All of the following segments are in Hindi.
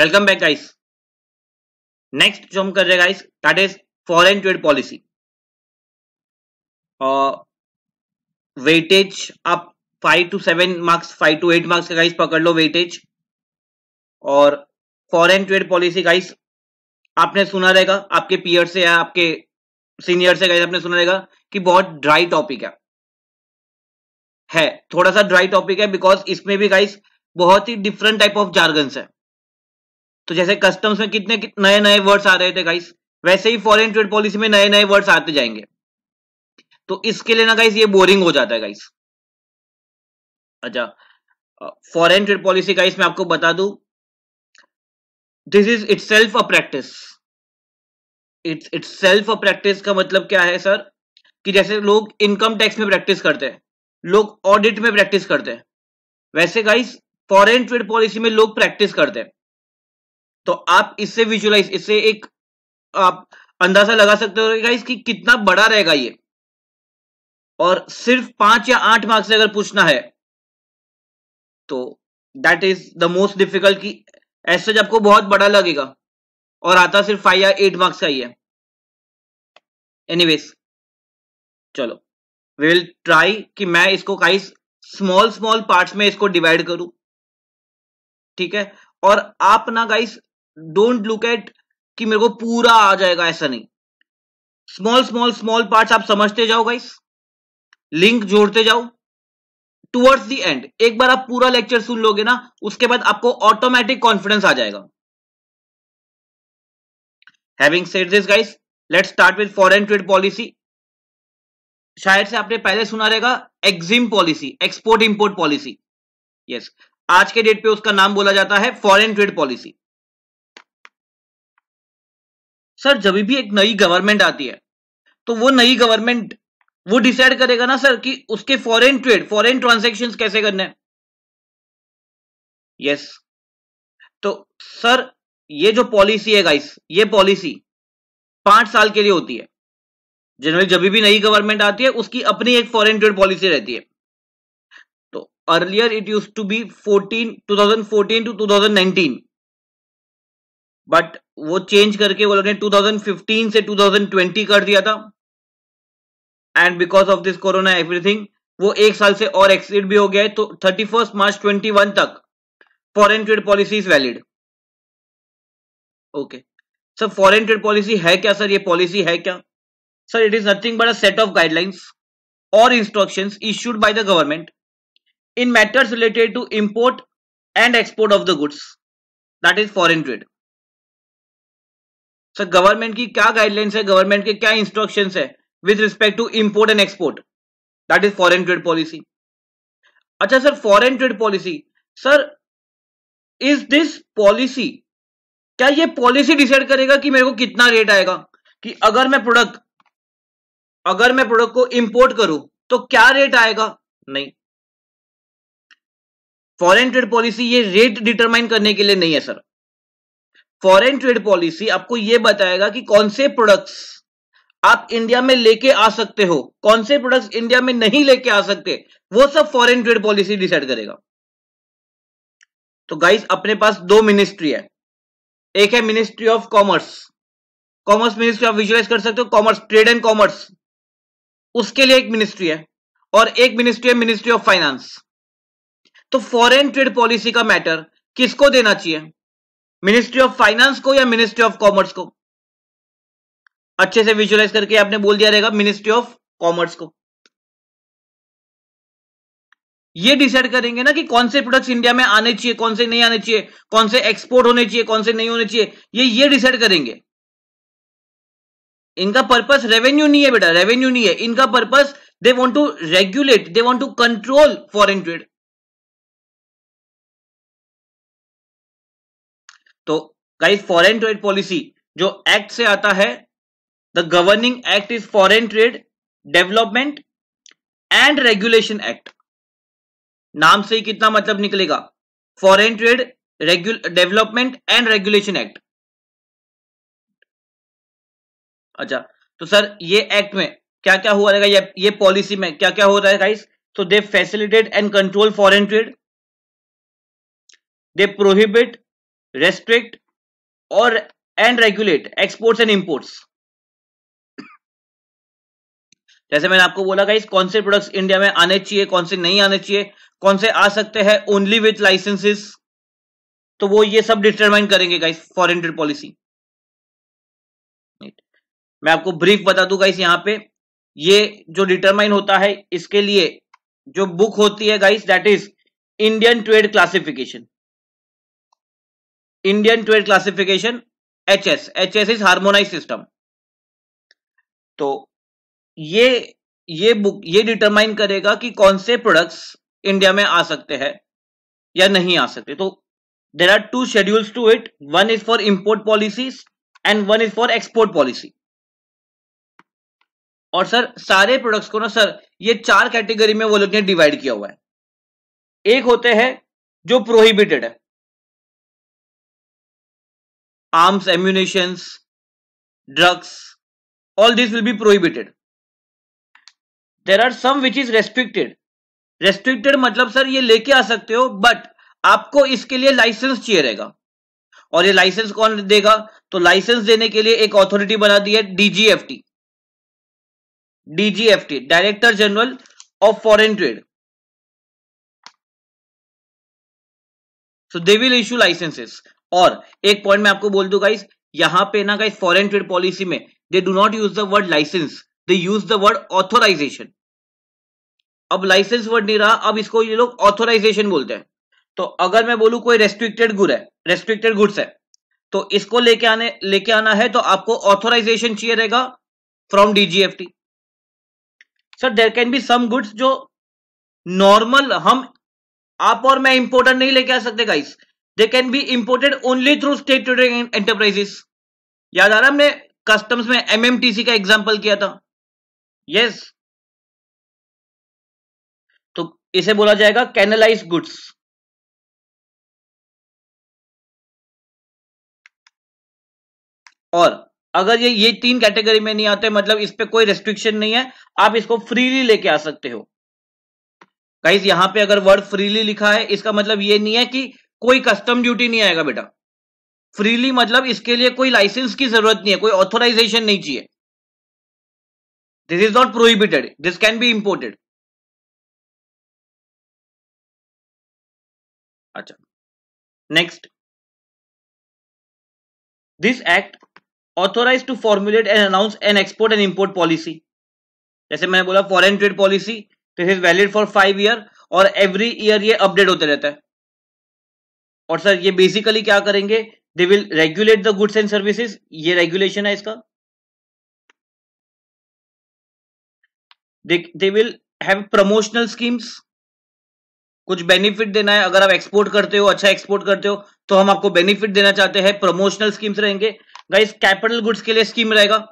वेलकम बैक गाइस नेक्स्ट जो हम कर रहे guys that is foreign trade policy weightage आप five to seven marks five to eight marks का गाइस पकड़ लो वेटेज और फॉरेन ट्रेड पॉलिसी गाइस आपने सुना रहेगा आपके पीयर से या आपके सीनियर से गाइस आपने सुना रहेगा कि बहुत ड्राई टॉपिक है है थोड़ा सा ड्राई टॉपिक है बिकॉज इसमें भी गाइस बहुत ही डिफरेंट टाइप ऑफ जार्गन्स है तो जैसे कस्टम्स में कितने नए नए वर्ड्स आ रहे थे गाइस वैसे ही फॉरेन ट्रेड पॉलिसी में नए नए वर्ड्स आते जाएंगे तो इसके लिए ना गाइस ये बोरिंग हो जाता है गाइस अच्छा फॉरेन ट्रेड पॉलिसी गाइस मैं आपको बता दू this is itself a practice it's itself a practice का मतलब क्या है सर कि जैसे लोग इनकम टैक्स में प्रैक्टिस करते हैं लोग ऑडिट में प्रैक्टिस करते हैं वैसे गाइस फॉरेन ट्रेड पॉलिसी में लोग प्रैक्टिस करते हैं तो आप इससे विजुअलाइज इससे एक आप अंदाजा लगा सकते हो कि कि कितना बड़ा रहेगा ये और सिर्फ पांच या आठ मार्क्स से अगर पूछना है तो that is the most difficult कि ऐसे आपको बहुत बड़ा लगेगा और आता सिर्फ फाइव या एट मार्क्स का ही है एनीवेज चलो विल ट्राई कि मैं इसको कई स्मॉल स्मॉल पार्ट्स में इसको डिवाइड करूं ठीक है और आप ना गाइस डोंट लुक एट कि मेरे को पूरा आ जाएगा ऐसा नहीं स्मॉल स्मॉल स्मॉल पार्ट्स आप समझते जाओ गाइस लिंक जोड़ते जाओ टुवर्ड्स दी एंड एक बार आप पूरा लेक्चर सुन लोगे ना उसके बाद आपको ऑटोमेटिक कॉन्फिडेंस आ जाएगा having said this guys let's start with foreign trade policy शायद से आपने पहले सुना रहेगा EXIM policy export import policy yes आज के डेट पे उसका नाम बोला जाता है फॉरेन ट्रेड पॉलिसी सर जब भी एक नई गवर्नमेंट आती है तो वो नई गवर्नमेंट वो डिसाइड करेगा ना सर कि उसके फॉरेन ट्रेड फॉरेन ट्रांजेक्शन कैसे करने हैं यस yes. तो सर ये जो पॉलिसी है गाइस ये पॉलिसी पांच साल के लिए होती है जनरली जब भी नई गवर्नमेंट आती है उसकी अपनी एक फॉरेन ट्रेड पॉलिसी रहती है तो earlier it use to be fourteen two thousand fourteen to two thousand nineteen but वो चेंज करके वो लोग ने 2015 से 2020 कर दिया था and because of this corona everything वो एक साल से और एक्सीड भी हो गया है तो thirty first March twenty one तक foreign trade policy is valid okay sir foreign trade policy है क्या सर ये पॉलिसी है क्या sir it is nothing but a set of guidelines और instruction issued by the government in matters related to import and export of the goods that is foreign trade sir government की क्या गाइडलाइंस है गवर्नमेंट के क्या इंस्ट्रक्शन है with respect to import and export that is foreign trade policy अच्छा sir foreign trade policy sir is this policy क्या ये पॉलिसी डिसाइड करेगा कि मेरे को कितना रेट आएगा कि अगर मैं प्रोडक्ट अगर मैं प्रोडक्ट को इंपोर्ट करूं तो क्या रेट आएगा नहीं फॉरेन ट्रेड पॉलिसी ये रेट डिटरमाइन करने के लिए नहीं है सर फॉरेन ट्रेड पॉलिसी आपको यह बताएगा कि कौन से प्रोडक्ट्स आप इंडिया में लेके आ सकते हो कौन से प्रोडक्ट्स इंडिया में नहीं लेके आ सकते वो सब फॉरेन ट्रेड पॉलिसी डिसाइड करेगा तो गाइस अपने पास दो मिनिस्ट्री है एक है ministry of commerce commerce ministry आप विजुअलाइज कर सकते हो कॉमर्स ट्रेड एंड कॉमर्स उसके लिए एक मिनिस्ट्री है और एक मिनिस्ट्री है मिनिस्ट्री ऑफ फाइनेंस तो फॉरेन ट्रेड पॉलिसी का मैटर किसको देना चाहिए मिनिस्ट्री ऑफ फाइनेंस को या मिनिस्ट्री ऑफ कॉमर्स को अच्छे से विजुअलाइज करके आपने बोल दिया रहेगा मिनिस्ट्री ऑफ कॉमर्स को ये डिसाइड करेंगे ना कि कौन से प्रोडक्ट्स इंडिया में आने चाहिए कौन से नहीं आने चाहिए कौन से एक्सपोर्ट होने चाहिए कौन से नहीं होने चाहिए ये ये डिसाइड करेंगे इनका पर्पस रेवेन्यू नहीं है बेटा रेवेन्यू नहीं है इनका purpose they want to regulate they want to control foreign trade तो गाइस फॉरेन ट्रेड पॉलिसी जो एक्ट से आता है the governing act is foreign trade development and regulation act नाम से ही कितना मतलब निकलेगा foreign trade development and regulation act अच्छा तो सर ये एक्ट में क्या क्या हुआ रहेगा ये पॉलिसी में क्या क्या हो रहा है गाइस तो they facilitate and control foreign trade they prohibit restrict और and regulate exports and imports जैसे मैंने आपको बोला गाइस कौन से प्रोडक्ट्स इंडिया में आने चाहिए कौन से नहीं आने चाहिए कौन से आ सकते हैं ओनली विथ लाइसेंसेस तो वो ये सब डिटरमाइन करेंगे गाइस फॉरेन ट्रेड पॉलिसी मैं आपको ब्रीफ बता दू गाइस यहाँ पे ये जो डिटरमाइन होता है इसके लिए जो बुक होती है guys that is Indian trade classification Indian twelfth classification H S H S is harmonise system तो ये ये बुक ये डिटरमाइन करेगा कि कौन से प्रोडक्ट्स इंडिया में आ सकते हैं या नहीं आ सकते तो there are two schedules to it one is for import policies and one is for export policy और सर सारे प्रोडक्ट्स को ना सर ये चार कैटेगरी में वो लोग ने डिवाइड किया हुआ है एक होते हैं जो प्रोहिबिटेड है arms ammunitions drugs all this will be prohibited there are some which is restricted restricted मतलब सर ये लेके आ सकते हो बट आपको इसके लिए लाइसेंस चाहिए रहेगा और ये लाइसेंस कौन देगा तो लाइसेंस देने के लिए एक अथॉरिटी बना दी है DGFT DGFT director general of foreign trade so they will issue licenses और एक पॉइंट मैं आपको बोल दू गाइस यहाँ पे ना गाइस फॉरेन ट्रेड पॉलिसी में they do not use the word licence they use the word authorisation अब लाइसेंस वर्ड नहीं रहा अब इसको ये लोग ऑथोराइजेशन बोलते हैं तो अगर मैं बोलू कोई रेस्ट्रिक्टेड गुड है रेस्ट्रिक्टेड गुड्स है तो इसको लेके आने लेके आना है तो आपको ऑथोराइजेशन चाहिए रहेगा from DGFT sir there can be some goods जो नॉर्मल हम आप और मैं इंपोर्टेंट नहीं लेके आ सकते guys they can be imported only through state trading enterprises याद आ रहा हमने कस्टम्स में एमएमटीसी का एग्जाम्पल किया था यस yes. तो इसे बोला जाएगा कैनलाइज गुड्स और अगर ये ये तीन कैटेगरी में नहीं आते मतलब इस पर कोई रेस्ट्रिक्शन नहीं है आप इसको फ्रीली लेके आ सकते हो कहीं यहां पे अगर वर्ड फ्रीली लिखा है इसका मतलब ये नहीं है कि कोई कस्टम ड्यूटी नहीं आएगा बेटा फ्रीली मतलब इसके लिए कोई लाइसेंस की जरूरत नहीं है कोई ऑथोराइजेशन नहीं चाहिए this is not prohibited this can be imported अच्छा next this act authorise to formulate and announce an export and import policy जैसे मैंने बोला foreign trade policy this is valid for five year और एवरी ईयर ये अपडेट होते रहता है और सर ये बेसिकली क्या करेंगे they will regulate the goods and services ये रेगुलेशन है इसका they will have promotional schemes कुछ बेनिफिट देना है अगर आप एक्सपोर्ट करते हो अच्छा एक्सपोर्ट करते हो तो हम आपको बेनिफिट देना चाहते हैं प्रमोशनल स्कीम्स रहेंगे गाइस कैपिटल गुड्स के लिए स्कीम रहेगा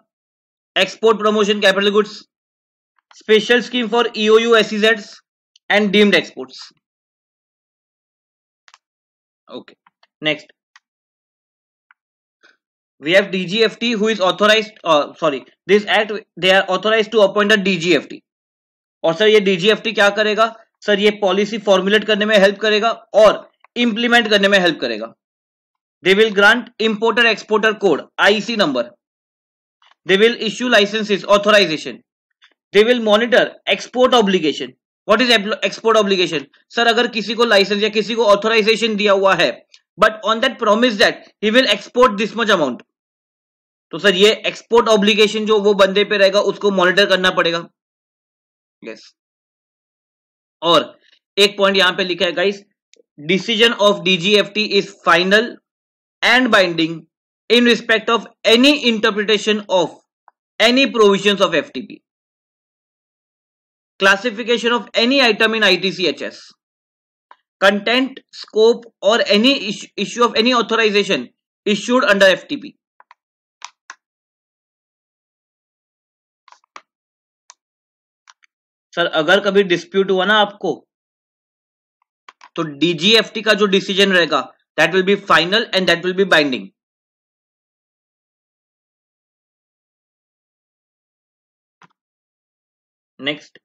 export promotion capital goods special scheme for EOUs and deemed exports okay next we have DGFT who is authorized uh, sorry this act they are authorized to appoint a DGFT और सर ये DGFT क्या करेगा सर ये पॉलिसी फॉर्मुलेट करने में हेल्प करेगा और इंप्लीमेंट करने में हेल्प करेगा they will grant importer exporter code IC number they will issue licences authorisation they will monitor export obligation what is export obligation sir अगर किसी को लाइसेंस या किसी को ऑथोराइजेशन दिया हुआ है but on that promise that he will export this much amount तो सर ये एक्सपोर्ट ऑब्लिगेशन जो वो बंदे पे रहेगा उसको मॉनिटर करना पड़ेगा यस yes. और एक पॉइंट यहां पे लिखा है guys decision of DGFT is final and binding in respect of any interpretation of any provision of FTP classification of any item in ITCHS content scope और any issue of any authorisation issued under FTP sir अगर कभी डिस्प्यूट हुआ ना आपको तो डीजीएफटी का जो डिसीजन रहेगा that will be final and that will be binding next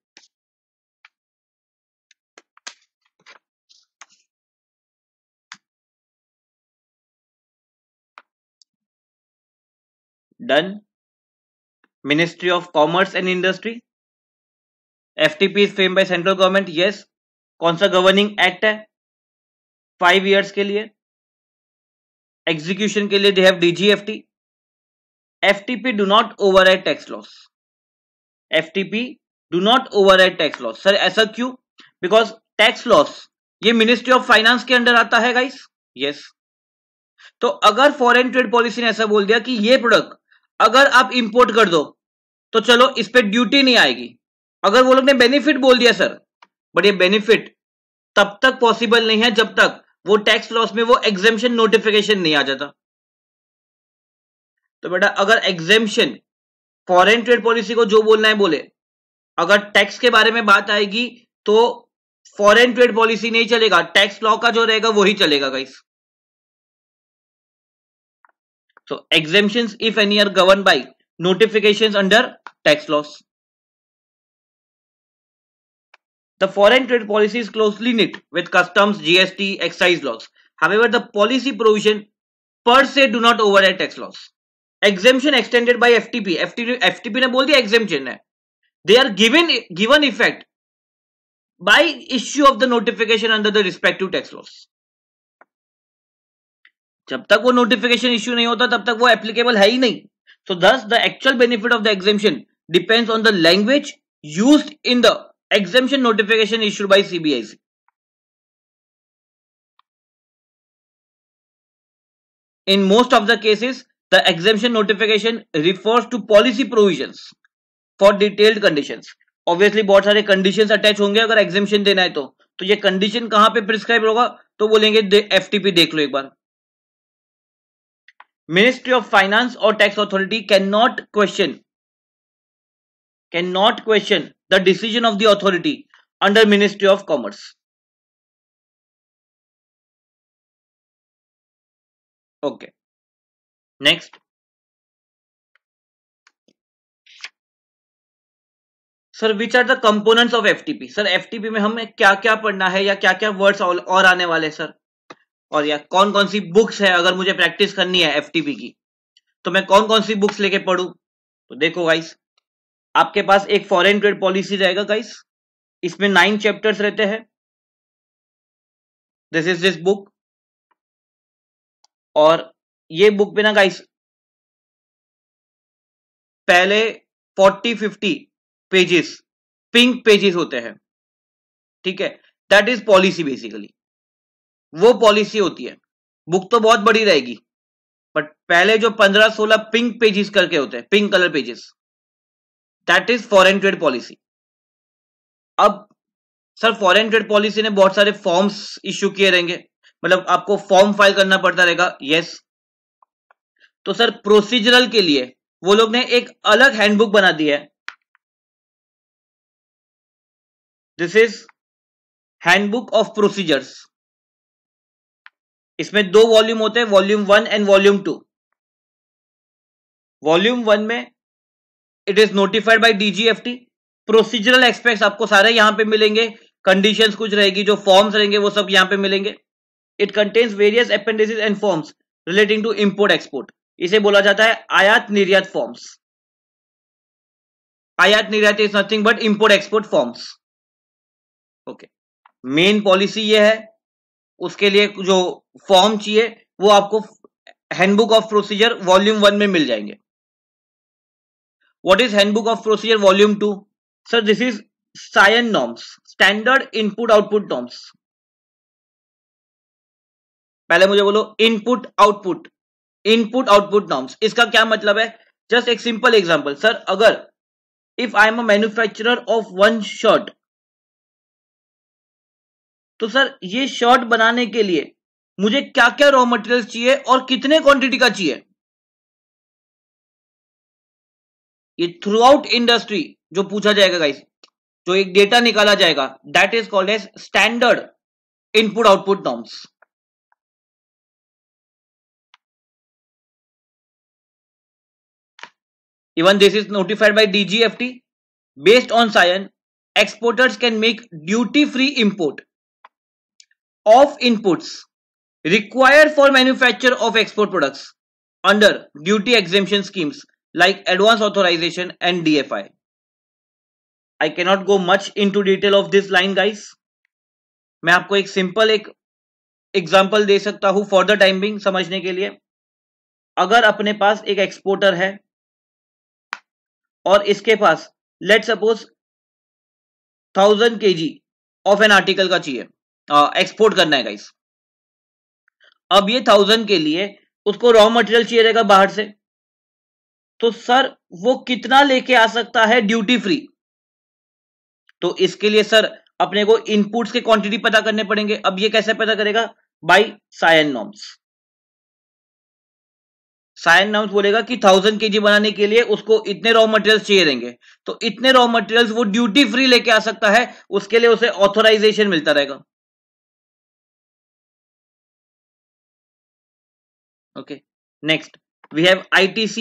done. Ministry of Commerce and Industry. FTP is frame by central government yes कौन सा गवर्निंग एक्ट है फाइव इयर्स के लिए एग्जीक्यूशन के लिए they have DGFT FTP do not over tax laws FTP do not over tax laws sir ऐसा क्यों बिकॉज टैक्स लॉस ये मिनिस्ट्री ऑफ फाइनेंस के अंडर आता है गाइस यस yes. तो अगर फॉरेन ट्रेड पॉलिसी ने ऐसा बोल दिया कि ये प्रोडक्ट अगर आप इंपोर्ट कर दो तो चलो इस पर ड्यूटी नहीं आएगी अगर वो लोग ने बेनिफिट बोल दिया सर बट ये बेनिफिट तब तक पॉसिबल नहीं है जब तक वो टैक्स लॉस में वो एग्जेम्शन नोटिफिकेशन नहीं आ जाता तो बेटा अगर एग्जेम्शन फॉरेन ट्रेड पॉलिसी को जो बोलना है बोले अगर टैक्स के बारे में बात आएगी तो फॉरेन ट्रेड पॉलिसी नहीं चलेगा टैक्स लॉ का जो रहेगा वही चलेगा guys So exemptions, if any, are governed by notifications under tax laws. The foreign trade policy is closely knit with customs, GST, excise laws. However, the policy provision per se do not override tax laws. Exemption extended by FTP. FTP, FTP ने बोल exemption hai. They are given given effect by issue of the notification under the respective tax laws. जब तक वो नोटिफिकेशन इश्यू नहीं होता तब तक वो एप्लीकेबल है ही नहीं so thus the actual benefit of the exemption depends on the language use in the exemption notification issued by CBIC In most of the cases, the exemption notification refers to policy provisions for detailed conditions. Obviously, बहुत सारे conditions attach होंगे अगर exemption देना है तो तो ये condition कहाँ पे prescribe होगा तो बोलेंगे एफ टीपी देख लो एक बार मिनिस्ट्री ऑफ फाइनेंस और tax authority can not question can not question the decision of the authority under ministry of commerce okay next sir which are the components of FTP sir FTP में हमें क्या क्या पढ़ना है या क्या क्या वर्ड्स और आने वाले सर और या कौन कौन सी बुक्स है अगर मुझे प्रैक्टिस करनी है एफटीपी की तो मैं कौन कौन सी बुक्स लेके पढ़ू तो देखो गाइस आपके पास एक फॉरेन ट्रेड पॉलिसी रहेगा गाइस इसमें नाइन चैप्टर्स रहते हैं दिस इज दिस बुक और ये बुक पे ना गाइस पहले forty fifty pages pink pages होते हैं ठीक है दैट इज पॉलिसी बेसिकली वो पॉलिसी होती है बुक तो बहुत बड़ी रहेगी बट पहले जो पंद्रह सोलह पिंक पेजेस करके होते हैं pink colour pages that is foreign trade policy अब सर फॉरेन ट्रेड पॉलिसी ने बहुत सारे फॉर्म्स इश्यू किए रहेंगे मतलब आपको फॉर्म फाइल करना पड़ता रहेगा यस तो सर प्रोसीजरल के लिए वो लोग ने एक अलग हैंडबुक बना दी है this is handbook of procedures इसमें दो वॉल्यूम होते हैं volume one and volume two volume one में it is notified by DGFT procedural aspect आपको सारे यहां पे मिलेंगे कंडीशंस कुछ रहेगी जो फॉर्म्स रहेंगे वो सब यहां पे मिलेंगे it contains various appendices and forms relating to import export इसे बोला जाता है आयात निर्यात फॉर्म्स आयात निर्यात is nothing but import export forms okay main policy ये है उसके लिए जो फॉर्म चाहिए वो आपको handbook of procedure volume one में मिल जाएंगे what is handbook of procedure volume two sir this is SION norms standard input output norms पहले मुझे बोलो input output input output norms इसका क्या मतलब है जस्ट एक सिंपल एग्जांपल सर अगर if I am a manufacturer of one shirt तो सर ये शर्ट बनाने के लिए मुझे क्या क्या रॉ मटेरियल चाहिए और कितने क्वांटिटी का चाहिए ये थ्रू आउट इंडस्ट्री जो पूछा जाएगा गाइस जो एक डेटा निकाला जाएगा that is called as standard input output norms even this is notified by DGFT based on SION exporters can make duty free import of inputs required for manufacture of export products under duty exemption schemes like advance authorisation and DFI I cannot go much into detail of this line guys मैं आपको एक सिंपल एक एग्जाम्पल दे सकता हूं फॉर द टाइमिंग समझने के लिए अगर अपने पास एक एक्सपोर्टर है और इसके पास लेट सपोज थाउजेंड के जी ऑफ एन आर्टिकल का चाहिए एक्सपोर्ट करना है गाइस अब ये थाउजेंड के लिए उसको रॉ मटेरियल चाहिए रहेगा बाहर से तो सर वो कितना लेके आ सकता है ड्यूटी फ्री तो इसके लिए सर अपने को इनपुट्स के क्वांटिटी पता करने पड़ेंगे अब ये कैसे पता करेगा by SION norms SION norms बोलेगा कि थाउजेंड के बनाने के लिए उसको इतने रॉ मटेरियल्स चाहिए रहेंगे तो इतने रॉ मटेरियल्स वो ड्यूटी फ्री लेके आ सकता है उसके लिए उसे ऑथोराइजेशन मिलता रहेगा okay next we have itchs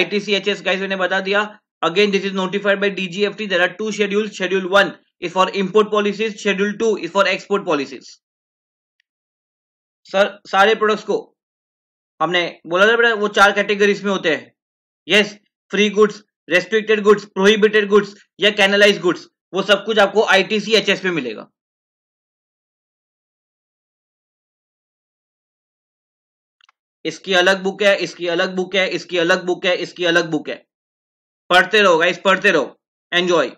itchs guys maine bata diya again this is notified by dgft there are two schedules schedule 1 is for import policies schedule 2 is for export policies sir सारे प्रोडक्ट्स को हमने बोला था बेटा वो चार कैटेगरीज में होते हैं yes free goods restricted goods prohibited goods या कैनलाइज गुड्स वो सब कुछ आपको आईटीसी एचएस में मिलेगा इसकी अलग बुक है इसकी अलग बुक है इसकी अलग बुक है इसकी अलग बुक है पढ़ते रहो गाइस पढ़ते रहो एंजॉय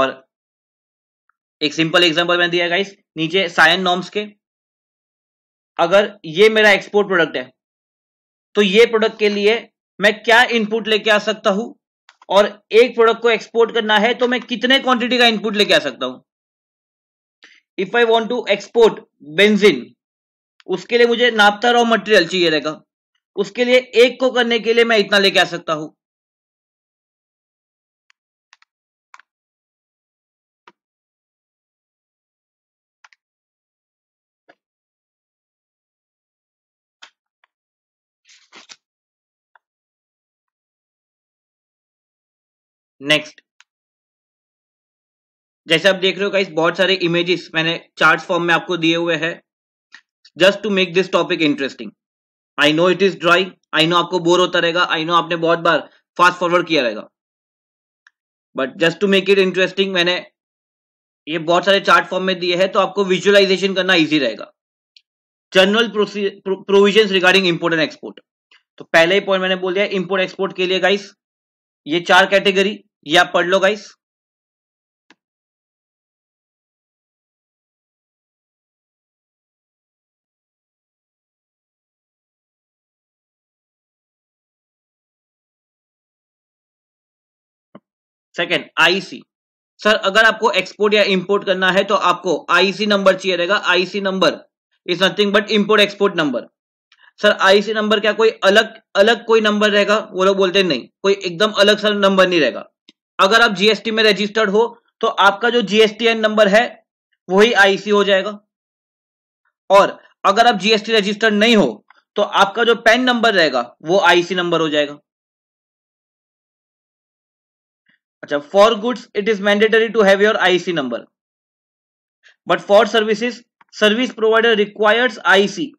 और एक सिंपल एग्जांपल मैंने दिया गाइस नीचे साइन नॉर्म्स के अगर ये मेरा एक्सपोर्ट प्रोडक्ट है तो ये प्रोडक्ट के लिए मैं क्या इनपुट लेके आ सकता हूं और एक प्रोडक्ट को एक्सपोर्ट करना है तो मैं कितने क्वांटिटी का इनपुट लेके आ सकता हूं if I want to export benzene उसके लिए मुझे नापता रॉ मटेरियल चाहिए रहेगा उसके लिए एक को करने के लिए मैं इतना लेके आ सकता हूं नेक्स्ट जैसे आप देख रहे हो गाइस बहुत सारे इमेजेस मैंने चार्ट फॉर्म में आपको दिए हुए हैं just to make this topic interesting I know it is dry I know आपको बोर होता रहेगा आई नो आपने बहुत बार फास्ट फॉरवर्ड किया रहेगा but just to make it interesting मैंने ये बहुत सारे चार्ट फॉर्म में दिए हैं तो आपको विजुअलाइजेशन करना इजी रहेगा general provision regarding import and export तो पहले ही पॉइंट मैंने बोल दिया इंपोर्ट एक्सपोर्ट के लिए गाइस ये चार कैटेगरी ये आप पढ़ लो गाइस सेकेंड आईसी सर अगर आपको एक्सपोर्ट या इंपोर्ट करना है तो आपको आईसी नंबर चाहिए रहेगा IEC number is nothing but import export number sir IEC number क्या कोई अलग अलग कोई नंबर रहेगा वो लोग बोलते नहीं कोई एकदम अलग सर नंबर नहीं रहेगा अगर आप जीएसटी में रजिस्टर्ड हो तो आपका जो एन नंबर है वही आईसी हो जाएगा और अगर आप जीएसटी रजिस्टर्ड नहीं हो तो आपका जो पैन नंबर रहेगा वो आईसी नंबर हो जाएगा अच्छा for goods it is mandatory to have your IEC number but for services service provider requires IEC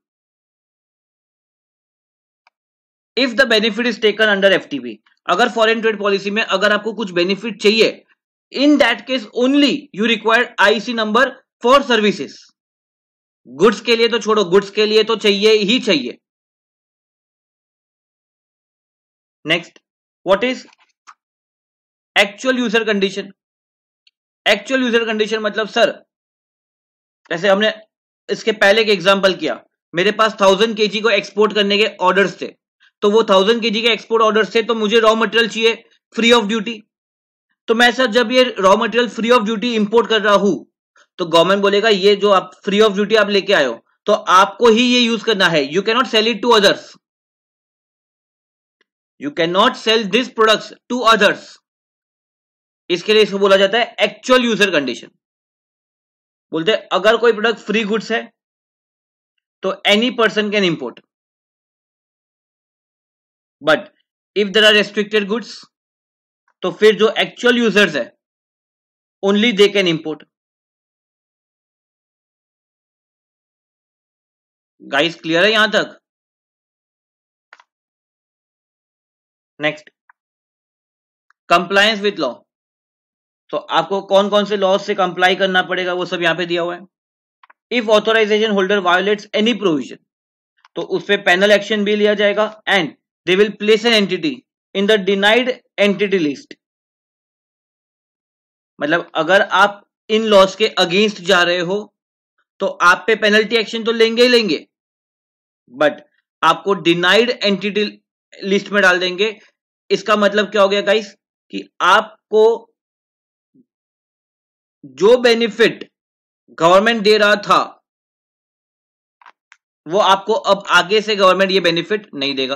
if the benefit is taken under F TP अगर फॉरन ट्रेड पॉलिसी में अगर आपको कुछ बेनिफिट चाहिए in that case only you required IEC number for services goods के लिए तो छोड़ो गुड्स के लिए तो चाहिए ही चाहिए next what is actual user condition actual user condition मतलब सर जैसे हमने इसके पहले के एग्जाम्पल किया मेरे पास थाउजेंड के को एक्सपोर्ट करने के ऑर्डर्स थे तो वो थाउजेंड के के एक्सपोर्ट ऑर्डर्स थे तो मुझे रॉ मटेरियल चाहिए फ्री ऑफ ड्यूटी तो मैं सर जब ये raw material free of duty import कर रहा हूं तो गवर्नमेंट बोलेगा ये जो आप फ्री ऑफ ड्यूटी आप लेके आयो तो आपको ही ये यूज करना है you cannot sell it to others you can not sell this products to others इसके लिए इसको बोला जाता है एक्चुअल यूजर कंडीशन बोलते हैं अगर कोई प्रोडक्ट फ्री गुड्स है तो any person can import but if there are restricted goods तो फिर जो एक्चुअल यूजर्स है only they can import guys clear है यहां तक नेक्स्ट कंप्लायंस विथ लॉ तो आपको कौन कौन से लॉज से कंप्लाई करना पड़ेगा वो सब यहां पे दिया हुआ है if authorisation holder violates any provision तो उस पर पैनल एक्शन भी लिया जाएगा and they will place an entity in the denied entity list मतलब अगर आप इन लॉस के अगेंस्ट जा रहे हो तो आप पे पेनल्टी एक्शन तो लेंगे ही लेंगे बट आपको डिनाइड एंटिटी लिस्ट में डाल देंगे इसका मतलब क्या हो गया गाइस कि आपको जो बेनिफिट गवर्नमेंट दे रहा था वो आपको अब आगे से गवर्नमेंट ये बेनिफिट नहीं देगा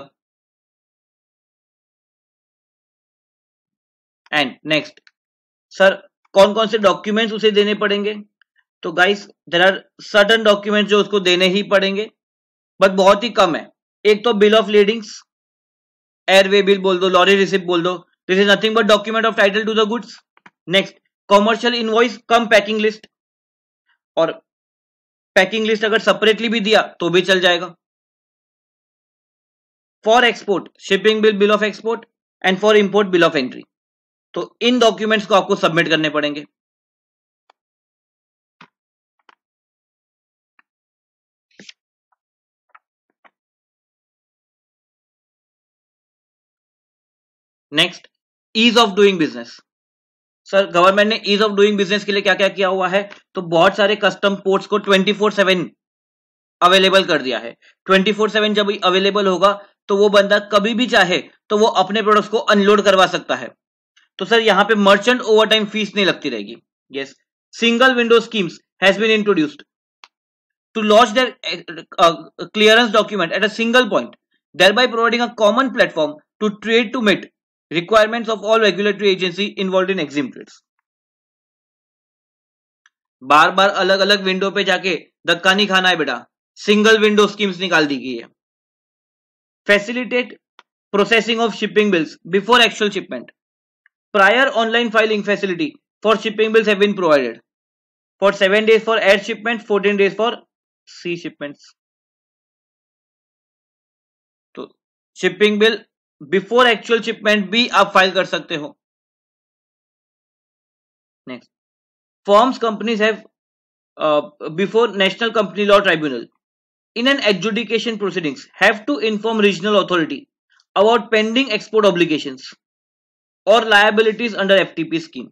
एंड नेक्स्ट सर कौन कौन से डॉक्यूमेंट्स उसे देने पड़ेंगे तो guys there are certain documents जो उसको देने ही पड़ेंगे बट बहुत ही कम है एक तो bill of ladings airway bill बोल दो लॉरी रिसिप्ट बोल दो this is nothing but document of title to the goods next commercial invoice cum packing list और पैकिंग लिस्ट अगर सेपरेटली भी दिया तो भी चल जाएगा for export shipping bill bill of export and for import bill of entry तो इन डॉक्यूमेंट्स को आपको सबमिट करने पड़ेंगे next ease of doing business sir government ने ईज ऑफ डूइंग बिजनेस के लिए क्या क्या किया हुआ है तो बहुत सारे कस्टम पोर्ट्स को ट्वेंटी फोर सेवन अवेलेबल कर दिया है ट्वेंटी फोर सेवन जब अवेलेबल होगा तो वो बंदा कभी भी चाहे तो वो अपने प्रोडक्ट्स को अनलोड करवा सकता है तो सर यहाँ पे मर्चेंट ओवर टाइम फीस नहीं लगती रहेगी yes single window schemes has been introduced to launch their clearance document at a single point by providing a common platform to trade to meet requirements of all regulatory agency involve in exim trades बार बार अलग अलग विंडो पे जाके धक्का नहीं खाना है बेटा सिंगल विंडो स्कीम्स निकाल दी गई है facilitate processing of shipping bills before actual shipment prior online filing facility for shipping bills have been provided for seven days for air shipment fourteen days for sea shipments तो shipping bill before actual shipment भी आप फाइल कर सकते हो next forms companies have before national company law tribunal in an adjudication proceedings have to inform regional authority about pending export obligation और liabilities under F TP scheme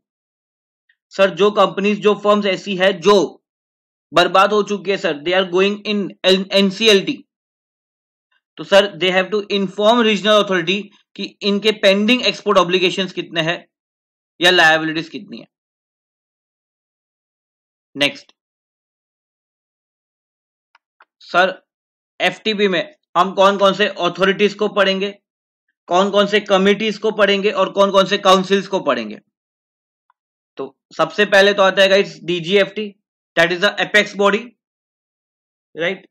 sir जो कंपनीज जो फॉर्म्स ऐसी है जो बर्बाद हो चुकी है sir they are going in NCLT तो sir they have to inform regional authority कि इनके पेंडिंग एक्सपोर्ट ऑब्लिगेशन कितने हैं या लाइबिलिटीज कितनी है नेक्स्ट सर एफटीपी में हम कौन कौन से ऑथोरिटीज को पढ़ेंगे कौन कौन से कमिटीज को पढ़ेंगे और कौन कौन से काउंसिल्स को पढ़ेंगे तो सबसे पहले तो आता है guys DGFT that is the apex body right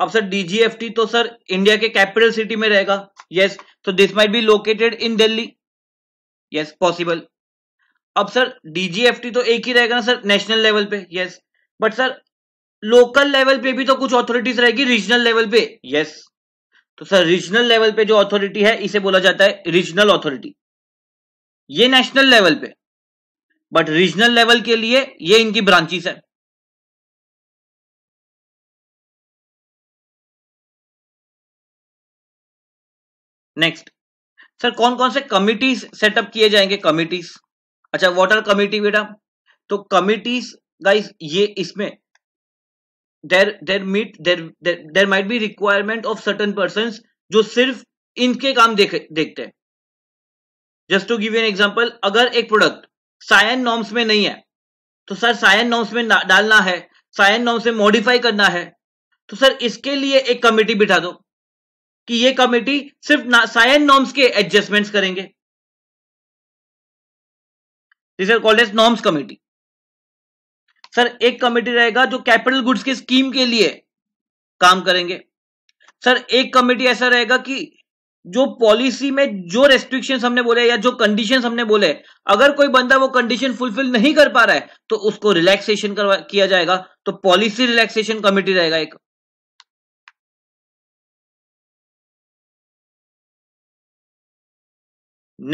अब सर डीजीएफटी तो सर इंडिया के कैपिटल सिटी में रहेगा यस तो this might be located in Delhi yes possible अब सर डीजीएफटी तो एक ही रहेगा ना सर नेशनल लेवल पे yes but sir local level पे भी तो कुछ अथॉरिटीज रहेगी रीजनल लेवल पे यस तो सर रीजनल लेवल पे जो अथॉरिटी है इसे बोला जाता है रीजनल अथॉरिटी ये नेशनल लेवल पे बट रीजनल लेवल के लिए ये इनकी ब्रांचेस है नेक्स्ट सर कौन कौन से कमिटीज सेटअप किए जाएंगे कमिटीज अच्छा वॉटर कमिटी बेटा तो कमिटीज गाइस ये इसमें there there meet there there might be requirement of certain person जो सिर्फ इनके काम देख, देखते हैं just to give an example अगर एक प्रोडक्ट सायन नॉर्म्स में नहीं है तो सर सायन नॉर्म्स में डालना है सायन नॉर्म्स में मॉडिफाई करना है तो सर इसके लिए एक कमिटी बिठा दो कि ये कमेटी सिर्फ साइन नॉर्म्स के एडजस्टमेंट्स करेंगे this are called as norms committee sir एक कमेटी रहेगा जो कैपिटल गुड्स की स्कीम के लिए काम करेंगे सर एक कमेटी ऐसा रहेगा कि जो पॉलिसी में जो रेस्ट्रिक्शन हमने बोले या जो कंडीशन हमने बोले अगर कोई बंदा वो कंडीशन फुलफिल नहीं कर पा रहा है तो उसको रिलैक्सेशन करवा किया जाएगा तो पॉलिसी रिलैक्सेशन कमेटी रहेगा एक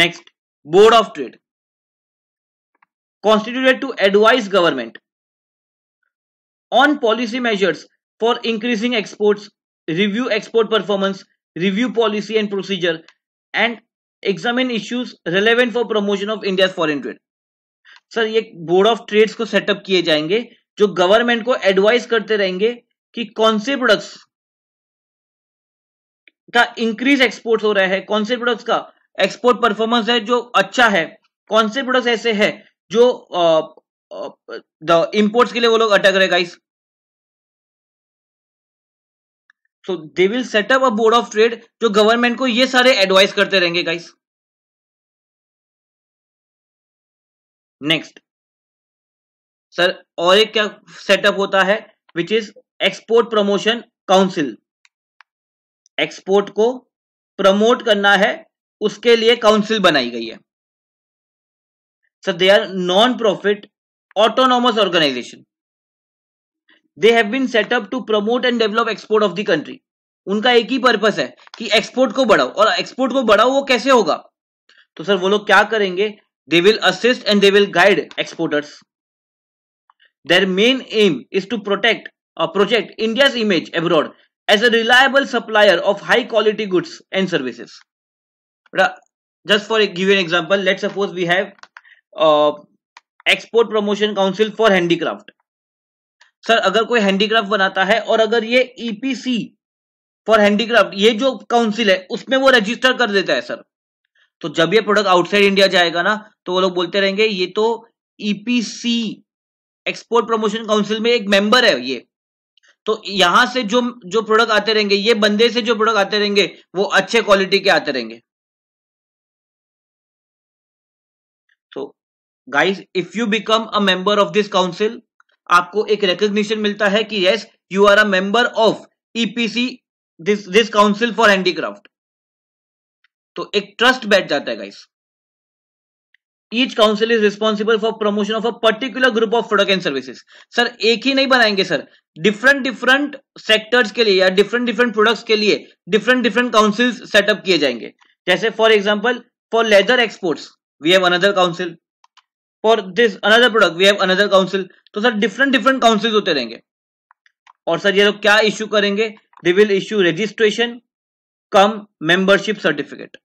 next board of trade constituted to advise government on policy measures for increasing export review export performance review policy and procedure and examine issues relevant for promotion of India foreign trade sir ये बोर्ड ऑफ ट्रेड को सेटअप किए जाएंगे जो गवर्नमेंट को एडवाइस करते रहेंगे कि कौन से प्रोडक्ट्स का इंक्रीज एक्सपोर्ट हो रहा है कौन से प्रोडक्ट्स का एक्सपोर्ट परफॉर्मेंस है जो अच्छा है कौन से प्रोडक्ट ऐसे है जो द इंपोर्ट्स के लिए वो लोग अटक रहे guys so they will setup a board of trade जो गवर्नमेंट को ये सारे एडवाइस करते रहेंगे गाइस नेक्स्ट सर और एक क्या सेटअप होता है which is export promotion council export को प्रमोट करना है उसके लिए काउंसिल बनाई गई है so they are non profit autonomous organisation they have been setup to promote and develop export of the country उनका एक ही पर्पस है कि एक्सपोर्ट को बढ़ाओ और एक्सपोर्ट को बढ़ाओ वो कैसे होगा तो सर वो लोग क्या करेंगे they will assist and they will guide exporters their main aim is to protect project India's image abroad as a reliable supplier of high quality goods and services just for give you an example let's suppose we have uh, export promotion council for handicraft sir अगर कोई हैंडीक्राफ्ट बनाता है और अगर ये ईपीसी फॉर हैंडीक्राफ्ट ये जो काउंसिल है उसमें वो रजिस्टर कर देता है सर तो जब ये प्रोडक्ट आउटसाइड इंडिया जाएगा ना तो वो लोग बोलते रहेंगे ये तो ईपीसी एक्सपोर्ट प्रमोशन काउंसिल में एक मेंबर है ये तो यहां से जो जो प्रोडक्ट आते रहेंगे ये बंदे से जो प्रोडक्ट आते रहेंगे वो अच्छे क्वालिटी के आते रहेंगे guys if you become a member of this council आपको एक रिकग्निशन मिलता है कि yes you are a member of EPC this this council for handicraft तो एक ट्रस्ट बैठ जाता है guys each council is responsible for promotion of a particular group of product and services sir एक ही नहीं बनाएंगे सर डिफरेंट डिफरेंट सेक्टर्स के लिए या डिफरेंट डिफरेंट प्रोडक्ट्स के लिए डिफरेंट डिफरेंट काउंसिल सेटअप किए जाएंगे जैसे for example for leather exports we have another council for this another product we have another council तो सर डिफरेंट डिफरेंट काउंसिल होते रहेंगे और सर ये लोग क्या इश्यू करेंगे they will issue registration cum membership certificate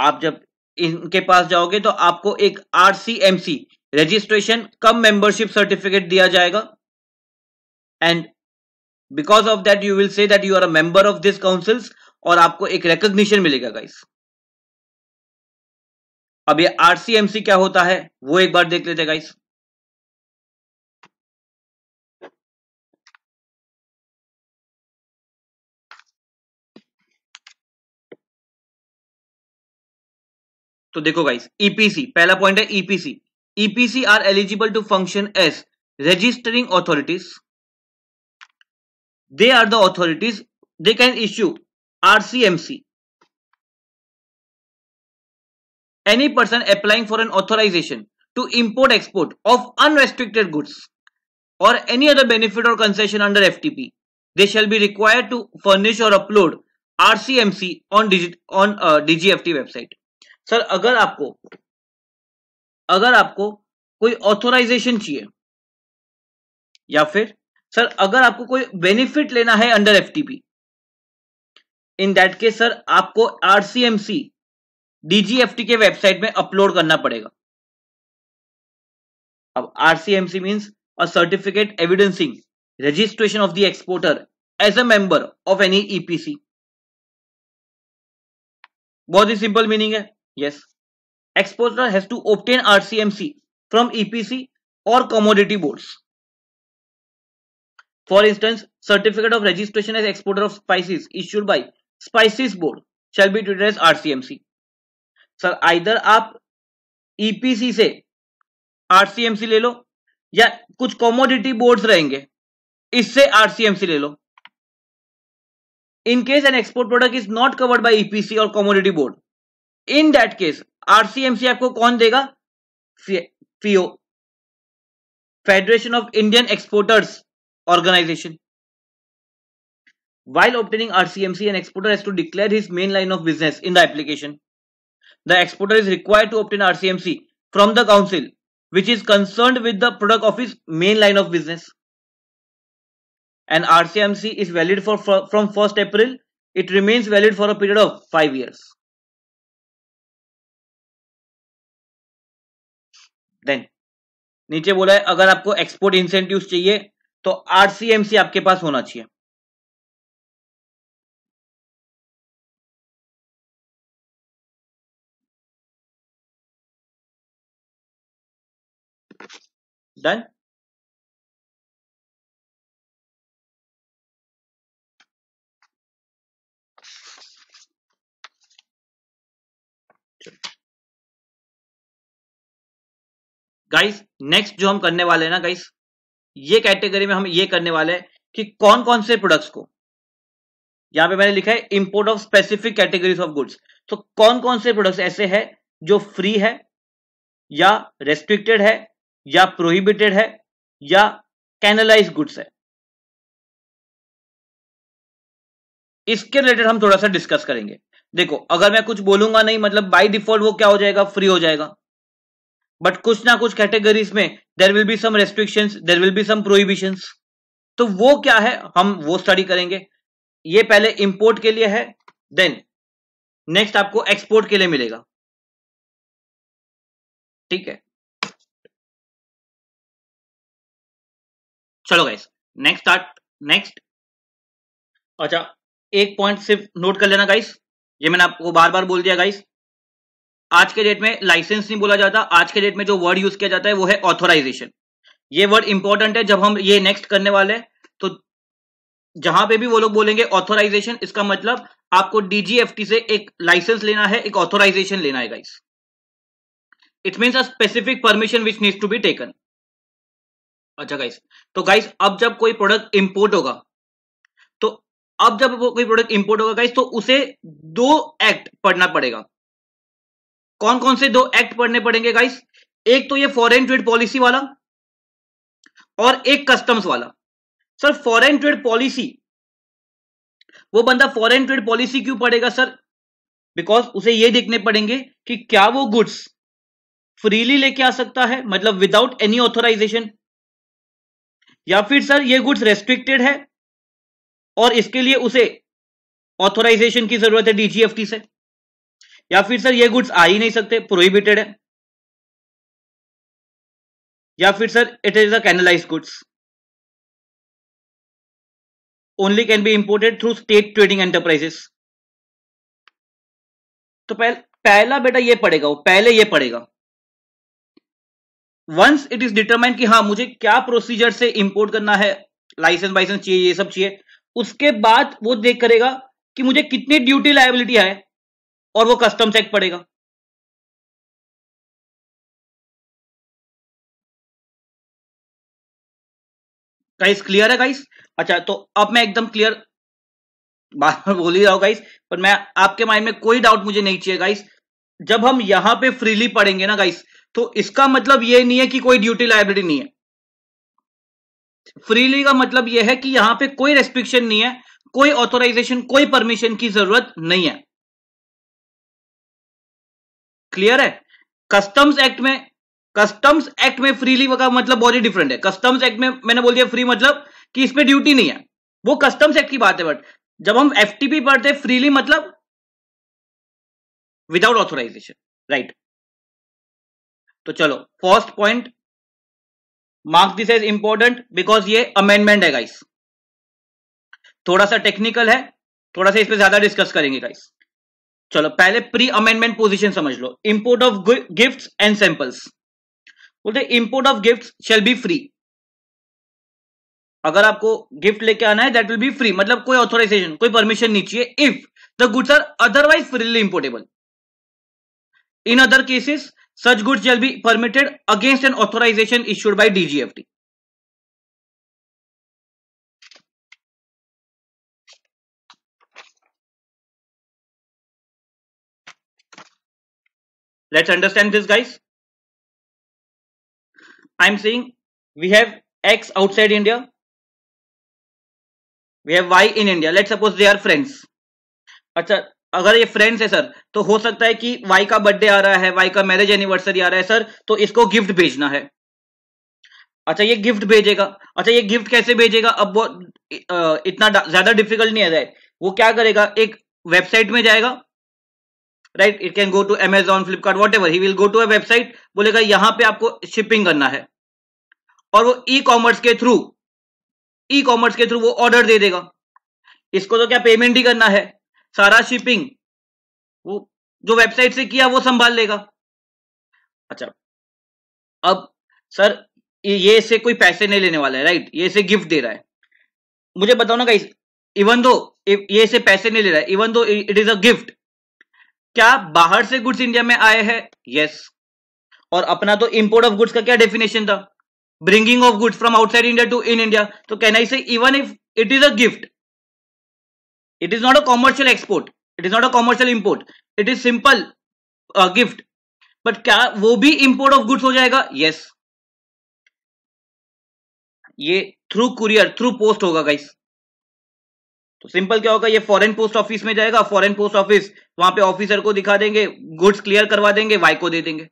आप जब इनके पास जाओगे तो आपको एक RCMC registration cum membership certificate दिया जाएगा and because of that you will say that you are a member of this councils और आपको एक रिकॉग्निशन मिलेगा गाइस अब ये आरसीएमसी क्या होता है वो एक बार देख लेते गाइस तो देखो गाइस ईपीसी e पहला पॉइंट है EPC EPC are eligible to function as registering authorities they are the authorities they can issue RCMC any person applying for an authorization to import export of unrestricted goods or any other benefit or concession under FTP they shall be required to furnish or upload RCMC on digit on uh, DGFT website sir अगर आपको अगर आपको कोई ऑथोराइजेशन चाहिए या फिर सर अगर आपको कोई बेनिफिट लेना है under FTP in that case sir आपको आरसीएमसी डीजीएफटी के वेबसाइट में अपलोड करना पड़ेगा अब RCMC means a certificate evidencing registration of the exporter as a member of any EPC बहुत ही सिंपल मीनिंग है yes exporter has to obtain RCMC from EPC और commodity boards for instance certificate of registration as exporter of spices issued by spices board shall be treated as RCMC sir either आप ईपीसी e से आरसीएमसी ले लो या कुछ कॉमोडिटी बोर्ड्स रहेंगे इससे आरसीएमसी ले लो in case an export product is not covered by EPC और commodity board in that case RCMC आपको कौन देगा FIEO federation of Indian exporters organisation while obtaining RCMC an exporter has to declare his main line of business in the application the exporter is required to obtain RCMC from the council which is concerned with the product of his main line of business. And RCMC is valid for, for from 1st April. It remains valid for a period of 5 years. Then, नीचे बोला है अगर आपको export incentives चाहिए तो RCMC आपके पास होना चाहिए done गाइस नेक्स्ट जो हम करने वाले हैं ना गाइस ये कैटेगरी में हम ये करने वाले हैं कि कौन कौन से प्रोडक्ट्स को यहां पे मैंने लिखा है import of specific categories of goods तो कौन कौन से प्रोडक्ट्स ऐसे हैं जो फ्री है या रेस्ट्रिक्टेड है या प्रोहिबिटेड है या कैनलाइज गुड्स है इसके रिलेटेड हम थोड़ा सा डिस्कस करेंगे देखो अगर मैं कुछ बोलूंगा नहीं मतलब बाय डिफॉल्ट वो क्या हो जाएगा फ्री हो जाएगा बट कुछ ना कुछ कैटेगरीज में there will be some restriction there will be some prohibition तो वो क्या है हम वो स्टडी करेंगे ये पहले इंपोर्ट के लिए है देन नेक्स्ट आपको एक्सपोर्ट के लिए मिलेगा ठीक है चलो गाइस नेक्स्ट स्टार्ट नेक्स्ट अच्छा एक पॉइंट सिर्फ नोट कर लेना गाइस ये मैंने आपको बार बार बोल दिया गाइस आज के डेट में लाइसेंस नहीं बोला जाता आज के डेट में जो वर्ड यूज किया जाता है वो है ऑथोराइजेशन ये वर्ड इंपॉर्टेंट है जब हम ये नेक्स्ट करने वाले तो जहां पे भी वो लोग बोलेंगे ऑथोराइजेशन इसका मतलब आपको डीजीएफटी से एक लाइसेंस लेना है एक ऑथोराइजेशन लेना है guys it means a specific permission which needs to be taken अच्छा गाइस तो गाइस अब जब कोई प्रोडक्ट इंपोर्ट होगा तो अब जब कोई प्रोडक्ट इंपोर्ट होगा गाइस तो उसे दो एक्ट पढ़ना पड़ेगा कौन कौन से दो एक्ट पढ़ने पड़ेंगे गाइस एक तो ये फॉरेन ट्रेड पॉलिसी वाला और एक कस्टम्स वाला सर फॉरेन ट्रेड पॉलिसी वो बंदा फॉरेन ट्रेड पॉलिसी क्यों पड़ेगा सर बिकॉज उसे ये देखने पड़ेंगे कि क्या वो गुड्स फ्रीली लेके आ सकता है मतलब विदाउट एनी ऑथोराइजेशन या फिर सर ये गुड्स रेस्ट्रिक्टेड है और इसके लिए उसे ऑथोराइजेशन की जरूरत है डीजीएफटी से या फिर सर ये गुड्स आ ही नहीं सकते प्रोहिबिटेड है या फिर sir it is a canalise goods only can be imported through state trading enterprises तो पहले पहला बेटा ये पड़ेगा वो पहले ये पड़ेगा वंस इट इज डिटरमाइंड कि हाँ मुझे क्या प्रोसीजर से इंपोर्ट करना है लाइसेंस वाइसेंस चाहिए ये सब चाहिए उसके बाद वो देख करेगा कि मुझे कितनी ड्यूटी लाइबिलिटी है और वो कस्टम चेक पड़ेगा गाइस क्लियर है गाइस अच्छा तो अब मैं एकदम क्लियर बार बोल ही रहा हूं गाइस पर मैं आपके माइंड में कोई डाउट मुझे नहीं चाहिए गाइस जब हम यहां पे फ्रीली पढ़ेंगे ना गाइस तो इसका मतलब ये नहीं है कि कोई ड्यूटी लाइब्रेरी नहीं है फ्रीली का मतलब यह है कि यहां पे कोई रेस्ट्रिक्शन नहीं है कोई ऑथोराइजेशन कोई परमिशन की जरूरत नहीं है क्लियर है कस्टम्स एक्ट में कस्टम्स एक्ट में फ्रीली का मतलब बहुत ही डिफरेंट है कस्टम्स एक्ट में मैंने बोल दिया फ्री मतलब कि इसमें ड्यूटी नहीं है वो कस्टम्स एक्ट की बात है बट जब हम एफटीपी पढ़ते फ्रीली मतलब विदाउट ऑथोराइजेशन राइट तो चलो first point marks this is important because ये अमेंडमेंट है गाइस थोड़ा सा टेक्निकल है थोड़ा सा इस पर ज्यादा डिस्कस करेंगे गाइस चलो पहले प्री अमेंडमेंट पोजिशन समझ लो import of gifts and samples बोलते import of gifts shall be free अगर आपको गिफ्ट लेके आना है दैट विल बी फ्री मतलब कोई ऑथोराइजेशन कोई परमिशन नहीं चाहिए if the goods are otherwise freely importable In other cases, such goods shall be permitted against an authorization issued by DGFT. Let's understand this guys. I'm saying we have X outside India. We have Y in India. Let's suppose they are friends. Achha, अगर ये फ्रेंड्स है सर तो हो सकता है कि वाई का बर्थडे आ रहा है वाई का मैरिज एनिवर्सरी आ रहा है सर तो इसको गिफ्ट भेजना है अच्छा ये गिफ्ट भेजेगा अच्छा ये गिफ्ट कैसे भेजेगा अब वो इतना ज्यादा डिफिकल्ट नहीं है वो क्या करेगा एक वेबसाइट में जाएगा right it can go to Amazon Flipkart whatever he will go to a website बोलेगा यहां पे आपको शिपिंग करना है और वो ई e कॉमर्स के थ्रू ई e कॉमर्स के थ्रू वो ऑर्डर दे देगा इसको तो क्या पेमेंट ही करना है सारा शिपिंग वो जो वेबसाइट से किया वो संभाल लेगा अच्छा अब सर ये इसे कोई पैसे नहीं लेने वाला है राइट ये इसे गिफ्ट दे रहा है मुझे बताओ ना गाइस इवन दो ये इसे पैसे नहीं ले रहा है even though it is a gift क्या बाहर से गुड्स इंडिया में आए हैं यस और अपना तो इंपोर्ट ऑफ गुड्स का क्या डेफिनेशन था bringing of goods from outside India to in India तो can I say even if it is a gift it is not a commercial export it is not a commercial import it is simple uh, gift but क्या वो भी import of goods हो जाएगा yes ये थ्रू कुरियर थ्रू पोस्ट होगा गाइस तो सिंपल क्या होगा ये फॉरेन पोस्ट ऑफिस में जाएगा फॉरेन पोस्ट ऑफिस वहां पे ऑफिसर को दिखा देंगे गुड्स क्लियर करवा देंगे वाई को दे देंगे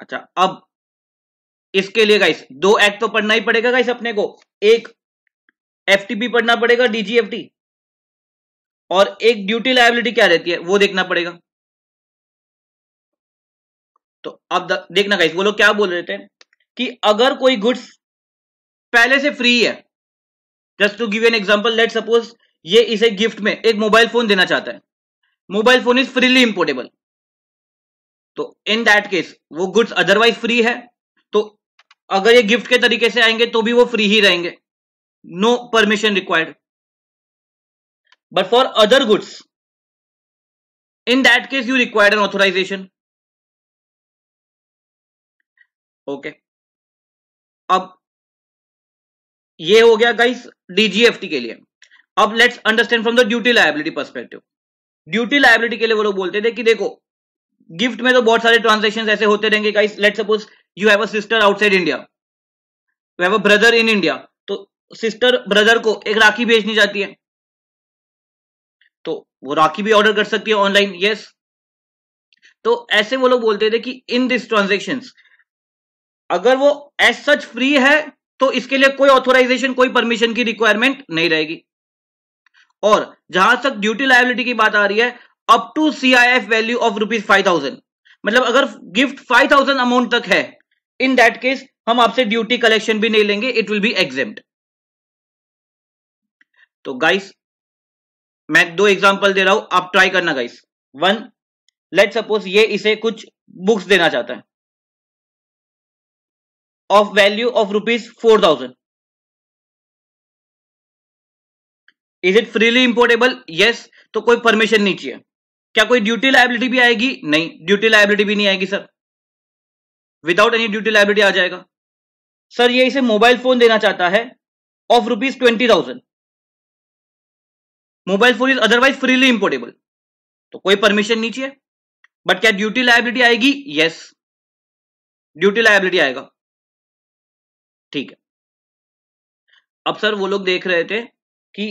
अच्छा अब इसके लिए गाइस दो एक्ट तो पढ़ना ही पड़ेगा गाइस अपने को एक एफटीपी पढ़ना पड़ेगा डीजीएफटी और एक ड्यूटी लाइबिलिटी क्या रहती है वो देखना पड़ेगा तो अब देखना गाइस वो लोग क्या बोल रहे थे कि अगर कोई गुड्स पहले से फ्री है just to give an example let suppose ये इसे गिफ्ट में एक मोबाइल फोन देना चाहता है mobile phone is freely importable तो इन दैट केस वो गुड्स अदरवाइज फ्री है तो अगर ये गिफ्ट के तरीके से आएंगे तो भी वो फ्री ही रहेंगे no permission required but for other goods in that case you required an authorization okay अब ये हो गया गाइस डीजीएफटी के लिए अब let's understand from the duty liability perspective duty liability के लिए वो लोग बोलते थे कि देखो गिफ्ट में तो बहुत सारे ट्रांजेक्शन ऐसे होते रहेंगे guys let suppose you have a sister outside India you have a brother in India sister brother को एक राखी भेजनी जाती है तो वो राखी भी ऑर्डर कर सकती है ऑनलाइन यस तो ऐसे वो लोग बोलते थे कि इन दिस ट्रांजेक्शन अगर वो एज सच फ्री है तो इसके लिए कोई ऑथोराइजेशन कोई परमिशन की रिक्वायरमेंट नहीं रहेगी और जहां तक ड्यूटी लाइबिलिटी की बात आ रही है up to C I F value of rupees five thousand मतलब अगर गिफ्ट फाइव थाउजेंड अमाउंट तक है इन दैट केस हम आपसे ड्यूटी कलेक्शन भी नहीं लेंगे इट विल बी एग्जेम्प्ट तो गाइस मैं दो एग्जांपल दे रहा हूं आप ट्राई करना गाइस वन लेट सपोज ये इसे कुछ बुक्स देना चाहता है of value of rupees four thousand is it freely importable yes तो कोई परमिशन नहीं चाहिए क्या कोई ड्यूटी लाइबिलिटी भी आएगी नहीं ड्यूटी लाइबिलिटी भी नहीं आएगी sir without any duty liability आ जाएगा सर ये इसे मोबाइल फोन देना चाहता है of rupees twenty thousand mobile phone is otherwise freely importable तो कोई परमिशन नहीं चाहिए बट क्या ड्यूटी लाइबिलिटी आएगी यस ड्यूटी लाइबिलिटी आएगा ठीक है अब सर वो लोग देख रहे थे कि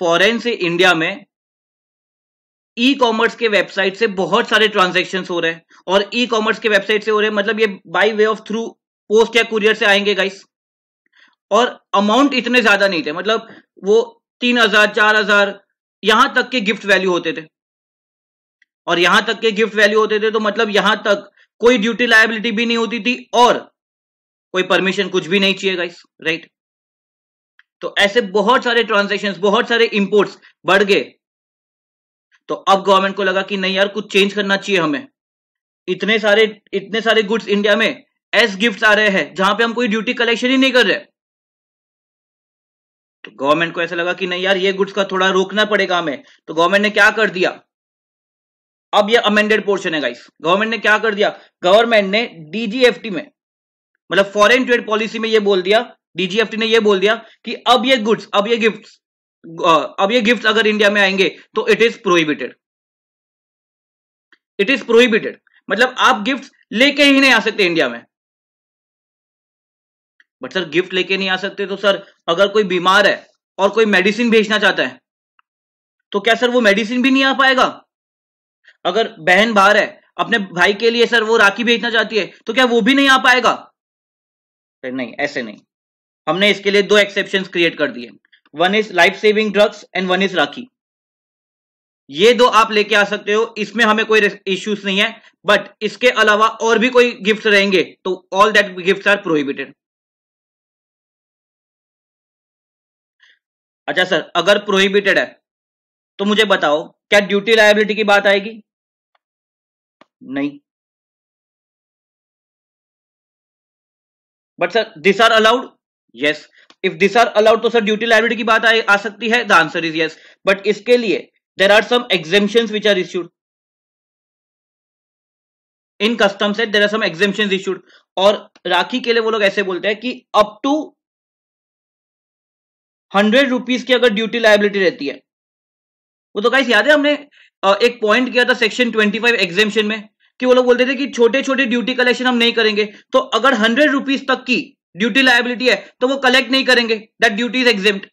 फॉरेन से इंडिया में ई कॉमर्स के वेबसाइट से बहुत सारे ट्रांजेक्शन हो रहे हैं और ई कॉमर्स के वेबसाइट से हो रहे हैं मतलब ये by way of through post या कुरियर से आएंगे गाइस और अमाउंट इतने ज्यादा नहीं थे मतलब वो तीन हजार चार हजार यहां तक के गिफ्ट वैल्यू होते थे और यहां तक के गिफ्ट वैल्यू होते थे तो मतलब यहां तक कोई ड्यूटी लाइबिलिटी भी नहीं होती थी और कोई परमिशन कुछ भी नहीं चाहिए गाइस राइट तो ऐसे बहुत सारे ट्रांजेक्शन बहुत सारे इंपोर्ट्स बढ़ गए तो अब गवर्नमेंट को लगा कि नहीं यार कुछ चेंज करना चाहिए हमें इतने सारे इतने सारे गुड्स इंडिया में एस गिफ्ट आ रहे हैं जहां पे हम कोई ड्यूटी कलेक्शन ही नहीं कर रहे तो गवर्नमेंट को ऐसा लगा कि नहीं यार ये गुड्स का थोड़ा रोकना पड़ेगा हमें तो गवर्नमेंट ने क्या कर दिया अब ये अमेंडेड पोर्शन है गाइस गवर्नमेंट ने क्या कर दिया गवर्नमेंट ने डीजीएफटी में मतलब फॉरेन ट्रेड पॉलिसी में ये बोल दिया डीजीएफटी ने ये बोल दिया कि अब ये गुड्स अब ये गिफ्ट अब ये गिफ्ट अगर इंडिया में आएंगे तो it is prohibited it is prohibited मतलब आप गिफ्ट लेके ही नहीं आ सकते इंडिया में बट सर गिफ्ट लेके नहीं आ सकते तो सर अगर कोई बीमार है और कोई मेडिसिन भेजना चाहता है तो क्या सर वो मेडिसिन भी नहीं आ पाएगा अगर बहन बाहर है अपने भाई के लिए सर वो राखी भेजना चाहती है तो क्या वो भी नहीं आ पाएगा नहीं ऐसे नहीं हमने इसके लिए दो एक्सेप्शन क्रिएट कर दिए one is life saving drugs and one is rakhi ये दो आप लेके आ सकते हो इसमें हमें कोई इश्यूज नहीं है बट इसके अलावा और भी कोई गिफ्ट रहेंगे तो all that gift are prohibited अच्छा सर अगर प्रोहिबिटेड है तो मुझे बताओ क्या ड्यूटी लाइबिलिटी की बात आएगी नहीं but sir this are allowed yes if this are allowed तो सर ड्यूटी लाइबिलिटी की बात आ, आ सकती है the answer is yes but इसके लिए there are some exemption which are issued in customs से there are some exemption issued और राखी के लिए वो लोग ऐसे बोलते हैं कि अप टू हंड्रेड रुपीज की अगर ड्यूटी लाइबिलिटी रहती है वो तो कहीं याद है हमने एक पॉइंट किया था सेक्शन ट्वेंटी फाइव एग्जेम्पशन में कि वो लोग बोलते थे कि छोटे छोटे ड्यूटी कलेक्शन हम नहीं करेंगे तो अगर हंड्रेड रुपीज तक की ड्यूटी लाइबिलिटी है तो वो कलेक्ट नहीं करेंगे that duty is exempt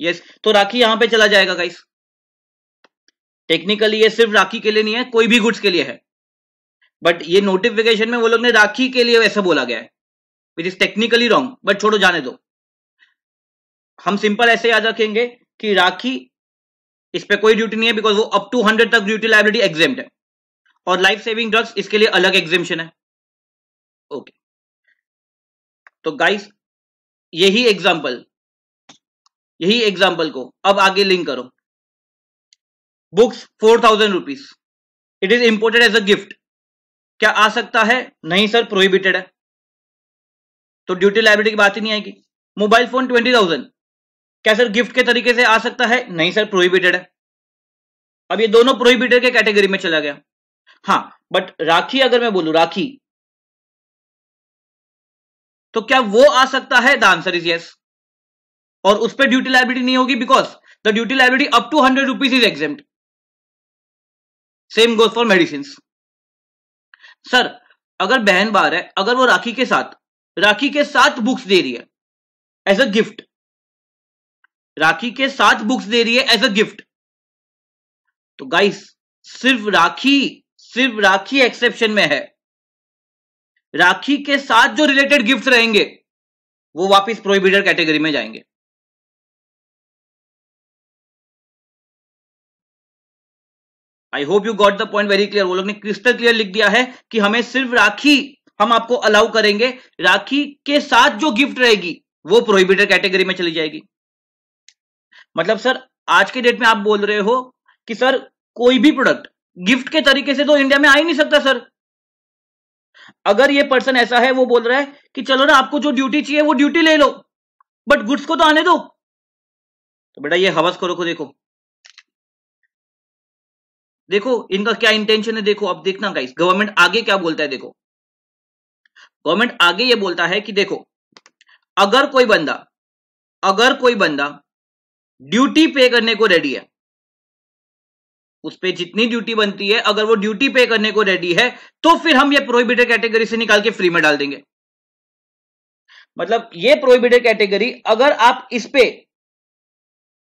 yes तो राखी यहां पे चला जाएगा गाइस टेक्निकली ये सिर्फ राखी के लिए नहीं है कोई भी गुड्स के लिए है बट ये नोटिफिकेशन में वो लोग ने राखी के लिए वैसे बोला गया है which is technically wrong but छोड़ो जाने दो हम सिंपल ऐसे याद रखेंगे कि राखी इस पर कोई ड्यूटी नहीं है बिकॉज वो अप टू हंड्रेड तक ड्यूटी लाइबिलिटी एग्जेम्ड है और लाइफ सेविंग ड्रग्स इसके लिए अलग एग्जेम्शन है ओके तो गाइस यही एग्जाम्पल यही एग्जाम्पल को अब आगे लिंक करो books four thousand rupees it is imported as a gift क्या आ सकता है नहीं सर प्रोहिबिटेड है तो ड्यूटी लाइबिलिटी की बात ही नहीं आएगी मोबाइल फोन ट्वेंटी थाउजेंड क्या सर गिफ्ट के तरीके से आ सकता है नहीं सर प्रोहिबिटेड है अब ये दोनों प्रोहिबिटेड के कैटेगरी में चला गया हाँ बट राखी अगर मैं बोलू राखी तो क्या वो आ सकता है द आंसर इज यस और उस पर ड्यूटी लाइब्रेरी नहीं होगी because the duty liability up to hundred rupees is exempt same goes for medicine sir अगर बहन बार है अगर वो राखी के साथ राखी के साथ बुक्स दे रही है एज अ गिफ्ट राखी के साथ बुक्स दे रही है एज अ गिफ्ट तो गाइस सिर्फ राखी सिर्फ राखी एक्सेप्शन में है राखी के साथ जो रिलेटेड गिफ्ट रहेंगे वो वापस प्रोहिबिटेड कैटेगरी में जाएंगे I hope you got the point very clear वो लोग ने क्रिस्टल क्लियर लिख दिया है कि हमें सिर्फ राखी हम आपको अलाउ करेंगे राखी के साथ जो गिफ्ट रहेगी वो प्रोहिबिटेड कैटेगरी में चली जाएगी मतलब सर आज के डेट में आप बोल रहे हो कि सर कोई भी प्रोडक्ट गिफ्ट के तरीके से तो इंडिया में आ ही नहीं सकता सर अगर ये पर्सन ऐसा है वो बोल रहा है कि चलो ना आपको जो ड्यूटी चाहिए वो ड्यूटी ले लो बट गुड्स को तो आने दो तो बेटा ये हवस करो को देखो देखो इनका क्या इंटेंशन है देखो अब देखना गाइस गवर्नमेंट आगे क्या बोलता है देखो गवर्नमेंट आगे ये बोलता है कि देखो अगर कोई बंदा अगर कोई बंदा ड्यूटी पे करने को रेडी है उस पर जितनी ड्यूटी बनती है अगर वो ड्यूटी पे करने को रेडी है तो फिर हम ये प्रोहिबिटेड कैटेगरी से निकाल के फ्री में डाल देंगे मतलब ये प्रोहिबिटेड कैटेगरी अगर आप इस पे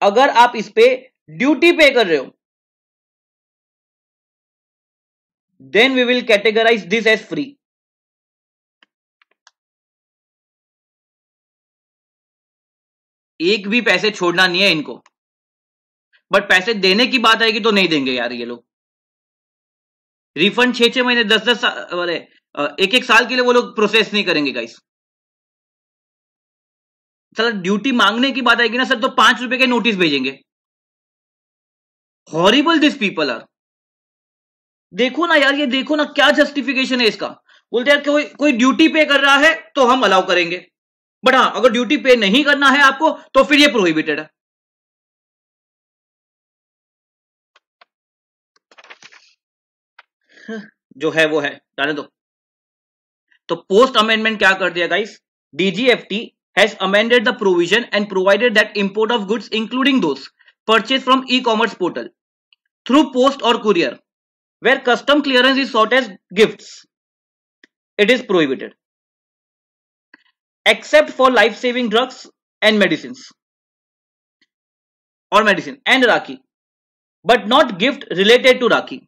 अगर आप इस पे ड्यूटी पे कर रहे हो then we will categorise this as free एक भी पैसे छोड़ना नहीं है इनको बट पैसे देने की बात आएगी तो नहीं देंगे यार ये लोग रिफंड छह छह महीने दस दस अरे एक एक साल के लिए वो लोग प्रोसेस नहीं करेंगे गाइस सर ड्यूटी मांगने की बात आएगी ना सर तो पांच रुपए के नोटिस भेजेंगे हॉरिबल दिस पीपल आर देखो ना यार ये देखो ना क्या जस्टिफिकेशन है इसका बोलते यार कोई कोई ड्यूटी पे कर रहा है तो हम अलाउ करेंगे बट हाँ अगर ड्यूटी पे नहीं करना है आपको तो फिर ये प्रोहिबिटेड है हाँ, जो है वो है जाने दो तो पोस्ट अमेंडमेंट क्या कर दिया guys DGFT has amended the provision and provided that import of goods including those purchase from e commerce portal through post और courier where custom clearance is sought as gift it is prohibited except for life saving drugs and medicine और medicine and rakhi but not gift related to rakhi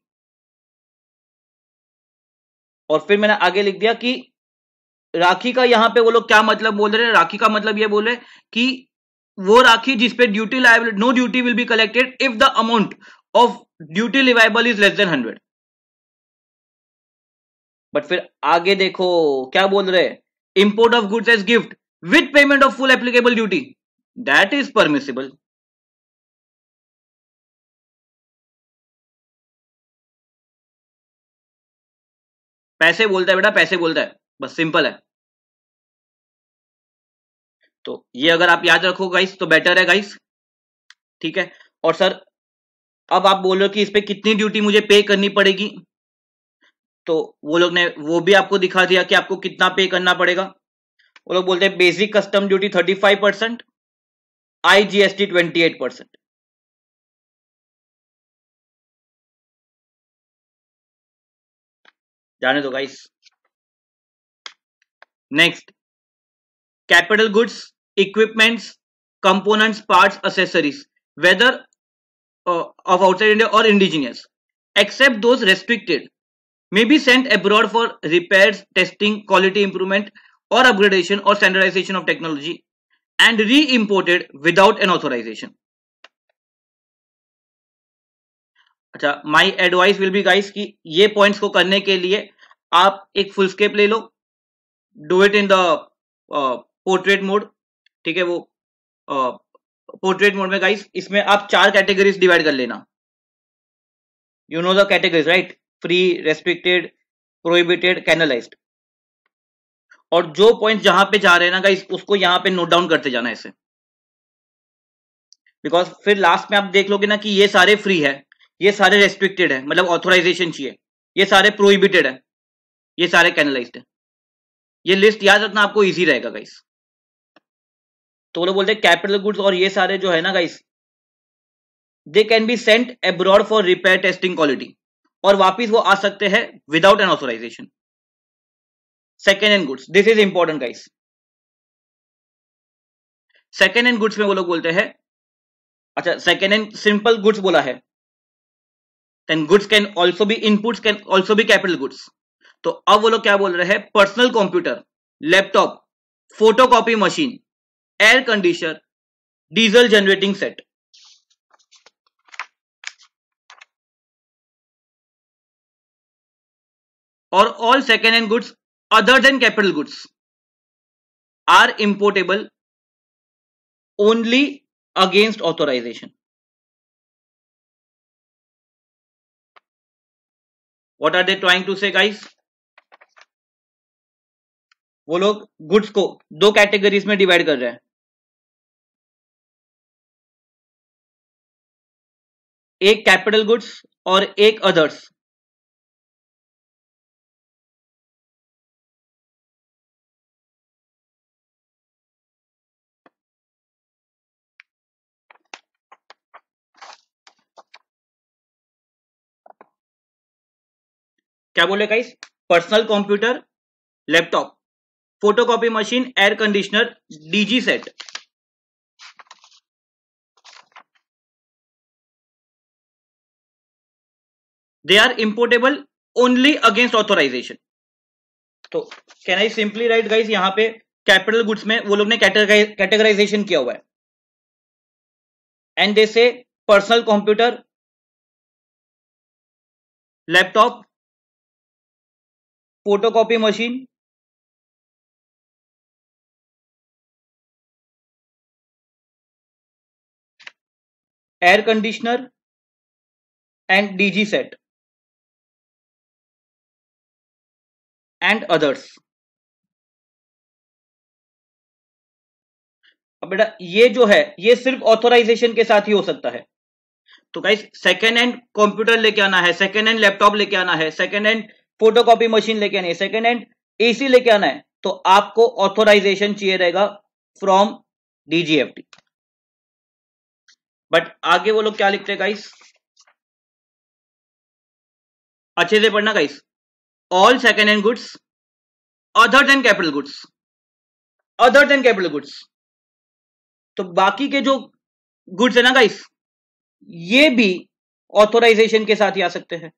और फिर मैंने आगे लिख दिया कि राखी का यहां पे वो लोग क्या मतलब बोल रहे हैं राखी का मतलब ये बोल रहे हैं कि वो राखी जिसपे duty liability no duty will be collected if the amount of duty leviable is less than hundred but फिर आगे देखो क्या बोल रहे हैं import of goods as gift with payment of full applicable duty that is permissible पैसे बोलता है बेटा पैसे बोलता है बस सिंपल है तो ये अगर आप याद रखो गाइस तो बेटर है गाइस ठीक है और सर अब आप बोल रहे हो कि इस पर कितनी ड्यूटी मुझे पे करनी पड़ेगी तो वो लोग ने वो भी आपको दिखा दिया कि आपको कितना पे करना पड़ेगा वो लोग बोलते हैं basic custom duty thirty five percent I T twenty eight percent जाने दो guys next capital goods equipments components parts accessories whether of outside India और indigenous except those restricted may be sent abroad for repair testing quality improvement और अपग्रेडेशन और standardisation of technology and re imported without an authorisation अच्छा my advice will be guys की ये पॉइंट को करने के लिए आप एक फुल स्केप ले लो do it in the portrait mode ठीक है वो पोर्ट्रेट uh, मोड में गाइस इसमें आप चार कैटेगरीज डिवाइड कर लेना you know the categories right free restricted prohibited canalised और जो पॉइंट जहां पे जा रहे हैं ना गाइस उसको यहां पे नोट डाउन करते जाना इसे बिकॉज फिर लास्ट में आप देख लोगे ना कि ये सारे फ्री है ये सारे रेस्ट्रिक्टेड है मतलब ऑथोराइजेशन चाहिए ये सारे प्रोहिबिटेड है ये सारे कैनलाइज्ड है ये लिस्ट याद रखना आपको इजी रहेगा गाइस तो वो लोग बोलते हैं कैपिटल गुड्स और ये सारे जो है ना guys they can be sent abroad for repair testing quality और वापिस वो आ सकते हैं without an authorisation second hand goods this is important guys second hand goods में वो लोग बोलते हैं अच्छा सेकेंड हैंड सिंपल गुड्स बोला है then goods can also be inputs can also be capital goods तो अब वो लोग क्या बोल रहे हैं personal computer laptop photocopy machine air conditioner diesel generating set और all second hand goods other than capital goods are importable only against authorisation what are they trying to say guys वो लोग गुड्स को दो कैटेगरीज में डिवाइड कर रहे हैं एक कैपिटल गुड्स और एक अदर्स क्या बोले guys personal computer laptop photocopy machine air conditioner DG set they are importable only against authorisation तो can I simply write guys यहां पे कैपिटल गुड्स में वो लोग ने कैटेगराइजेशन किया हुआ है and they say personal computer laptop photocopy machine air conditioner and DG set and others अब बेटा ये जो है ये सिर्फ ऑथोराइजेशन के साथ ही हो सकता है तो गाइस सेकेंड हैंड कंप्यूटर लेके आना है सेकेंड हैंड लैपटॉप लेके आना है सेकेंड हैंड फोटोकॉपी मशीन लेके आनी है सेकेंड हैंड एसी लेके आना है तो आपको ऑथोराइजेशन चाहिए रहेगा फ्रॉम डीजीएफटी बट आगे वो लोग क्या लिखते हैं गाइस अच्छे से पढ़ना guys all second hand goods other than capital goods other than capital goods तो बाकी के जो गुड्स है ना गाइस ये भी ऑथोराइजेशन के साथ ही आ सकते हैं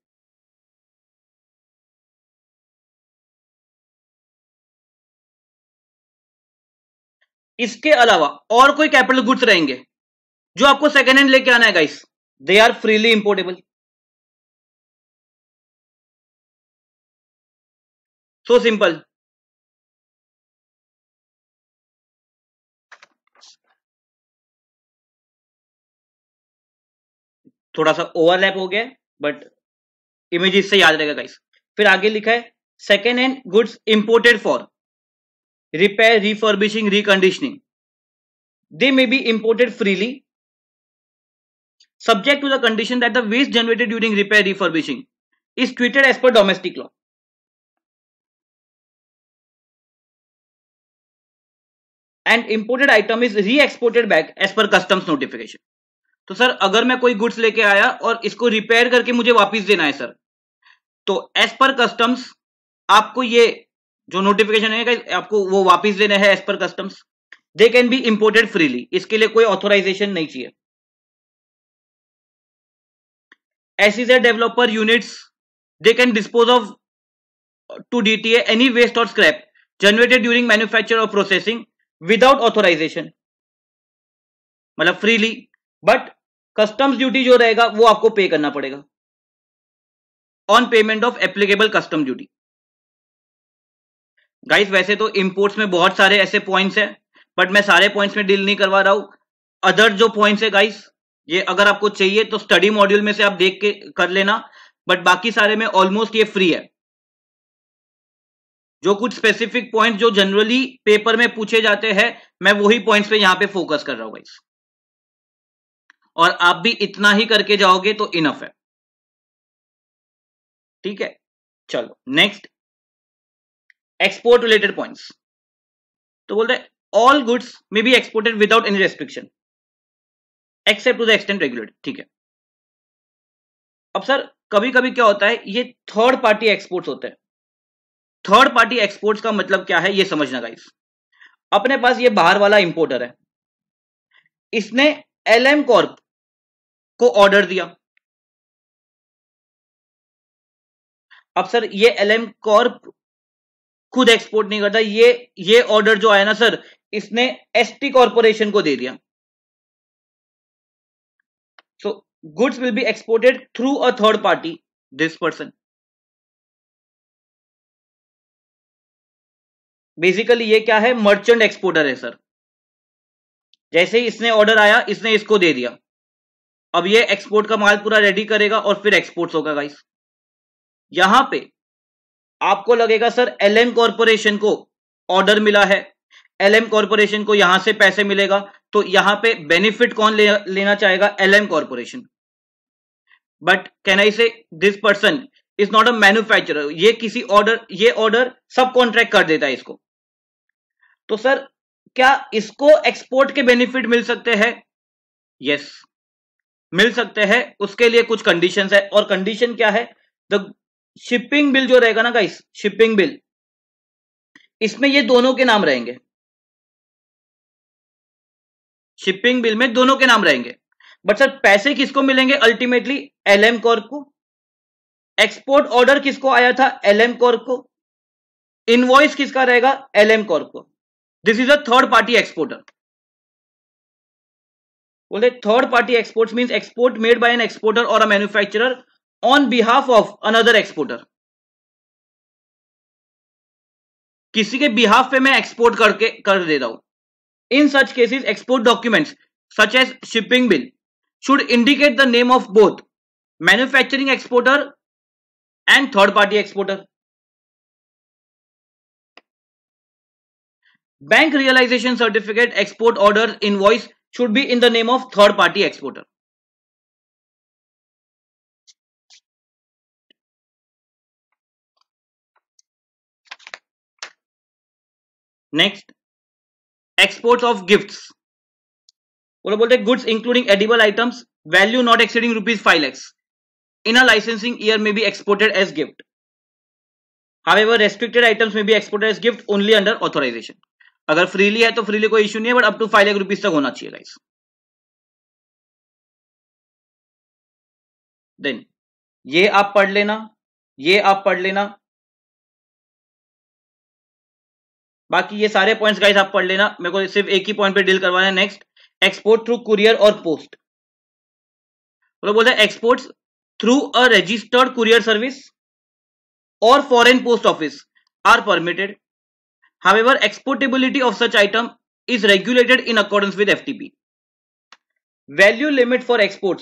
इसके अलावा और कोई कैपिटल गुड्स रहेंगे जो आपको सेकेंड हैंड लेके आना है guys they are freely importable so simple थोड़ा सा ओवरलैप हो गया बट इमेज इससे याद रहेगा गाइस फिर आगे लिखा है second hand goods imported for repair, refurbishing, reconditioning. They may be imported freely subject to the condition that the waste generated during repair refurbishing is treated as per domestic law. And imported item is re-exported back as per customs notification. तो सर अगर मैं कोई गुड्स लेके आया और इसको रिपेयर करके मुझे वापस देना है सर तो एज पर कस्टम्स आपको ये जो नोटिफिकेशन है आपको वो वापिस देना है as per customs they can be imported freely इसके लिए कोई ऑथोराइजेशन नहीं चाहिए SEZ developer units they can dispose of to DTA any waste और स्क्रैप जनरेटेड ड्यूरिंग मैन्युफैक्चर और प्रोसेसिंग विदाउट ऑथोराइजेशन मतलब फ्रीली बट कस्टम्स ड्यूटी जो रहेगा वो आपको पे करना पड़ेगा on payment of applicable custom duty guys वैसे तो इम्पोर्ट्स में बहुत सारे ऐसे पॉइंट्स हैं बट मैं सारे पॉइंट्स में डील नहीं करवा रहा हूँ अदर जो पॉइंट्स है गाइस ये अगर आपको चाहिए तो स्टडी मॉड्यूल में से आप देख के कर लेना बट बाकी सारे में ऑलमोस्ट ये फ्री है जो कुछ स्पेसिफिक पॉइंट जो जनरली पेपर में पूछे जाते हैं मैं वही पॉइंट्स पे यहां पे फोकस कर रहा हूं गाइस और आप भी इतना ही करके जाओगे तो इनफ है ठीक है चलो नेक्स्ट एक्सपोर्ट रिलेटेड पॉइंट्स तो बोल रहे all goods may be exported without any restriction except to the extent regulated ठीक है अब सर कभी कभी क्या होता है ये थर्ड पार्टी एक्सपोर्ट्स होते हैं थर्ड पार्टी एक्सपोर्ट्स का मतलब क्या है ये समझना गाइस अपने पास ये बाहर वाला इंपोर्टर है इसने एल एम कॉर्प को ऑर्डर दिया अब सर ये एल एम कॉर्प खुद एक्सपोर्ट नहीं करता ये ये ऑर्डर जो आया ना सर इसने एसटी कॉरपोरेशन को दे दिया so goods will be exported through a third party this person basically ये क्या है मर्चेंट एक्सपोर्टर है सर जैसे ही इसने ऑर्डर आया इसने इसको दे दिया अब ये एक्सपोर्ट का माल पूरा रेडी करेगा और फिर एक्सपोर्ट होगा गाइस यहां पे आपको लगेगा सर एल एम कॉरपोरेशन को ऑर्डर मिला है एल एम कॉरपोरेशन को यहां से पैसे मिलेगा तो यहां पे बेनिफिट कौन ले, लेना चाहेगा L M corporation but can I say this person is not a manufacturer ये किसी ऑर्डर ये ऑर्डर सब कॉन्ट्रैक्ट कर देता है इसको तो सर क्या इसको एक्सपोर्ट के बेनिफिट मिल सकते हैं यस yes. मिल सकते हैं उसके लिए कुछ कंडीशंस है और कंडीशन क्या है द शिपिंग बिल जो रहेगा ना गाइस शिपिंग बिल इसमें ये दोनों के नाम रहेंगे शिपिंग बिल में दोनों के नाम रहेंगे बट सर पैसे किसको मिलेंगे अल्टीमेटली एल एम कॉर्क को एक्सपोर्ट ऑर्डर किसको आया था एल एम कॉर्क को इनवॉइस किसका रहेगा एल एम कॉर्प को this is a third party exporter बोले third party export mean export made by an exporter और a manufacturer on behalf of another exporter किसी के बिहाफ पे मैं एक्सपोर्ट करके कर देता हूं in such cases export documents such as shipping bill should indicate the name of both manufacturing exporter and third party exporter bank realisation certificate export order invoice should be in the name of third party exporter next export of gift बोलते goods including edible items value not exceeding rupees five lakhs in licensing year may be exported as gift however restricted items may be exported as gift only under authorisation अगर फ्रीली है तो फ्रीली कोई इश्यू नहीं है but up to five lakh rupees तक होना चाहिए गाइस देन ये आप पढ़ लेना ये आप पढ़ लेना बाकी ये सारे पॉइंट गाइस आप पढ़ लेना मेरे को सिर्फ एक ही पॉइंट पे डील करवाना है नेक्स्ट एक्सपोर्ट थ्रू कुरियर और पोस्ट मतलब बोलते हैं exports through a registered courier service और foreign post office are permitted however exportability of such item is regulated in accordance with F value limit for export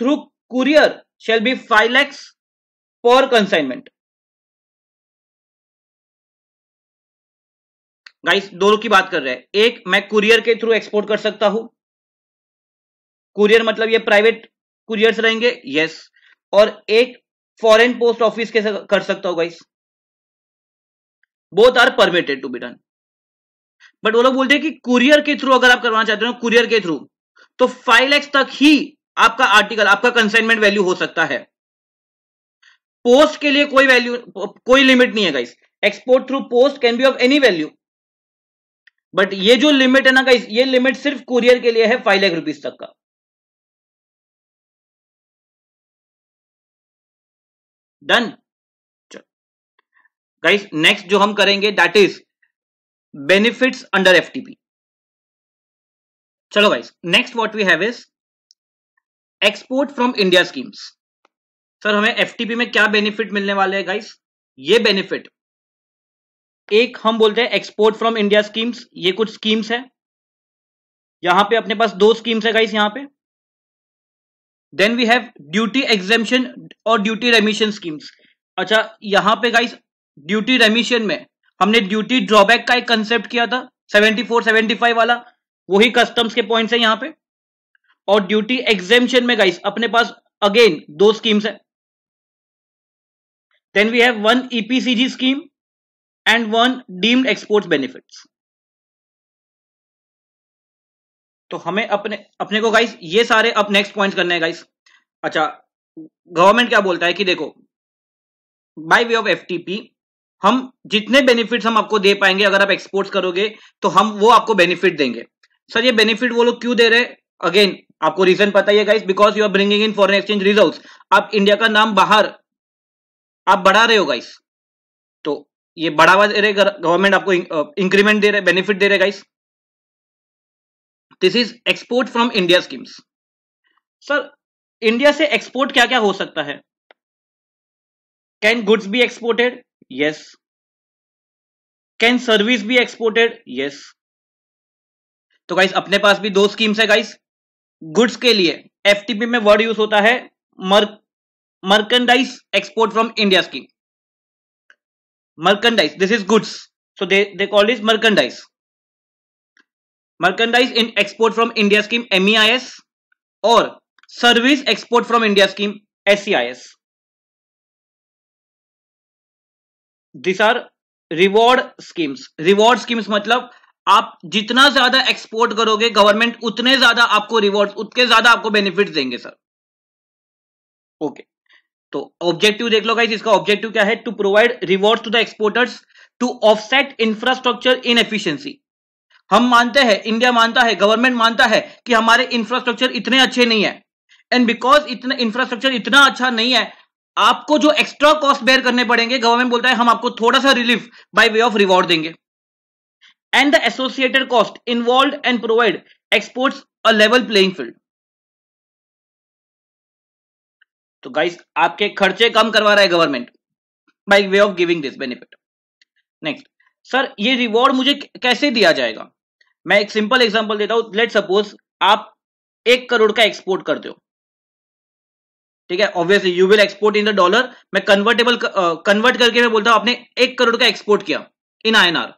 through courier shall be five lakhs per consignment guys दोनों की बात कर रहे हैं एक मैं कुरियर के थ्रू एक्सपोर्ट कर सकता हूं कुरियर मतलब ये प्राइवेट कुरियर्स रहेंगे यस और एक फॉरेन पोस्ट ऑफिस के कर सकता हूं guys both are permitted to be done but वो लोग बोलते हैं कि कुरियर के थ्रू अगर आप करवाना चाहते हो कुरियर के थ्रू तो फाइव लैक्स तक ही आपका आर्टिकल आपका कंसाइनमेंट वैल्यू हो सकता है पोस्ट के लिए कोई वैल्यू कोई लिमिट नहीं है guys export through post can be of any value but ये जो लिमिट है ना गाइस ये लिमिट सिर्फ कुरियर के लिए है फाइव लाख रुपीज तक का डन गाइस नेक्स्ट जो हम करेंगे that is benefits under FTP चलो guys next what we have is export from India schemes sir हमें एफटीपी में क्या बेनिफिट मिलने वाले हैं गाइस ये बेनिफिट एक हम बोलते हैं एक्सपोर्ट फ्रॉम इंडिया स्कीम्स ये कुछ स्कीम्स है यहां पे अपने पास दो स्कीम्स है गाइस यहां पे then we have duty exemption और ड्यूटी रेमिशन स्कीम्स अच्छा यहां पे गाइस ड्यूटी रेमिशन में हमने ड्यूटी ड्रॉबैक का एक कंसेप्ट किया था 74 75 वाला वही कस्टम्स के पॉइंट्स है यहां पे और ड्यूटी एग्जेम्पन में गाइस अपने पास अगेन दो स्कीम्स है then we have one EPCG scheme and one deemed exports benefits तो हमें अपने अपने को गाइस ये सारे अब नेक्स्ट पॉइंट करने हैं गाइस अच्छा गवर्नमेंट क्या बोलता है कि देखो बाय वे ऑफ एफटीपी हम जितने बेनिफिट्स हम आपको दे पाएंगे अगर आप एक्सपोर्ट्स करोगे तो हम वो आपको बेनिफिट देंगे सर ये बेनिफिट वो लोग क्यों दे रहे हैं अगेन आपको रीजन पता ही है guys because you are bringing in foreign exchange result आप इंडिया का नाम बाहर आप बढ़ा रहे हो गाइस तो ये बढ़ावा दे रहे गवर्नमेंट आपको इंक्रीमेंट uh, दे रहे बेनिफिट दे रहे guys this is export from India schemes sir India से एक्सपोर्ट क्या क्या हो सकता है can goods be exported yes can service be exported yes तो गाइस अपने पास भी दो स्कीम्स है गाइस गुड्स के लिए एफटीपी में वर्ड यूज होता है merc merchandise export from India scheme merchandise this is goods so they they call this merchandise merchandise in export from india scheme meis or service export from india scheme scis these are reward schemes reward schemes matlab आप जितना ज्यादा एक्सपोर्ट करोगे गवर्नमेंट उतने ज्यादा आपको रिवॉर्ड उतने ज्यादा आपको बेनिफिट्स देंगे सर ओके okay. तो ऑब्जेक्टिव देख लो गाइस इसका ऑब्जेक्टिव क्या है to provide reward to the exporters to offset infrastructure efficiency हम मानते हैं इंडिया मानता है गवर्नमेंट मानता है कि हमारे इंफ्रास्ट्रक्चर इतने अच्छे नहीं है एंड बिकॉज इतना इंफ्रास्ट्रक्चर इतना अच्छा नहीं है आपको जो एक्स्ट्रा कॉस्ट बेयर करने पड़ेंगे गवर्नमेंट बोलता है हम आपको थोड़ा सा relief by way of reward देंगे and the associated cost involve and provide exports a level playing field तो गाइस आपके खर्चे कम करवा रहा है government by way of giving this benefit next sir ये रिवॉर्ड मुझे कैसे दिया जाएगा मैं एक सिंपल एग्जांपल देता हूं लेट सपोज आप एक करोड़ का एक्सपोर्ट करते हो ठीक है obviously you will export in the dollar मैं कन्वर्टेबल कन्वर्ट करके मैं बोलता हूं आपने एक करोड़ का एक्सपोर्ट किया in INR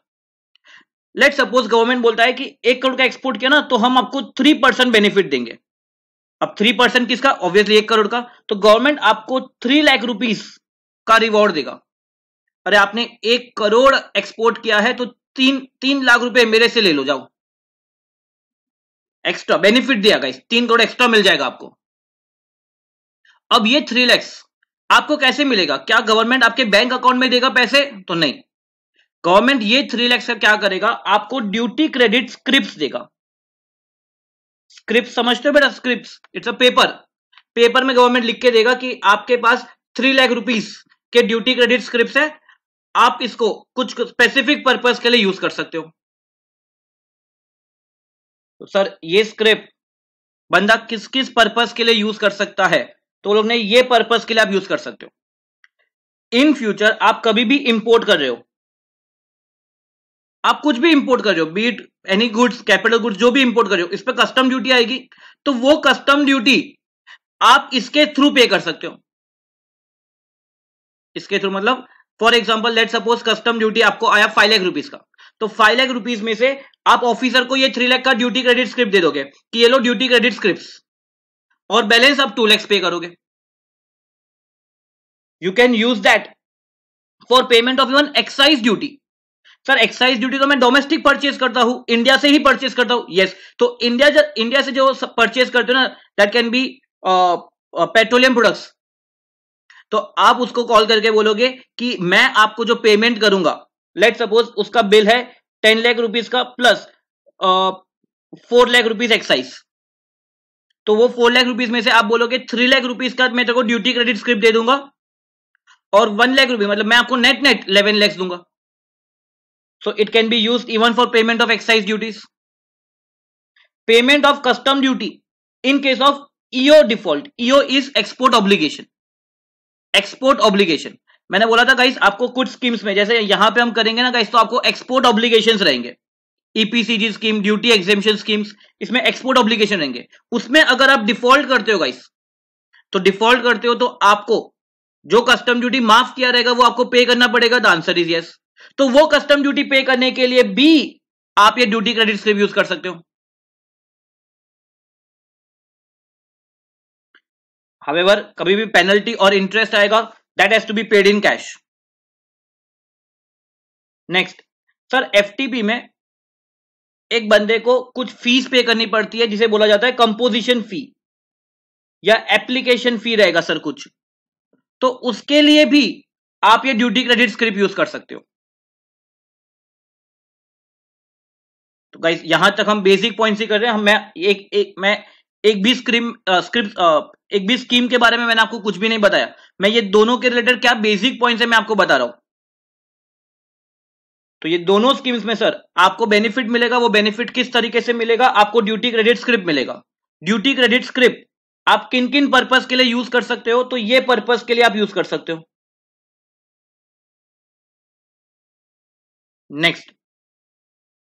let suppose government बोलता है कि एक करोड़ का एक्सपोर्ट किया ना तो हम आपको थ्री परसेंट बेनिफिट देंगे अब थ्री परसेंट किसका ऑब्वियसली एक करोड़ का तो गवर्नमेंट आपको थ्री लाख रुपीस का रिवॉर्ड देगा अरे आपने एक करोड़ एक्सपोर्ट किया है तो तीन तीन लाख रुपए मेरे से ले लो जाओ एक्स्ट्रा बेनिफिट दिया गया तीन करोड़ एक्स्ट्रा मिल जाएगा आपको अब ये थ्री लैक्स आपको कैसे मिलेगा क्या गवर्नमेंट आपके बैंक अकाउंट में देगा पैसे तो नहीं गवर्नमेंट ये थ्री लैक्स का क्या करेगा आपको ड्यूटी क्रेडिट स्क्रिप्ट देगा स्क्रिप्ट समझते हो बेटा script it's a paper paper में गवर्नमेंट लिख के देगा कि आपके पास थ्री लाख रुपीज के ड्यूटी क्रेडिट स्क्रिप्ट है आप इसको कुछ स्पेसिफिक पर्पज के लिए यूज कर सकते हो तो सर ये स्क्रिप्ट बंदा किस किस पर्पज के लिए यूज कर सकता है तो लोग ने ये पर्पज के लिए आप यूज कर सकते हो इन फ्यूचर आप कभी भी इंपोर्ट कर रहे हो आप कुछ भी इंपोर्ट कर रहे हो be it any goods capital goods जो भी इंपोर्ट कर रहे हो इस पर कस्टम ड्यूटी आएगी तो वो कस्टम ड्यूटी आप इसके थ्रू पे कर सकते हो इसके थ्रू मतलब for example let suppose custom duty आपको आया फाइव लाख रुपीज का तो फाइव लाख रुपीज में से आप ऑफिसर को ये थ्री लाख का ड्यूटी क्रेडिट स्क्रिप्ट दे दोगे कि ये लो ड्यूटी क्रेडिट स्क्रिप्ट और बैलेंस आप टू लैक्स पे करोगे you can use that for payment of union excise duty sir excise duty तो मैं डोमेस्टिक परचेज करता हूं इंडिया से ही परचेज करता हूं यस तो इंडिया जब इंडिया से जो परचेज करते हो ना that can be petroleum products तो आप उसको कॉल करके बोलोगे कि मैं आपको जो पेमेंट करूंगा लेट सपोज उसका बिल है टेन लाख रुपीज का plus four lakh rupees excise तो वो फोर लाख रुपीज में से आप बोलोगे थ्री लाख रुपीज का मैं तेरे को ड्यूटी क्रेडिट स्क्रिप्ट दे दूंगा और वन लाख रुपीज मतलब मैं आपको नेट नेट इलेवन लैक्स दूंगा So it can be used even for payment of excise duties. Payment of custom duty in case of EO default. EO is export obligation. Export obligation. मैंने बोला था गाइस आपको कुछ स्कीम्स में जैसे यहां पे हम करेंगे ना गाइस तो आपको एक्सपोर्ट ऑब्लिगेशन रहेंगे EPCG scheme duty exemption schemes इसमें एक्सपोर्ट ऑब्लिगेशन रहेंगे उसमें अगर आप डिफॉल्ट करते हो गाइस तो डिफॉल्ट करते हो तो आपको जो कस्टम ड्यूटी माफ किया रहेगा वो आपको पे करना पड़ेगा द आंसर इज यस तो वो कस्टम ड्यूटी पे करने के लिए भी आप ये ड्यूटी क्रेडिट स्लिप यूज कर सकते हो हावेवर कभी भी पेनल्टी और इंटरेस्ट आएगा that has to be paid in cash next sir FTP में एक बंदे को कुछ फीस पे करनी पड़ती है जिसे बोला जाता है कंपोजिशन फी या एप्लीकेशन फी रहेगा सर कुछ तो उसके लिए भी आप ये ड्यूटी क्रेडिट स्क्रिप्ट यूज कर सकते हो तो गाइस यहां तक हम बेसिक पॉइंट ही कर रहे हैं मैं एक एक मैं एक भी स्क्रीम स्क्रिप्ट एक भी स्कीम के बारे में मैंने आपको कुछ भी नहीं बताया मैं ये दोनों के रिलेटेड क्या बेसिक पॉइंट्स है मैं आपको बता रहा हूं तो ये दोनों स्कीम्स में सर आपको बेनिफिट मिलेगा वो बेनिफिट किस तरीके से मिलेगा आपको ड्यूटी क्रेडिट स्क्रिप्ट मिलेगा ड्यूटी क्रेडिट स्क्रिप्ट आप किन किन पर्पज के लिए यूज कर सकते हो तो ये पर्पज के लिए आप यूज कर सकते हो नेक्स्ट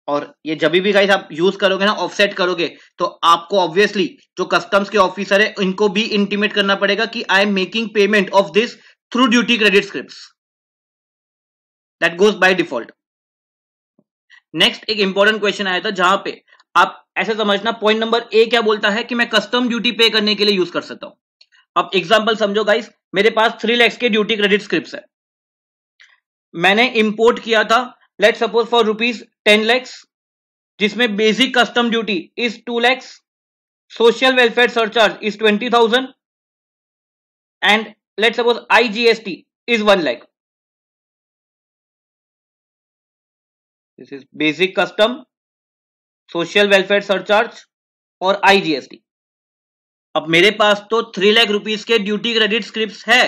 और ये जब भी गाइस आप यूज करोगे ना ऑफसेट करोगे तो आपको ऑब्वियसली जो कस्टम्स के ऑफिसर है इनको भी इंटीमेट करना पड़ेगा कि I am making payment of this through duty credit script that goes by default next एक इंपॉर्टेंट क्वेश्चन आया था जहां पे आप ऐसे समझना पॉइंट नंबर ए क्या बोलता है कि मैं कस्टम ड्यूटी पे करने के लिए यूज कर सकता हूं अब एग्जाम्पल समझो गाइस मेरे पास थ्री लैक्स के ड्यूटी क्रेडिट स्क्रिप्ट है मैंने इंपोर्ट किया था let suppose for rupees ten lakhs जिसमें basic custom duty is two lakhs social welfare surcharge is twenty thousand and let suppose IGST is one lakh this is basic custom social welfare surcharge और आईजीएसटी अब मेरे पास तो थ्री लाख रुपीज के ड्यूटी क्रेडिट स्क्रिप्ट है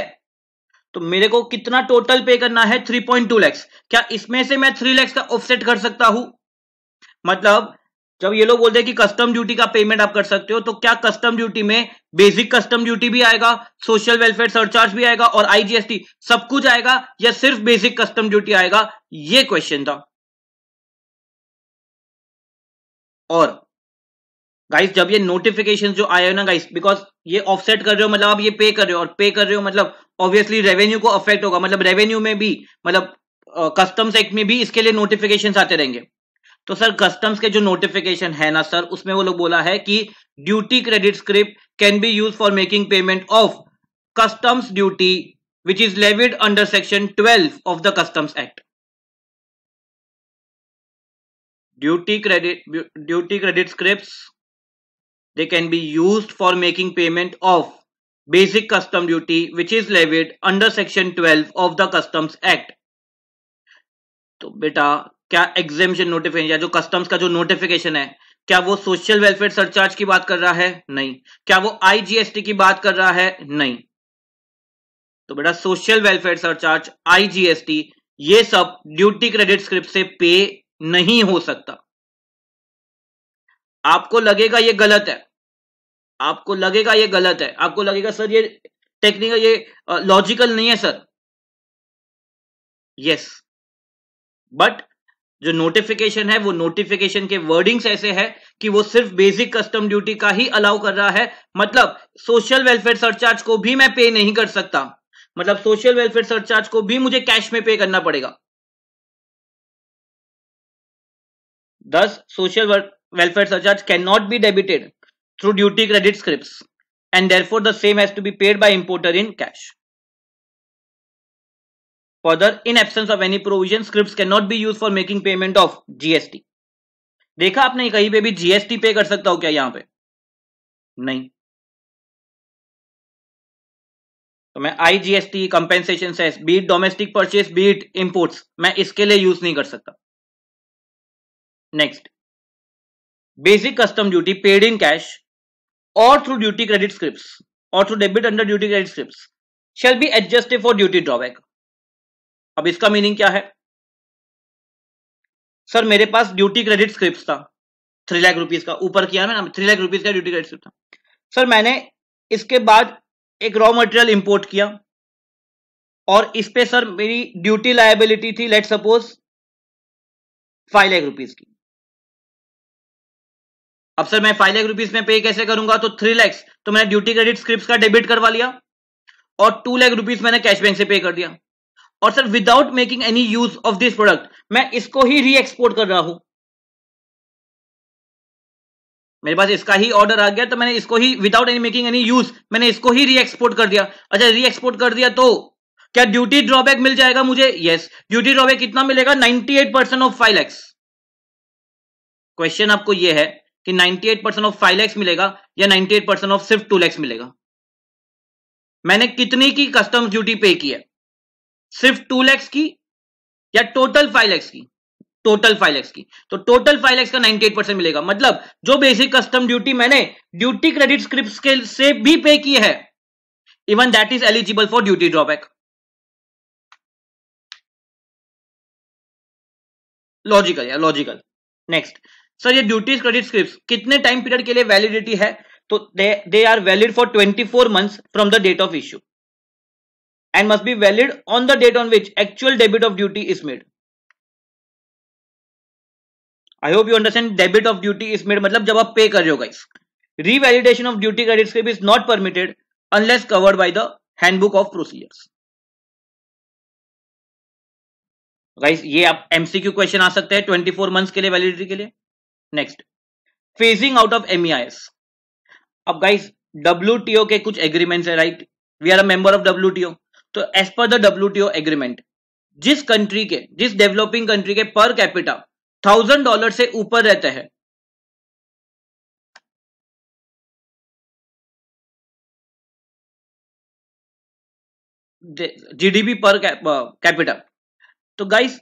तो मेरे को कितना टोटल पे करना है 3.2 लैक्स क्या इसमें से मैं 3 लैक्स का ऑफसेट कर सकता हूं मतलब जब ये लोग बोलते हैं कि कस्टम ड्यूटी का पेमेंट आप कर सकते हो तो क्या कस्टम ड्यूटी में बेसिक कस्टम ड्यूटी भी आएगा सोशल वेलफेयर सरचार्ज भी आएगा और आईजीएसटी सब कुछ आएगा या सिर्फ बेसिक कस्टम ड्यूटी आएगा ये क्वेश्चन था और गाइस जब ये नोटिफिकेशन जो आया है ना गाइस बिकॉज ये ऑफसेट कर रहे हो मतलब आप ये पे कर रहे हो और पे कर रहे हो मतलब ऑब्वियसली रेवेन्यू को अफेक्ट होगा मतलब रेवेन्यू में भी मतलब कस्टम्स एक्ट में भी इसके लिए नोटिफिकेशन आते रहेंगे तो सर कस्टम्स के जो नोटिफिकेशन है ना सर उसमें वो लोग बोला है कि duty credit script can be use for making payment of customs duty which is levied under section twelve of the customs act duty credit duty credit script They can be used for making payment of basic custom duty which is levied under section 12 of the customs act तो बेटा क्या एग्जेम्पन नोटिफिकेशन या जो कस्टम्स का जो नोटिफिकेशन है क्या वो सोशल वेलफेयर सरचार्ज की बात कर रहा है नहीं क्या वो आईजीएसटी की बात कर रहा है नहीं तो बेटा सोशल वेलफेयर सरचार्ज आईजीएसटी ये सब ड्यूटी क्रेडिट स्क्रिप्ट से पे नहीं हो सकता आपको लगेगा ये गलत है आपको लगेगा ये गलत है आपको लगेगा सर ये टेक्निकल ये लॉजिकल नहीं है सर यस बट जो नोटिफिकेशन है वो नोटिफिकेशन के वर्डिंग्स ऐसे है कि वो सिर्फ बेसिक कस्टम ड्यूटी का ही अलाउ कर रहा है मतलब सोशल वेलफेयर सरचार्ज को भी मैं पे नहीं कर सकता मतलब सोशल वेलफेयर सरचार्ज को भी मुझे कैश में पे करना पड़ेगा दस social welfare surcharge cannot be debited through duty credit scripts and therefore the same has to be paid by importer in cash. Further, in absence of any provision, scripts cannot be used for making payment of GST. dekha aapne kahi pe bhi gst pay kar sakta hu kya yahan pe nahi तो मैं I G S T compensation cess be it domestic purchase be it imports मैं इसके लिए यूज नहीं कर सकता next basic custom duty paid in cash और थ्रू ड्यूटी क्रेडिट स्क्रिप्ट और through debit under duty credit script shall be adjusted for duty drawback अब इसका मीनिंग क्या है सर मेरे पास ड्यूटी क्रेडिट स्क्रिप्ट था थ्री लाख रुपीज का ऊपर किया ना थ्री लाख रुपीज का ड्यूटी क्रेडिट स्क्रिप्ट था सर मैंने इसके बाद एक रॉ मटेरियल इंपोर्ट किया और इस पे सर मेरी ड्यूटी लाइबिलिटी थी let suppose five lakh rupees की अब सर मैं फाइव लाख रुपीज में पे कैसे करूंगा तो थ्री लैक्स तो मैंने ड्यूटी क्रेडिट स्क्रिप्ट का डेबिट करवा लिया और टू लाख रुपीज मैंने कैश बैंक से पे कर दिया और sir without making any use of this product मैं इसको ही री एक्सपोर्ट कर रहा हूं मेरे पास इसका ही ऑर्डर आ गया तो मैंने इसको ही without any making any use मैंने इसको ही री एक्सपोर्ट कर दिया अच्छा री एक्सपोर्ट कर दिया तो क्या ड्यूटी ड्रॉबैक मिल जाएगा मुझे यस ड्यूटी ड्रॉबैक कितना मिलेगा 98 percent of five lakhs question आपको यह है कि 98 ऑफ फाइव लैक्स मिलेगा या 98 ऑफ सिर्फ टू लैक्स मिलेगा मैंने कितनी की कस्टम ड्यूटी पे की है सिर्फ टू लैक्स की या टोटल फाइव लैक्स की टोटल फाइव लैक्स की तो टोटल फाइव लैक्स का 98 परसेंट मिलेगा मतलब जो बेसिक कस्टम ड्यूटी मैंने ड्यूटी क्रेडिट स्क्रिप्ट स्केल से भी पे की है even that is eligible for duty drawback logical या लॉजिकल नेक्स्ट सर ये ड्यूटीज क्रेडिट स्क्रिप्ट कितने टाइम पीरियड के लिए वैलिडिटी है तो they are valid for 24 month from the date of issue and must be valid on the date on which actual debit of duty is made I hope you understand debit of duty is made मतलब जब आप पे कर रहे हो guys revalidation of duty credit slip is not permitted unless covered by the handbook of procedures guys ये आप एमसीक्यू क्वेश्चन आ सकते हैं 24 मंथ्स के लिए वैलिडिटी के लिए next phasing out of MEIS अब गाइस डब्ल्यूटीओ के कुछ एग्रीमेंट्स है right we are a member of WTO तो as per the WTO agreement जिस कंट्री के जिस डेवलपिंग कंट्री के पर कैपिटा थाउजेंड डॉलर से ऊपर रहते हैं जीडीपी पर कैपिटल तो गाइस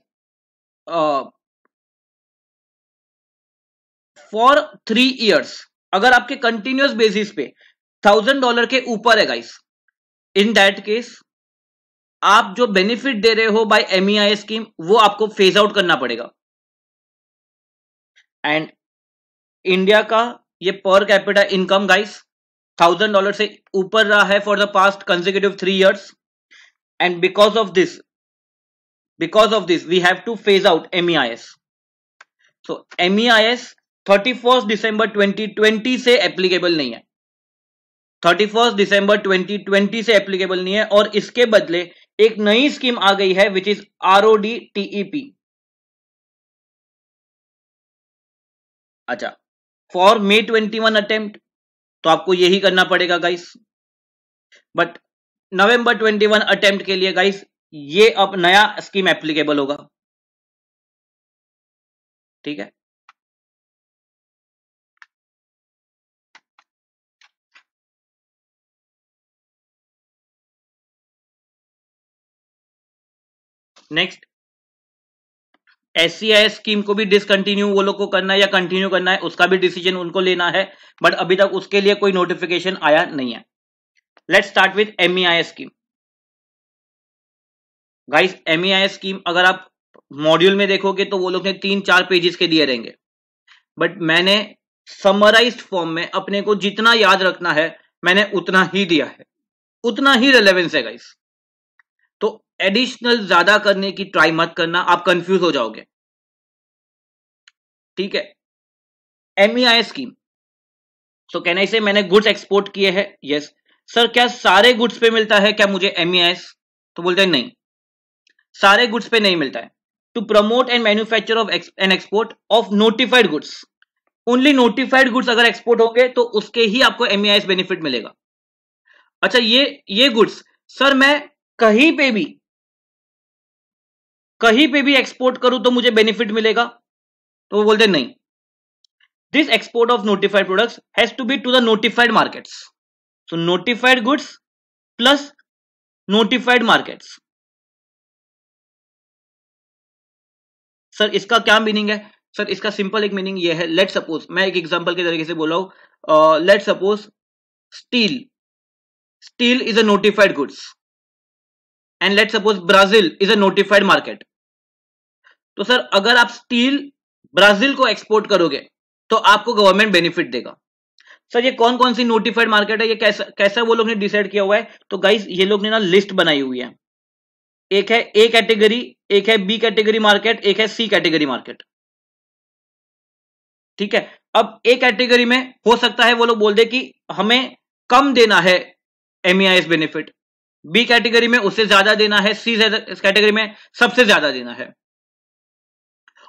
फॉर थ्री इयर्स अगर आपके कंटिन्यूस बेसिस पे थाउजेंड डॉलर के ऊपर है गाइस इन दैट केस आप जो बेनिफिट दे रहे हो बाय एमईआई स्कीम वो आपको फेज आउट करना पड़ेगा एंड इंडिया का ये per capital income guys thousand dollar से ऊपर रहा है for the past consecutive three years and because of this because of this we have to phase out MEIS. So MEIS thirty first December twenty twenty से एप्लीकेबल नहीं है thirty first December twenty twenty से एप्लीकेबल नहीं है और इसके बदले एक नई स्कीम आ गई है विच इज आर टीईपी अच्छा for May twenty one attempt तो आपको यही करना पड़ेगा guys but November twenty one attempt के लिए गाइस ये अब नया स्कीम एप्लीकेबल होगा ठीक है नेक्स्ट एस स्कीम को भी डिसकंटिन्यू वो लोग को करना है या कंटिन्यू करना है उसका भी डिसीजन उनको लेना है बट अभी तक उसके लिए कोई नोटिफिकेशन आया नहीं है let start with M scheme guys M scheme अगर आप मॉड्यूल में देखोगे तो वो लोग ने तीन चार पेजेस के दिए रहेंगे बट मैंने समराइज फॉर्म में अपने को जितना याद रखना है मैंने उतना ही दिया है उतना ही रेलेवेंस है गाइस एडिशनल ज्यादा करने की ट्राई मत करना आप कंफ्यूज हो जाओगे ठीक है एमईआई स्कीम सो कैन आई से मैंने गुड्स एक्सपोर्ट किए हैं यस सर क्या सारे गुड्स पे मिलता है क्या मुझे एमईआई e तो बोलते हैं नहीं सारे गुड्स पे नहीं मिलता है to promote and manufacture of and export of notified goods only notified goods अगर एक्सपोर्ट होंगे तो उसके ही आपको एस बेनिफिट e मिलेगा अच्छा ये ये गुड्स सर मैं कहीं पे भी कहीं पे भी एक्सपोर्ट करूं तो मुझे बेनिफिट मिलेगा तो वो बोलते नहीं this export of notified products has to be to the notified markets so notified goods plus notified markets sir इसका क्या मीनिंग है सर इसका सिंपल एक मीनिंग ये है लेट सपोज मैं एक एग्जांपल के तरीके से बोला हूं let suppose steel steel is a notified goods and let suppose Brazil is a notified market तो सर अगर आप स्टील ब्राजील को एक्सपोर्ट करोगे तो आपको गवर्नमेंट बेनिफिट देगा सर ये कौन कौन सी नोटिफाइड मार्केट है ये कैसा कैसा वो लोग ने डिसाइड किया हुआ है तो गाइज ये लोग ने ना लिस्ट बनाई हुई है एक है ए कैटेगरी एक है बी कैटेगरी मार्केट एक है सी कैटेगरी मार्केट ठीक है अब ए कैटेगरी में हो सकता है वो लोग बोल दे कि हमें कम देना है एमईआईएस बेनिफिट बी कैटेगरी में उससे ज्यादा देना है सी कैटेगरी में सबसे ज्यादा देना है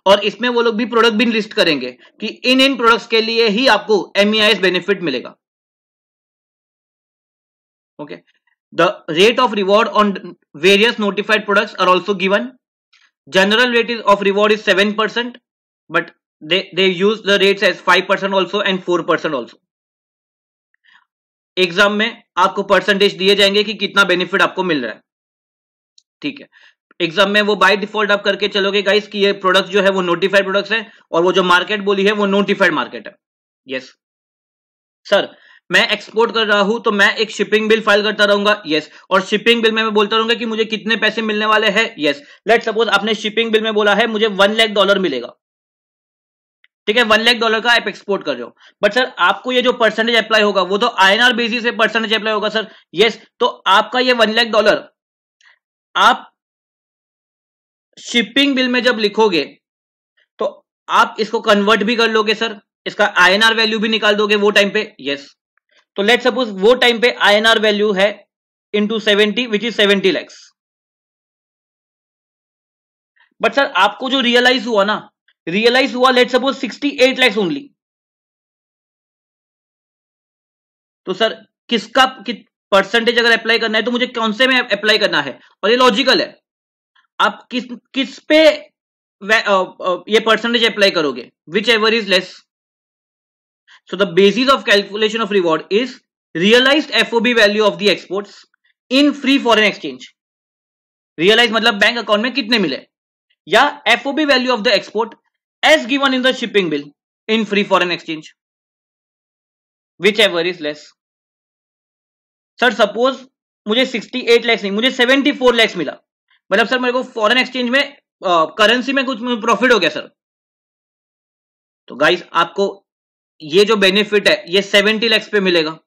और इसमें वो लोग भी प्रोडक्ट भी लिस्ट करेंगे कि इन इन प्रोडक्ट्स के लिए ही आपको एमईआईएस बेनिफिट e मिलेगा okay the rate of reward on various notified products are also given general rate is of reward is seven percent but they use the rate as five percent also and four percent also exam में आपको परसेंटेज दिए जाएंगे कि कितना बेनिफिट आपको मिल रहा है ठीक है एग्जाम में वो बाय डिफॉल्ट आप करके चलोगे गाइस कि ये प्रोडक्ट जो है वो नोटिफाइड प्रोडक्ट्स है और वो जो मार्केट बोली है वो नोटिफाइड मार्केट है यस yes. सर मैं एक्सपोर्ट कर रहा हूं तो मैं एक शिपिंग बिल फाइल करता रहूंगा यस yes. और शिपिंग बिल में मैं बोलता रहूंगा कि मुझे कितने पैसे मिलने वाले हैं यस लेट सपोज आपने शिपिंग बिल में बोला है मुझे वन लाख डॉलर मिलेगा ठीक है वन लाख डॉलर का आप एक्सपोर्ट कर रहे हो बट सर आपको ये जो परसेंटेज अप्लाई होगा वो तो आईएनआर बेसिस से परसेंटेज अप्लाई होगा सर यस yes, तो आपका ये वन लाख डॉलर आप शिपिंग बिल में जब लिखोगे तो आप इसको कन्वर्ट भी कर लोगे सर इसका आईएनआर वैल्यू भी निकाल दोगे वो टाइम पे यस तो लेट सपोज वो टाइम पे आईएनआर वैल्यू है into seventy which is seventy lakhs but sir आपको जो रियलाइज हुआ ना रियलाइज हुआ let suppose sixty eight lakhs only तो सर किसका कि, परसेंटेज अगर अप्लाई करना है तो मुझे कौन से में अप्लाई करना है और ये लॉजिकल है आप किस किस पे ये परसेंटेज अप्लाई करोगे whichever is less so the basis of calculation of reward is realise FOB value of the exports in free foreign exchange realise मतलब बैंक अकाउंट में कितने मिले या FOB value of the export as given in the shipping bill in free foreign exchange whichever is less sir suppose मुझे सिक्सटी एट लैक्स नहीं मुझे सेवेंटी फोर लैक्स मिला मतलब सर मेरे को फॉरेन एक्सचेंज में करेंसी में कुछ प्रॉफिट हो गया सर तो गाइस आपको ये जो बेनिफिट है ये सेवेंटी लैक्स पे मिलेगा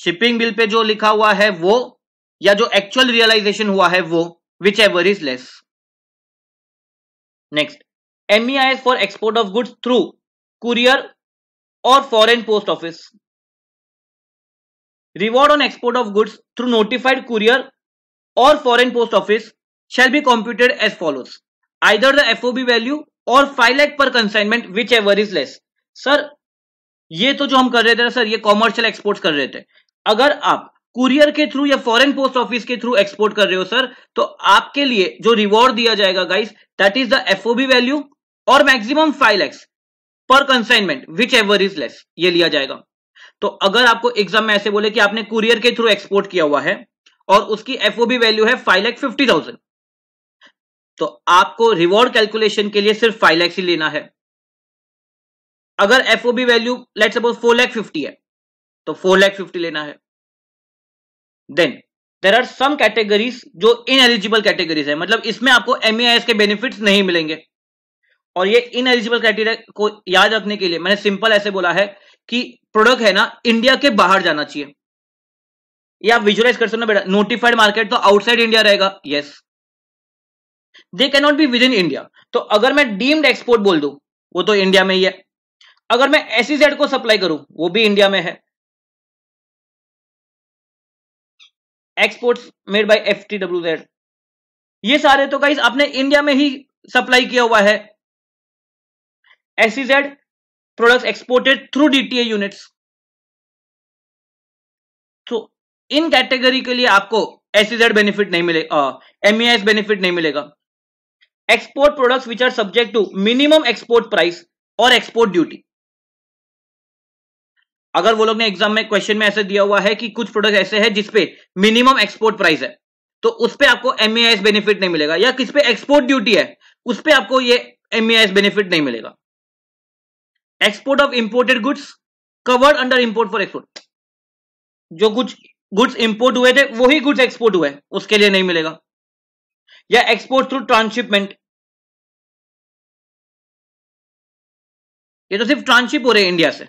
शिपिंग बिल पे जो लिखा हुआ है वो या जो एक्चुअल रियलाइजेशन हुआ है वो whichever is less next MEIS for export of goods through courier और foreign post office reward on export of goods through notified courier or foreign post office shall be computed as follows. Either the FOB value और 5 lakh per consignment whichever is less sir ये तो जो हम कर रहे थे सर ये कॉमर्शियल एक्सपोर्ट कर रहे थे अगर आप कुरियर के थ्रू या फॉरेन पोस्ट ऑफिस के थ्रू एक्सपोर्ट कर रहे हो सर तो आपके लिए जो रिवॉर्ड दिया जाएगा guys that is the FOB value और maximum five lakhs per consignment whichever is less ये लिया जाएगा तो अगर आपको एग्जाम में ऐसे बोले कि आपने कुरियर के थ्रू एक्सपोर्ट किया हुआ है और उसकी एफओबी वैल्यू है फाइव लैख फिफ्टी थाउजेंड तो आपको रिवॉर्ड कैलकुलेशन के लिए सिर्फ फाइव लैक्स ही लेना है अगर FOB value let suppose four lakh fifty है तो फोर लैख फिफ्टी लेना है then there are some categories जो इन एलिजिबल कैटेगरीज है मतलब इसमें आपको एमएस के बेनिफिट नहीं मिलेंगे और ये इन एलिजिबल क्राइटेरिया को याद रखने के लिए मैंने सिंपल ऐसे बोला है कि प्रोडक्ट है ना इंडिया के बाहर जाना चाहिए ये आप विजुअलाइज कर सकते ना बेटा नोटिफाइड मार्केट तो आउटसाइड इंडिया रहेगा yes they not be within India तो अगर मैं डीम्ड एक्सपोर्ट बोल दू वो तो इंडिया में ही है अगर मैं एसीजेड e को सप्लाई करूं वो भी इंडिया में है exports made by F T W Z ये सारे तो गाइज आपने इंडिया में ही सप्लाई किया हुआ है SEZ products exported through DTA units. So इन कैटेगरी के लिए आपको SEZ बेनिफिट नहीं मिलेगा MEIS benefit नहीं मिलेगा export products which are subject to minimum export price और एक्सपोर्ट ड्यूटी अगर वो लोग ने एग्जाम में क्वेश्चन में ऐसे दिया हुआ है कि कुछ प्रोडक्ट ऐसे है जिसपे मिनिमम एक्सपोर्ट प्राइस है तो उस पर आपको एमएस बेनिफिट e नहीं मिलेगा या किस पे एक्सपोर्ट ड्यूटी है उस पर आपको ये एमएस बेनिफिट e नहीं मिलेगा export of imported goods covered under import for export जो कुछ गुड्स इंपोर्ट हुए थे वही गुड्स एक्सपोर्ट हुए उसके लिए नहीं मिलेगा या एक्सपोर्ट थ्रू ट्रांसशिपमेंट ये तो सिर्फ ट्रांसशिप हो रहे हैं इंडिया से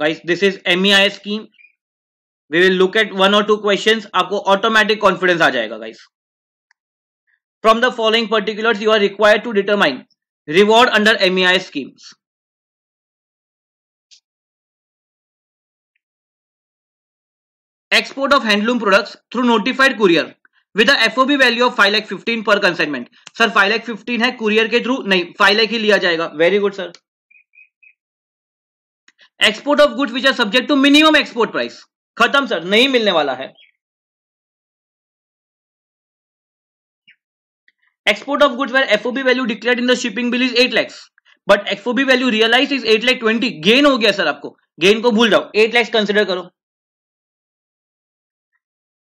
guys this is MEI scheme we will look at one और टू क्वेश्चंस आपको ऑटोमेटिक कॉन्फिडेंस आ जाएगा guys from the following particulars you are required to determine reward under MEI schemes. Export of handloom products through notified courier with with fob value of 5 lakh 15 per consignment sir 5 lakh 15 hai courier ke through nahi 5 lakh hi liya jayega very good sir export of goods which are subject to minimum export price khatam sir nahi milne wala hai export of goods where FOB value declare in the shipping bill is 8 lakhs. But FOB value realise is eight lakh twenty gain हो गया सर आपको गेन को भूल जाओ एट लैक्स कंसिडर करो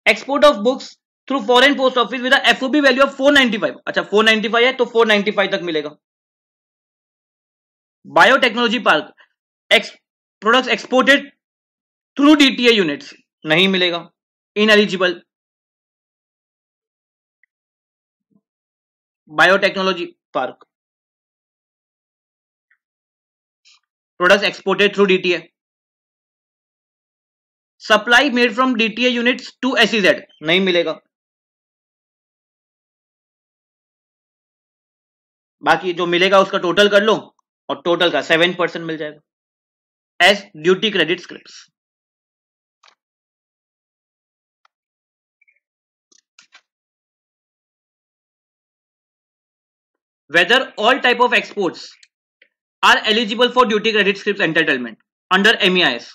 export of books through foreign post office with FOB value of four five अच्छा फोर नाइनटी फाइव है तो फोर फाइव तक मिलेगा biotechnology park X product exported through DTA units नहीं मिलेगा ineligible biotechnology park product exported through DTA supply made from DTA units to SEZ नहीं मिलेगा बाकी जो मिलेगा उसका टोटल कर लो और टोटल का सेवन परसेंट मिल जाएगा as duty credit script whether all type of exports are eligible for duty credit scripts entitlement under MEIS?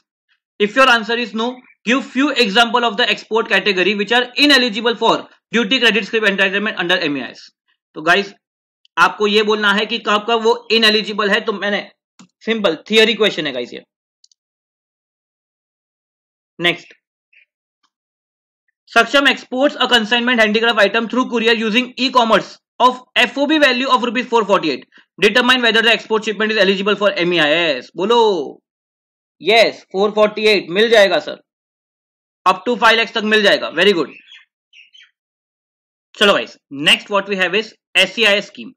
If your answer is no, give few example of the export category which are ineligible for duty credit script entitlement under MEIS. तो गाइस आपको ये बोलना है कि कब कब वो ineligible है तो मैंने सिंपल थियरी क्वेश्चन है गाइस ये next Saksham exports a consignment handicraft item through courier using e commerce of FOB value of rupees 448. Determine whether the export shipment is eligible for MEIS. बोलो yes 448 मिल जाएगा sir up to five lakhs तक मिल जाएगा वेरी गुड चलो guys next what we have is SCI scheme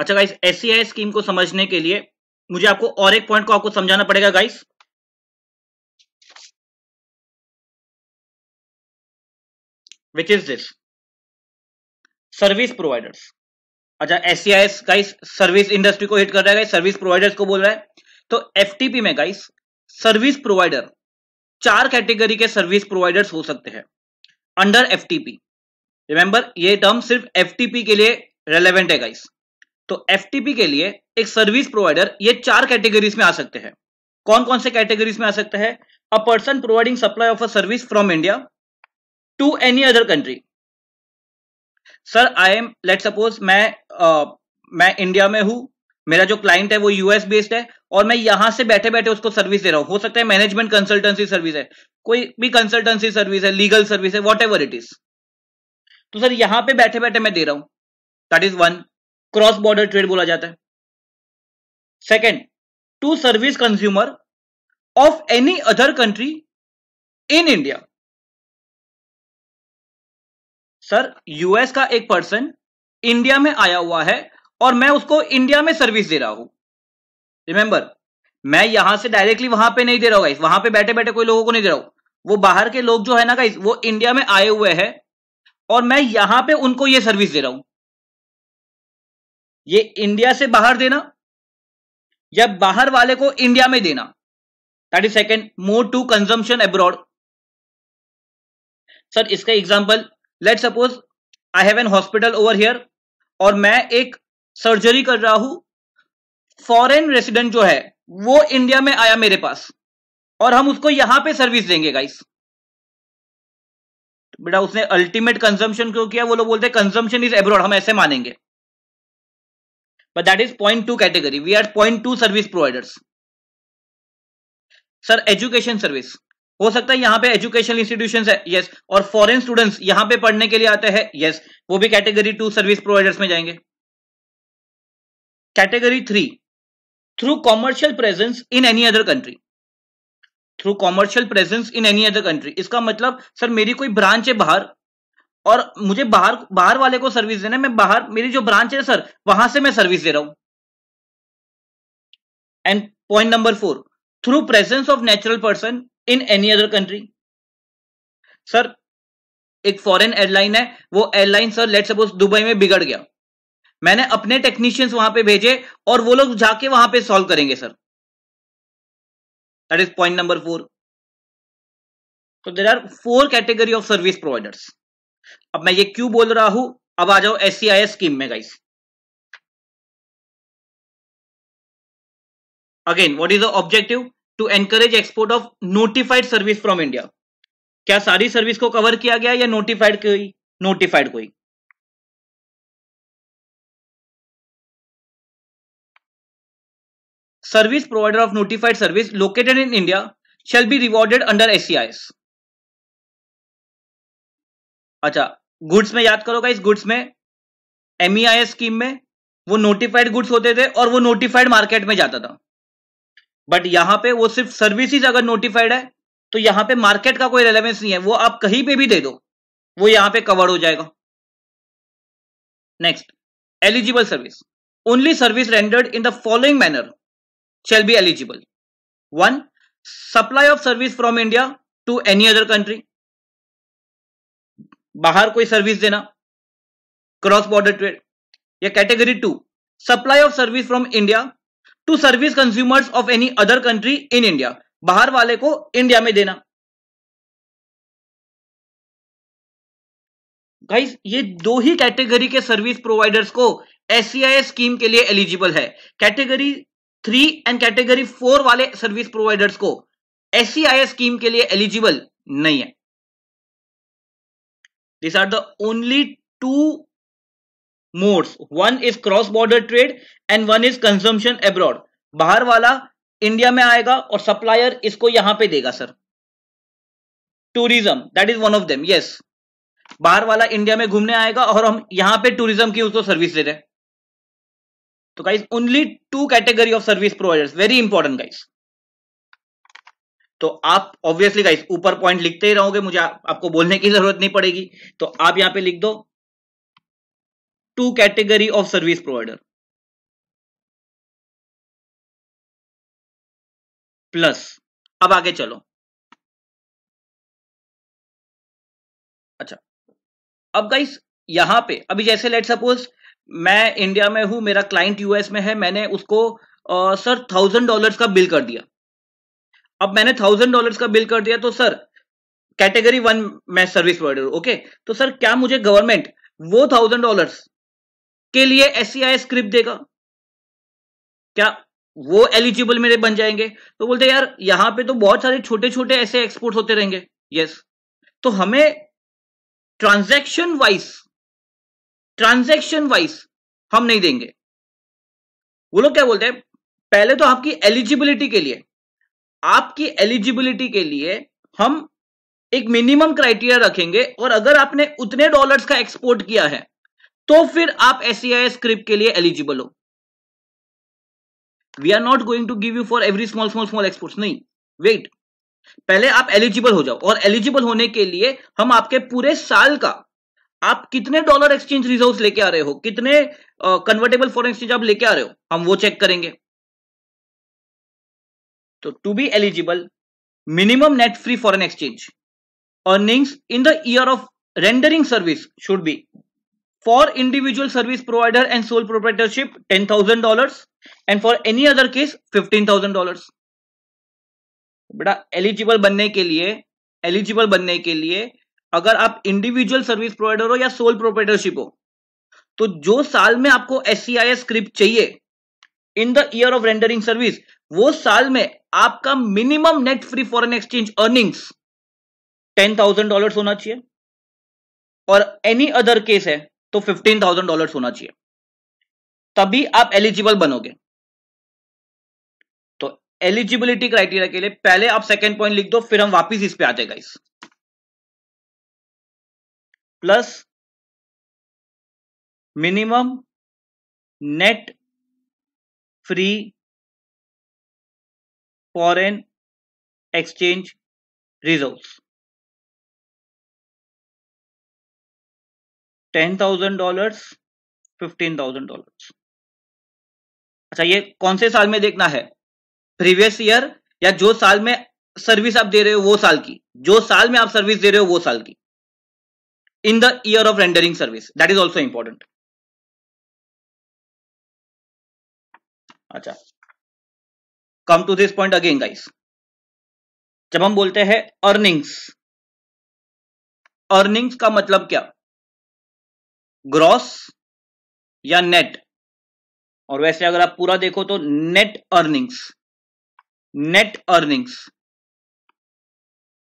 अच्छा गाइस एससीआई स्कीम को समझने के लिए मुझे आपको और एक पॉइंट को आपको समझाना पड़ेगा guys which is this service providers अच्छा एस गाइस सर्विस इंडस्ट्री को हिट कर रहा है सर्विस प्रोवाइडर्स को बोल रहा है तो एफ में गाइस सर्विस प्रोवाइडर चार कैटेगरी के सर्विस प्रोवाइडर्स हो सकते हैं अंडर एफ रिमेंबर ये टर्म सिर्फ एफ के लिए रेलेवेंट है गाइस तो एफ के लिए एक सर्विस प्रोवाइडर ये चार कैटेगरीज में आ सकते हैं कौन कौन से कैटेगरीज में आ सकते हैं a person providing supply of a service from India to any other country sir I am let suppose मैं आ, मैं इंडिया में हूं मेरा जो क्लाइंट है वो यूएस बेस्ड है और मैं यहां से बैठे बैठे उसको सर्विस दे रहा हूं हो सकता है मैनेजमेंट कंसल्टेंसी सर्विस है कोई भी कंसल्टेंसी सर्विस है लीगल सर्विस है वॉट एवर इट इज तो सर यहां पे बैठे बैठे मैं दे रहा हूं that is one cross border trade बोला जाता है second to service consumer of any other country in India sir US का एक पर्सन इंडिया में आया हुआ है और मैं उसको इंडिया में सर्विस दे रहा हूं रिमेंबर मैं यहां से डायरेक्टली वहां पे नहीं दे रहा हूं वहां पे बैठे बैठे कोई लोगों को नहीं दे रहा हूं वो बाहर के लोग जो है ना गाइस वो इंडिया में आए हुए हैं और मैं यहां पे उनको ये सर्विस दे रहा हूं ये इंडिया से बाहर देना या बाहर वाले को इंडिया में देना is second more to consumption abroad sir इसका example let suppose I have an hospital over here और मैं एक सर्जरी कर रहा हूं फॉरेन रेसिडेंट जो है वो इंडिया में आया मेरे पास और हम उसको यहां पे सर्विस देंगे गाइस बेटा उसने अल्टीमेट कंजम्पशन क्यों किया वो लोग बोलते हैं कंजम्पशन इज एब्रॉड हम ऐसे मानेंगे but that is point two category we are point two service providers sir education service हो सकता है यहाँ पे एजुकेशनल इंस्टीट्यूशन है यस और फॉरेन स्टूडेंट्स यहाँ पे पढ़ने के लिए आते हैं यस वो भी कैटेगरी टू सर्विस प्रोवाइडर्स में जाएंगे category three through commercial presence in any other country through commercial presence in any other country इसका मतलब सर मेरी कोई ब्रांच है बाहर और मुझे बाहर बाहर वाले को सर्विस देना है मैं बाहर मेरी जो ब्रांच है सर वहां से मैं सर्विस दे रहा हूं and point number four through presence of natural person in any other country sir एक फॉरेन एयरलाइन है वो airline sir let suppose Dubai में बिगड़ गया मैंने अपने टेक्नीशियंस वहां पे भेजे और वो लोग जाके वहां पे सॉल्व करेंगे sir that is point number four तो there are four category of service providers अब मैं ये क्यों बोल रहा हूं अब आ जाओ एस स्कीम में guys again what is the objective to encourage export of notified service from India क्या सारी सर्विस को कवर किया गया या नोटिफाइड कोई नोटिफाइड कोई service provider of notified service located in India shall be rewarded I S e अच्छा गुड्स में याद करोगा इस गुड्स में एमईआईएस स्कीम e में वो नोटिफाइड गुड्स होते थे और वो नोटिफाइड मार्केट में जाता था बट यहां पे वो सिर्फ सर्विसेज अगर नोटिफाइड है तो यहां पे मार्केट का कोई रेलेवेंस नहीं है वो आप कहीं पे भी दे दो वो यहां पे कवर हो जाएगा next eligible service only service rendered in the following manner shall be eligible one supply of service from India to any other country बाहर कोई सर्विस देना क्रॉस बॉर्डर ट्रेड या category two supply of service from India to service consumers of any other country in India बाहर वाले को इंडिया में देना गाइस ये दो ही कैटेगरी के सर्विस प्रोवाइडर्स को एस स्कीम के लिए एलिजिबल है category three and category four वाले सर्विस प्रोवाइडर्स को एस स्कीम के लिए एलिजिबल नहीं है this are the only two modes one is cross border trade and one is consumption abroad बाहर वाला इंडिया में आएगा और सप्लायर इसको यहां पे देगा sir tourism that is one of them yes बाहर वाला इंडिया में घूमने आएगा और हम यहां पे टूरिज्म की उसको सर्विस दे रहे हैं तो guys only two category of service providers very important guys तो आप ऑब्वियसली गाइज ऊपर पॉइंट लिखते ही रहोगे मुझे आ, आपको बोलने की जरूरत नहीं पड़ेगी तो आप यहां पे लिख दो two category of service provider plus अब आगे चलो अच्छा अब गाइस यहां पे अभी जैसे लेट सपोज मैं इंडिया में हूं मेरा क्लाइंट यूएस में है मैंने उसको आ, सर थाउजेंड डॉलर्स का बिल कर दिया अब मैंने थाउजेंड डॉलर्स का बिल कर दिया तो सर कैटेगरी वन में सर्विस प्रोवाइडर ओके तो सर क्या मुझे गवर्नमेंट वो थाउजेंड डॉलर्स के लिए एस स्क्रिप्ट देगा क्या वो एलिजिबल मेरे बन जाएंगे तो बोलते यार यहां पे तो बहुत सारे छोटे छोटे ऐसे एक्सपोर्ट होते रहेंगे यस तो हमें ट्रांजैक्शन वाइज ट्रांजैक्शन वाइज हम नहीं देंगे वो लोग क्या बोलते हैं पहले तो आपकी एलिजिबिलिटी के लिए आपकी एलिजिबिलिटी के लिए हम एक मिनिमम क्राइटेरिया रखेंगे और अगर आपने उतने डॉलर्स का एक्सपोर्ट किया है तो फिर आप एस स्क्रिप्ट e के लिए एलिजिबल हो we are not going to give you for every small small small export नहीं वेट पहले आप एलिजिबल हो जाओ और एलिजिबल होने के लिए हम आपके पूरे साल का आप कितने डॉलर एक्सचेंज रिजर्व लेके आ रहे हो कितने कन्वर्टेबल फॉरन एक्सचेंज आप लेके आ रहे हो हम वो चेक करेंगे तो to be eligible minimum net free foreign exchange earnings in the year of rendering service should be for individual service provider and sole service ten thousand dollar and for any other case fifteen thousand dollar बेटा एलिजिबल बनने के लिए एलिजिबल बनने के लिए अगर आप इंडिविजुअल सर्विस प्रोवाइडर हो या सोल प्रोप्रेटरशिप हो तो जो साल में आपको S C I S script चाहिए in the year of rendering service वो साल में आपका minimum net free foreign exchange earnings ten thousand dollar होना चाहिए और एनी अदर केस है तो फिफ्टीन थाउजेंड डॉलर होना चाहिए तभी आप एलिजिबल बनोगे तो एलिजिबिलिटी क्राइटेरिया के लिए पहले आप सेकेंड पॉइंट लिख दो फिर हम वापिस इस पे आ जाएगा इस plus minimum net free foreign exchange reserves ten thousand dollar fifteen thousand dollar अच्छा ये कौन से साल में देखना है प्रीवियस ईयर या जो साल में सर्विस आप दे रहे हो वो साल की जो साल में आप सर्विस दे रहे हो वो साल की in the year of rendering service that is also important अच्छा come to this point again guys जब हम बोलते हैं अर्निंग्स अर्निंग्स का मतलब क्या ग्रॉस या नेट और वैसे अगर आप पूरा देखो तो नेट अर्निंग्स नेट अर्निंग्स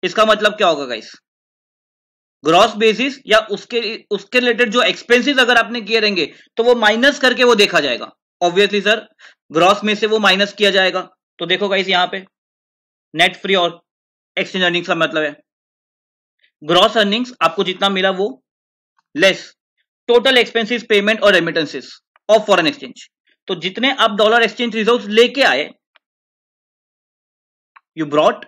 इसका मतलब क्या होगा गाइस ग्रॉस बेसिस या उसके उसके रिलेटेड जो एक्सपेंसेस अगर आपने किए रहेंगे तो वो माइनस करके वो देखा जाएगा ऑब्वियसली सर ग्रॉस में से वो माइनस किया जाएगा तो देखो गाइस यहां पे नेट फ्री और एक्सचेंज अर्निंग्स का मतलब है ग्रॉस अर्निंग्स आपको जितना मिला वो लेस टोटल एक्सपेंसिस पेमेंट और रेमिटेंसिस ऑफ फॉरन एक्सचेंज तो जितने आप डॉलर एक्सचेंज रिजर्व लेके आए यू ब्रॉट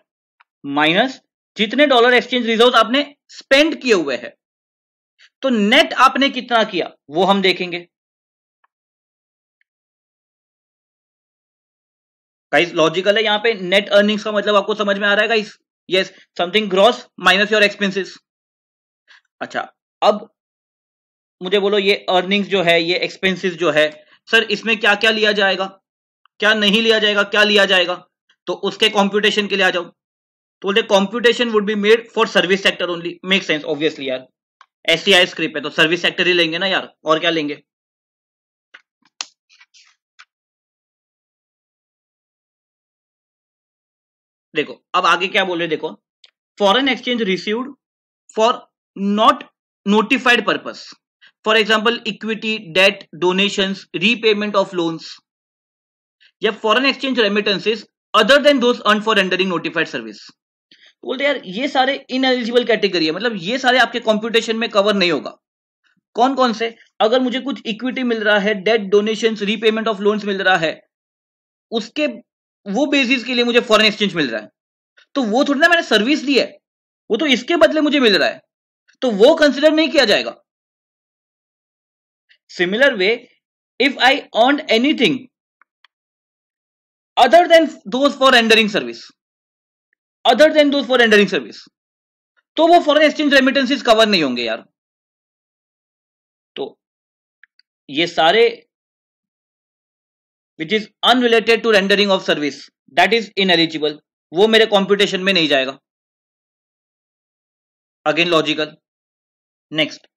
माइनस जितने डॉलर एक्सचेंज रिजर्व आपने स्पेंड किए हुए हैं तो नेट आपने कितना किया वो हम देखेंगे गाइस लॉजिकल है यहां पे नेट अर्निंग्स का मतलब आपको समझ में आ रहा है guys yes something gross minus your expenses अच्छा अब मुझे बोलो ये अर्निंग जो है ये एक्सपेंसिस जो है सर इसमें क्या क्या लिया जाएगा क्या नहीं लिया जाएगा क्या लिया जाएगा तो उसके कॉम्प्यूटेशन के लिए आ जाओ तो बोलते computation would be made for service sector only make sense obviously यार एस सी आई स्क्रिप्ट है तो सर्विस सेक्टर ही लेंगे ना यार और क्या लेंगे देखो अब आगे क्या बोल रहे देखो foreign exchange received for not notified purpose for example equity debt donation repayment of loans या foreign exchange remittances other than those earn for rendering notified service बोलते यार ये सारे इन एलिजिबल कैटेगरी है मतलब ये सारे आपके कॉम्पिटिशन में कवर नहीं होगा कौन कौन से अगर मुझे कुछ इक्विटी मिल रहा है debt donation repayment of loans मिल रहा है उसके वो बेसिस के लिए मुझे फॉरेन एक्सचेंज मिल रहा है तो वो थोड़ी ना मैंने सर्विस दी है वो तो इसके बदले मुझे मिल रहा है तो वो कंसिडर नहीं किया जाएगा similar way if I earned anything other than those for rendering service, other than those for rendering service, तो वो फॉरन एक्सचेंज रेमिटेंसिस कवर नहीं होंगे यार तो ये सारे which is unrelated to rendering of service that is ineligible वो मेरे कॉम्पिटिशन में नहीं जाएगा अगेन लॉजिकल नेक्स्ट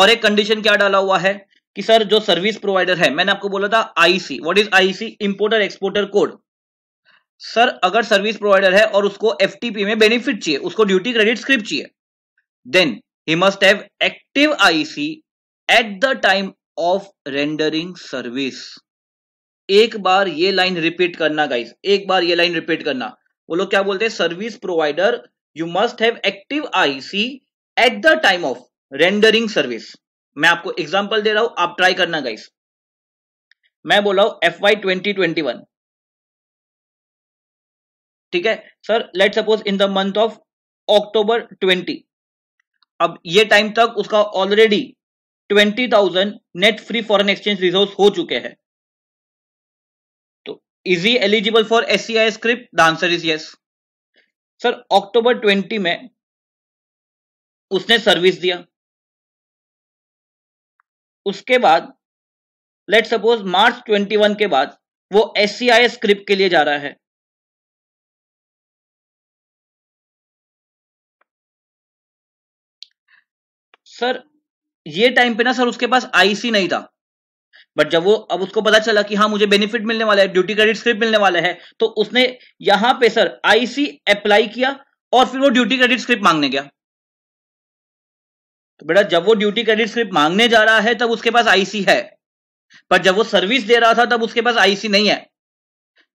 और एक कंडीशन क्या डाला हुआ है कि सर जो सर्विस प्रोवाइडर है मैंने आपको बोला था IEC what is IEC importer exporter code sir अगर सर्विस प्रोवाइडर है और उसको एफटीपी में बेनिफिट चाहिए उसको ड्यूटी क्रेडिट स्क्रिप्ट चाहिए then he must have active IEC at the time of rendering service एक बार ये लाइन रिपीट करना गाइस एक बार ये लाइन रिपीट करना वो लोग क्या बोलते हैं service provider you must have active IEC at the time of rendering service मैं आपको एग्जाम्पल दे रहा हूं आप ट्राई करना गाइस मैं बोल रहा हूं F Y twenty twenty one ठीक है sir let suppose in the month of October twenty अब ये टाइम तक उसका already twenty thousand net free foreign exchange reserve हो चुके हैं तो is he eligible for S C I script the answer is yes sir October twenty में उसने सर्विस दिया उसके बाद लेट सपोज मार्च 21 के बाद वो एस सी आई एस के लिए जा रहा है सर ये टाइम पे ना सर उसके पास आईसी नहीं था बट जब वो अब उसको पता चला कि हाँ मुझे बेनिफिट मिलने वाला है ड्यूटी क्रेडिट स्क्रिप्ट मिलने वाला है तो उसने यहां पे सर आईसी अप्लाई किया और फिर वो ड्यूटी क्रेडिट स्क्रिप्ट मांगने गया तो बेटा जब वो ड्यूटी क्रेडिट स्लिप मांगने जा रहा है तब उसके पास आईसी है पर जब वो सर्विस दे रहा था तब उसके पास आईसी नहीं है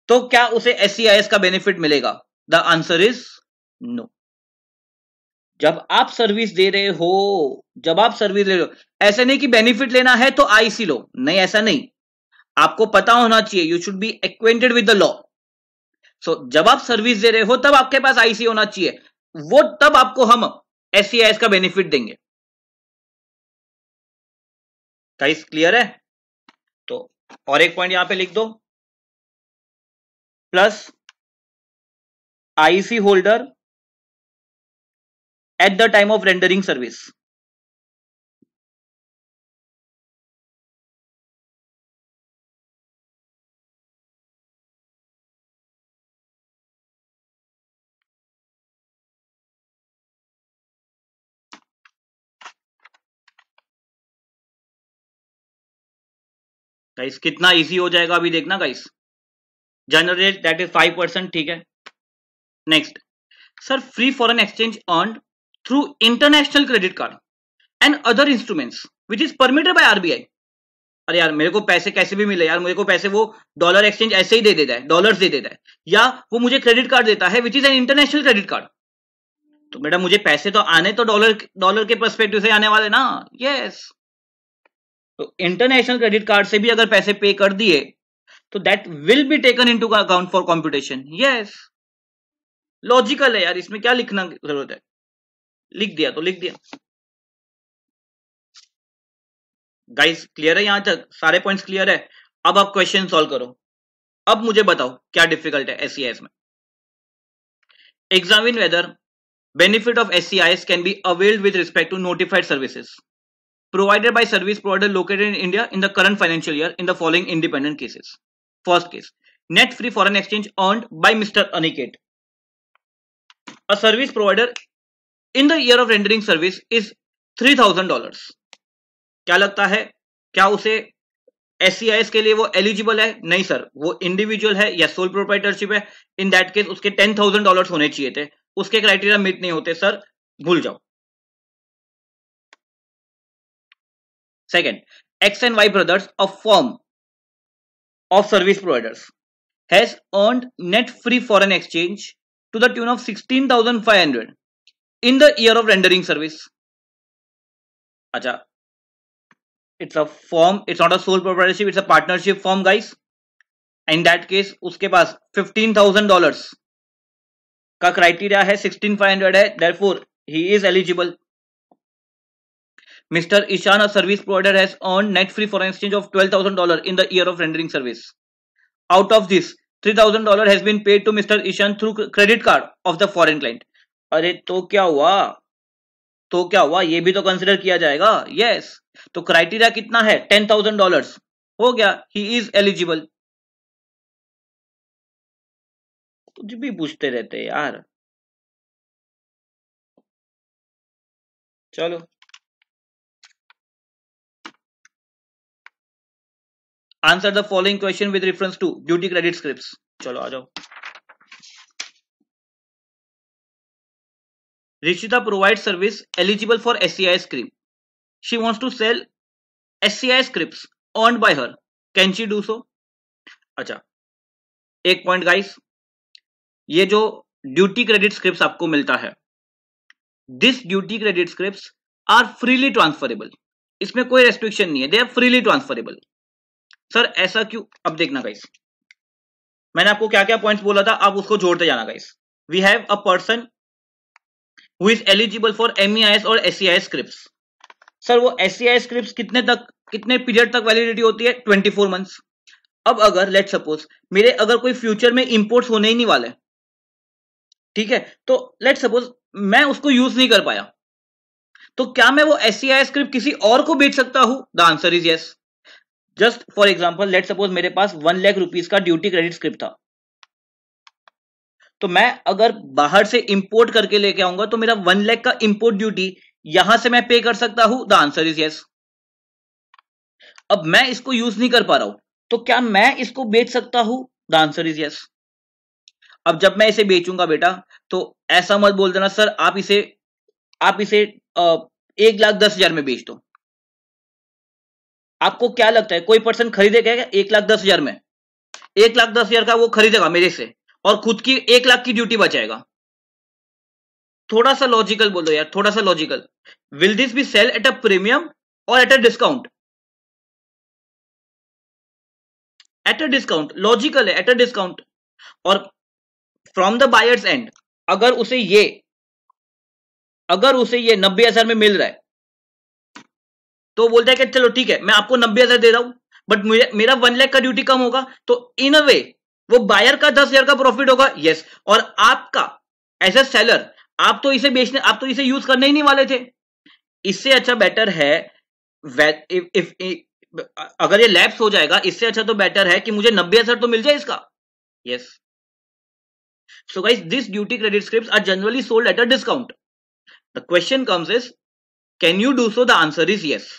तो क्या उसे एस का बेनिफिट मिलेगा द आंसर इज नो जब आप सर्विस दे रहे हो जब आप सर्विस ले रहे हो ऐसे नहीं कि बेनिफिट लेना है तो आईसी लो नहीं ऐसा नहीं आपको पता होना चाहिए you should be acquainted with the law so जब आप सर्विस दे रहे हो तब आपके पास आईसी होना चाहिए वो तब आपको हम एस का बेनिफिट देंगे गाइस क्लियर है तो और एक पॉइंट यहां पे लिख दो plus IEC holder at the time of rendering service guys कितना इजी हो जाएगा अभी देखना guys generate that is five percent ठीक है next sir free foreign exchange earn through international credit card and other instruments which is permitted by RBI अरे यार मेरे को पैसे कैसे भी मिले यार मेरे को पैसे वो डॉलर एक्सचेंज ऐसे ही दे देता है डॉलर दे देता है या वो मुझे क्रेडिट कार्ड देता है which is an international credit card तो बेटा मुझे पैसे तो आने तो डॉलर डॉलर के परस्पेक्टिव से आने वाले ना यस yes. तो इंटरनेशनल क्रेडिट कार्ड से भी अगर पैसे पे कर दिए तो that will be taken into account for competition yes logical है यार इसमें क्या लिखना जरूरत है लिख दिया तो लिख दिया गाइस क्लियर है यहां तक सारे पॉइंट्स क्लियर है अब आप क्वेश्चन सॉल्व करो अब मुझे बताओ क्या डिफिकल्ट है एस e में examine whether benefit of S can be availed with respect to notified services provided by service provider located in India in the current financial year in the following independent cases. First case, net free foreign exchange earned by Mr. Aniket. A service provider in the year of rendering service is three thousand dollar क्या लगता है क्या उसे एस के लिए वो एलिजिबल है नहीं सर वो इंडिविजुअल है या सोल प्रोप्राइटरशिप है इन दैट केस उसके टेन थाउजेंड डॉलर होने चाहिए थे उसके क्राइटेरिया मीट नहीं होते सर भूल जाओ Second, X and Y brothers, a firm of service providers, has earned net free foreign exchange to the tune of 16,500 in the year of rendering service. Acha. It's a firm, it's not a sole proprietorship, it's a partnership firm, guys. In that case, उसके पास $15,000 का क्राइटेरिया है 16,500 है, therefore he is eligible. Mr. Ishan, a service provider, has earned net free foreign exchange of $12,000 in the year of rendering service. Out of this, $3,000 has been paid to Mr. Ishan through credit card of the foreign client. अरे तो क्या हुआ तो क्या हुआ ये भी तो कंसिडर किया जाएगा यस yes. तो क्राइटेरिया कितना है टेन थाउजेंड डॉलर हो गया ही इज एलिजिबल कुछ भी पूछते रहते यार चलो answer the following question with reference to duty credit script चलो आ जाओ provide service eligible for S C I scheme she wants to sell S C I script on by her can she do so अच्छा एक पॉइंट गाइस ये जो ड्यूटी क्रेडिट स्क्रिप्ट आपको मिलता है this duty credit script are freely transferable इसमें कोई रेस्ट्रिक्शन नहीं है they are freely transferable sir ऐसा क्यों अब देखना गाइस मैंने आपको क्या क्या पॉइंट्स बोला था आप उसको जोड़ते जाना guys we have a person who is eligible for S और एससीआईएस स्क्रिप्ट सर वो आई स्क्रिप्ट e कितने तक कितने पीरियड तक वैलिडिटी होती है फोर मंथ्स अब अगर लेट सपोज मेरे अगर कोई फ्यूचर में इंपोर्ट होने ही नहीं वाले ठीक है तो लेट सपोज मैं उसको यूज नहीं कर पाया तो क्या मैं वो एस आई स्क्रिप्ट किसी और को बेच सकता हूं the answer is yes just for example let suppose मेरे पास वन लैख रुपीज का ड्यूटी क्रेडिट स्क्रिप्ट था तो मैं अगर बाहर से इंपोर्ट करके लेके आऊंगा तो मेरा वन लैख का इंपोर्ट ड्यूटी यहां से मैं पे कर सकता हूं द आंसर इज यस अब मैं इसको यूज नहीं कर पा रहा हूं तो क्या मैं इसको बेच सकता हूं द आंसर इज यस अब जब मैं इसे बेचूंगा बेटा तो ऐसा मत बोल देना सर आप इसे आप इसे एक लाख दस हजार में बेच दो आपको क्या लगता है कोई पर्सन खरीदेगा एक लाख दस हजार में एक लाख दस हजार का वो खरीदेगा मेरे से और खुद की एक लाख की ड्यूटी बचाएगा थोड़ा सा लॉजिकल बोलो यार थोड़ा सा logical will this be sell at a premium और at a discount at a discount logical है एट अ डिस्काउंट और फ्रॉम द बायर्स एंड अगर उसे ये अगर उसे ये नब्बे हजार में मिल रहा है तो बोलता है कि चलो ठीक है मैं आपको नब्बे हजार दे रहा हूं बट मेरा वन लाख का ड्यूटी कम होगा तो इन अ वे वो बायर का दस हजार का प्रॉफिट होगा यस और आपका एज ए सेलर आप तो इसे बेचने आप तो इसे यूज करने ही नहीं वाले थे इससे अच्छा बेटर है इफ, इफ, इफ, अगर ये लैप्स हो जाएगा इससे अच्छा तो बेटर है कि मुझे नब्बे हजार तो मिल जाए इसका yes so guys this duty credit script are generally sold at a discount the question comes is can you do so the answer is yes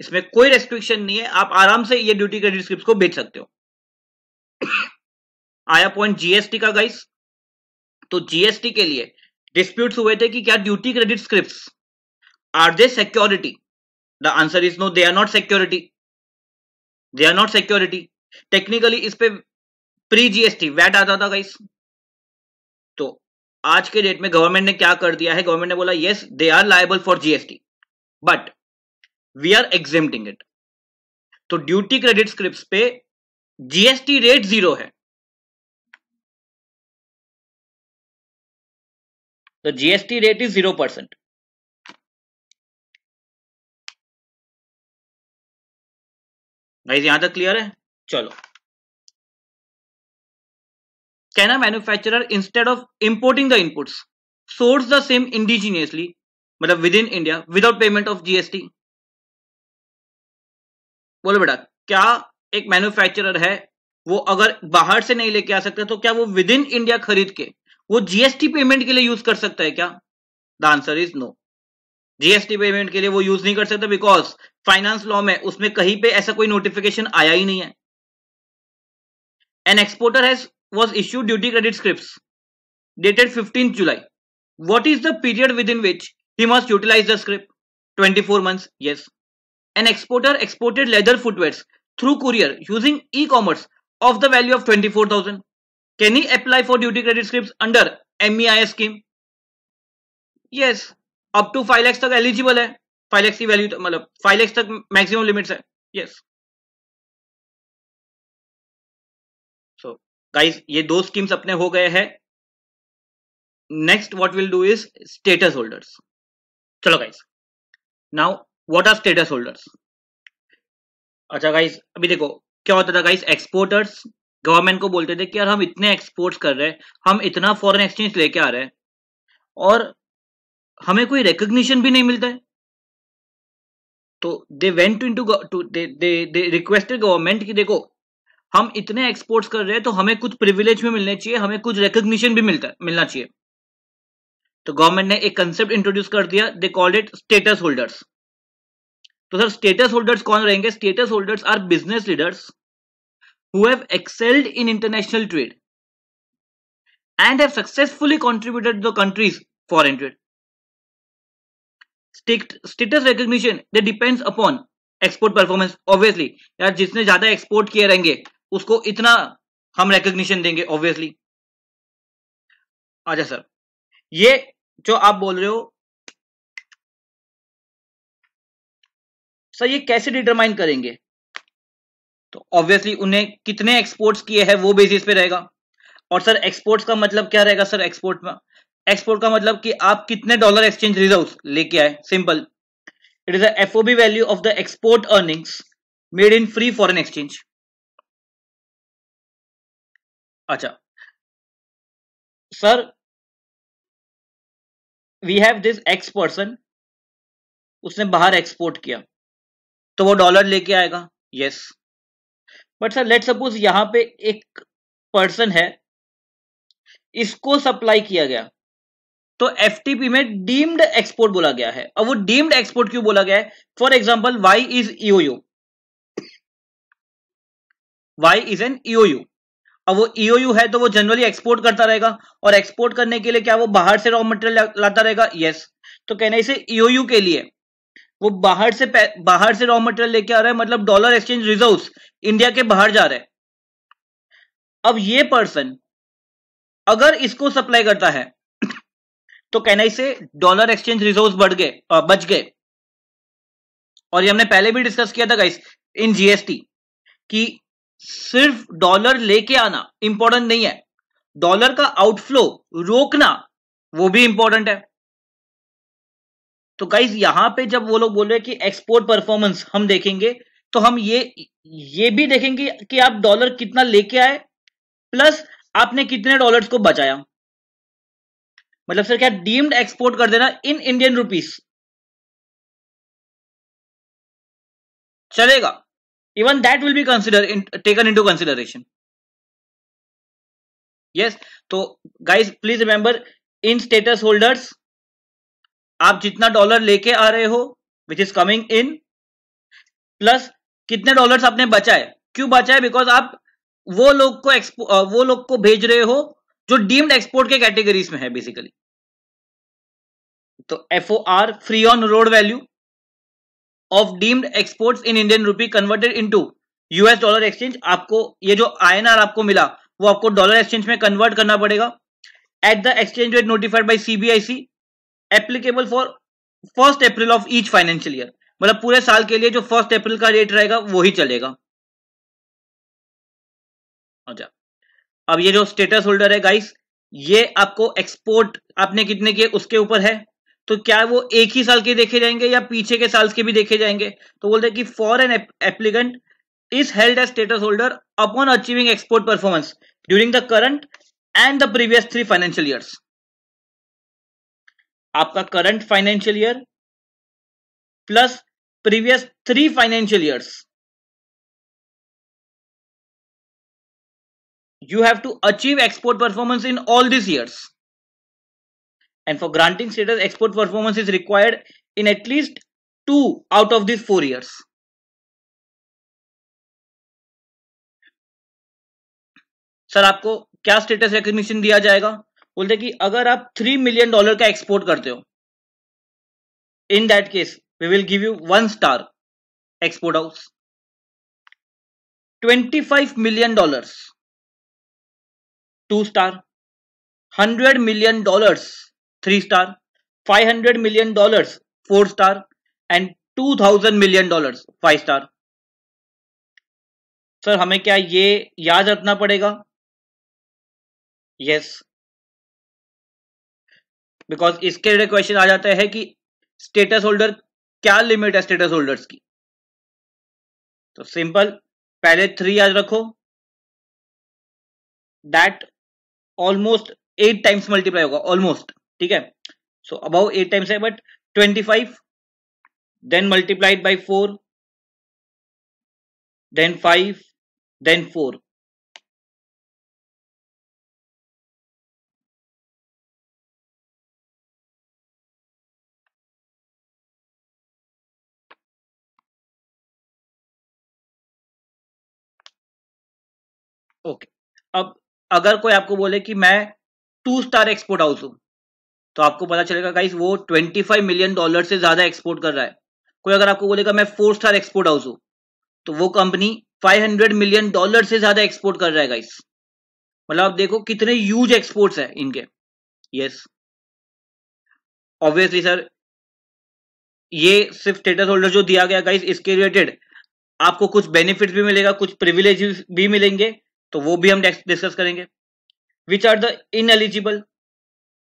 इसमें कोई रेस्ट्रिक्शन नहीं है आप आराम से ये ड्यूटी क्रेडिट स्क्रिप्ट को बेच सकते हो आया पॉइंट जीएसटी का गाइस तो जीएसटी के लिए डिस्प्यूट्स हुए थे कि क्या duty credit scripts are they security the answer is no they are not security they are not security technically इस पे प्री जीएसटी वैट आता था गाइस तो आज के डेट में गवर्नमेंट ने क्या कर दिया है गवर्नमेंट ने बोला yes they are liable for GST but we are exempting it तो ड्यूटी क्रेडिट स्क्रिप्ट पे जीएसटी रेट जीरो है तो GST rate is zero percent भाई यहां तक क्लियर है चलो can a manufacturer instead of importing the inputs source the same indigenously मतलब within India without payment of GST बोलो बेटा क्या एक मैन्युफैक्चरर है वो अगर बाहर से नहीं लेके आ सकता तो क्या वो विद इन इंडिया खरीद के वो जीएसटी पेमेंट के लिए यूज कर सकता है क्या the answer is no GST payment के लिए वो यूज नहीं कर सकता बिकॉज फाइनेंस लॉ में उसमें कहीं पे ऐसा कोई नोटिफिकेशन आया ही नहीं है an exporter has was issue duty credit script dated fifteen July what is the period within which he must utilize the script twenty four month yes an exporter exported leather footwears through courier using e-commerce of the value of 24,000. Can he apply for duty credit slips under MEIS scheme? Yes, up to 5 lakhs तक eligible है. 5 lakhs की value मतलब 5 lakhs तक maximum limits है. Yes. So guys ये दो schemes अपने हो गए हैं. Next what we'll do is status holders. चलो guys. Now what are status holders अच्छा गाइस अभी देखो क्या होता था गाइस एक्सपोर्टर्स गवर्नमेंट को बोलते थे कि यार हम इतने एक्सपोर्ट्स कर रहे हैं हम इतना फॉरेन एक्सचेंज लेके आ रहे हैं और हमें कोई रिकग्निशन भी नहीं मिलता है तो they went into they they requested government कि देखो हम इतने एक्सपोर्ट्स कर रहे हैं तो हमें कुछ प्रिविलेज भी मिलने चाहिए हमें कुछ रिकग्निशन भी मिलता मिलना चाहिए तो गवर्नमेंट ने एक कंसेप्ट इंट्रोड्यूस कर दिया they called it status holders तो सर स्टेटस होल्डर्स कौन रहेंगे status holders are business leaders who have excelled in international trade and have successfully contributed the country's foreign trade status recognition they depends upon export performance obviously यार जिसने ज्यादा एक्सपोर्ट किए रहेंगे उसको इतना हम रिकॉग्निशन देंगे ऑब्वियसली अच्छा सर ये जो आप बोल रहे हो सर ये कैसे डिटरमाइन करेंगे तो ऑब्वियसली उन्हें कितने एक्सपोर्ट्स किए हैं वो बेसिस पे रहेगा और सर एक्सपोर्ट्स का मतलब क्या रहेगा सर एक्सपोर्ट में एक्सपोर्ट का मतलब कि आप कितने डॉलर एक्सचेंज रिजर्व लेके आए simple it is FOB value of the export earnings made in free foreign exchange अच्छा sir we have this X person उसने बाहर एक्सपोर्ट किया तो वो डॉलर लेके आएगा yes but sir let suppose यहां पे एक पर्सन है इसको सप्लाई किया गया तो एफ में डीम्ड एक्सपोर्ट बोला गया है और वो डीम्ड एक्सपोर्ट क्यों बोला गया है for example why is EOU why is an EOU ईओ यू अब वो ईओ e यू है तो वो जनरली एक्सपोर्ट करता रहेगा और एक्सपोर्ट करने के लिए क्या वो बाहर से रॉ मटेरियल लाता रहेगा यस yes. तो कहने से यू e के लिए वो बाहर से बाहर से रॉ मटेरियल लेके आ रहा है मतलब डॉलर एक्सचेंज रिजर्व इंडिया के बाहर जा रहे अब ये पर्सन अगर इसको सप्लाई करता है तो कहना इसे डॉलर एक्सचेंज रिजर्व बढ़ गए बच गए और ये हमने पहले भी डिस्कस किया था गाइस इन जीएसटी कि सिर्फ डॉलर लेके आना इंपॉर्टेंट नहीं है डॉलर का आउटफ्लो रोकना वो भी इंपॉर्टेंट है तो गाइज यहां पे जब वो लोग बोल रहे हैं कि एक्सपोर्ट परफॉर्मेंस हम देखेंगे तो हम ये ये भी देखेंगे कि आप डॉलर कितना लेके आए प्लस आपने कितने डॉलर्स को बचाया मतलब सर क्या डीम्ड एक्सपोर्ट कर देना इन इंडियन रुपीस चलेगा even that will be consider taken into consideration yes तो guys please remember in status holders आप जितना डॉलर लेके आ रहे हो which is coming in plus कितने डॉलर्स आपने बचाए क्यों बचाए बिकॉज आप वो लोग को वो लोग को भेज रहे हो जो डीम्ड एक्सपोर्ट के कैटेगरीज में है बेसिकली तो F O R free on road value of deemed exports in Indian rupee converted into US dollar exchange आपको ये जो आईएनआर आपको मिला वो आपको डॉलर एक्सचेंज में कन्वर्ट करना पड़ेगा at the exchange rate notified by CBIC applicable for first April of each financial year मतलब पूरे साल के लिए जो फर्स्ट अप्रैल का डेट रहेगा वो ही चलेगा अच्छा अब ये जो स्टेटस होल्डर है गाइस ये आपको एक्सपोर्ट आपने कितने किए उसके ऊपर है तो क्या वो एक ही साल के देखे जाएंगे या पीछे के साल के भी देखे जाएंगे तो बोलते हैं कि for an applicant is held as status holder upon achieving export performance during the current and the previous three financial years आपका current financial year plus previous three financial years you have to achieve export performance in all this years and for granting status export performance is required in at least two out of this four years sir आपको क्या स्टेटस रिकग्निशन दिया जाएगा बोलते कि अगर आप थ्री मिलियन डॉलर का एक्सपोर्ट करते हो in that case we will give you one star export house twenty five million dollar two star hundred million dollars three star five hundred million dollars four star and two thousand million dollar five star sir हमें क्या ये याद रखना पड़ेगा यस yes, बिकॉज इसके रिलेटेड क्वेश्चन आ जाता है कि स्टेटस होल्डर क्या लिमिट है स्टेटस होल्डर्स की तो सिंपल पहले थ्री याद रखो that almost eight times multiply होगा ऑलमोस्ट ठीक है सो अबाउ एट टाइम्स है but twenty five then multiplied by four then five then four okay अब अगर कोई आपको बोले कि मैं टू स्टार एक्सपोर्ट हाउस हूं तो आपको पता चलेगा गाइस वो 25 मिलियन डॉलर से ज्यादा एक्सपोर्ट कर रहा है कोई अगर आपको बोलेगा मैं फोर स्टार एक्सपोर्ट हाउस हूं तो वो कंपनी 500 मिलियन डॉलर से ज्यादा एक्सपोर्ट कर रहा है गाइस मतलब आप देखो कितने यूज एक्सपोर्ट्स है इनके यस ऑब्वियसली सर ये सिर्फ स्टेटस होल्डर जो दिया गया गाइस इसके रिलेटेड आपको कुछ बेनिफिट भी मिलेगा कुछ प्रिविलेज भी मिलेंगे तो वो भी हम डिस्कस करेंगे which are the ineligible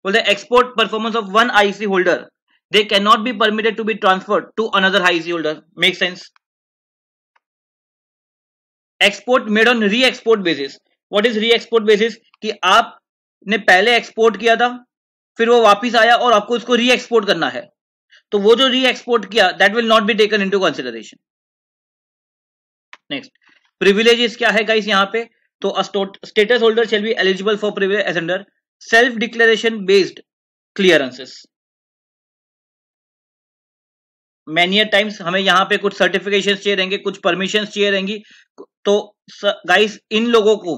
बोलते export performance of one IC holder they cannot be permitted to be transferred to another IC holder make sense export made on re-export basis what is re-export basis कि आपने पहले एक्सपोर्ट किया था फिर वो वापिस आया और आपको उसको री-एक्सपोर्ट करना है तो वो जो री-एक्सपोर्ट किया that will not be taken into consideration next privileges क्या है गाइस यहां पे तो status holder shall be eligible for privilege as under self declaration based clearances many times हमें यहां पे कुछ सर्टिफिकेशन चाहिए रहेंगे कुछ परमिशन चाहिए रहेंगी तो गाइस इन लोगों को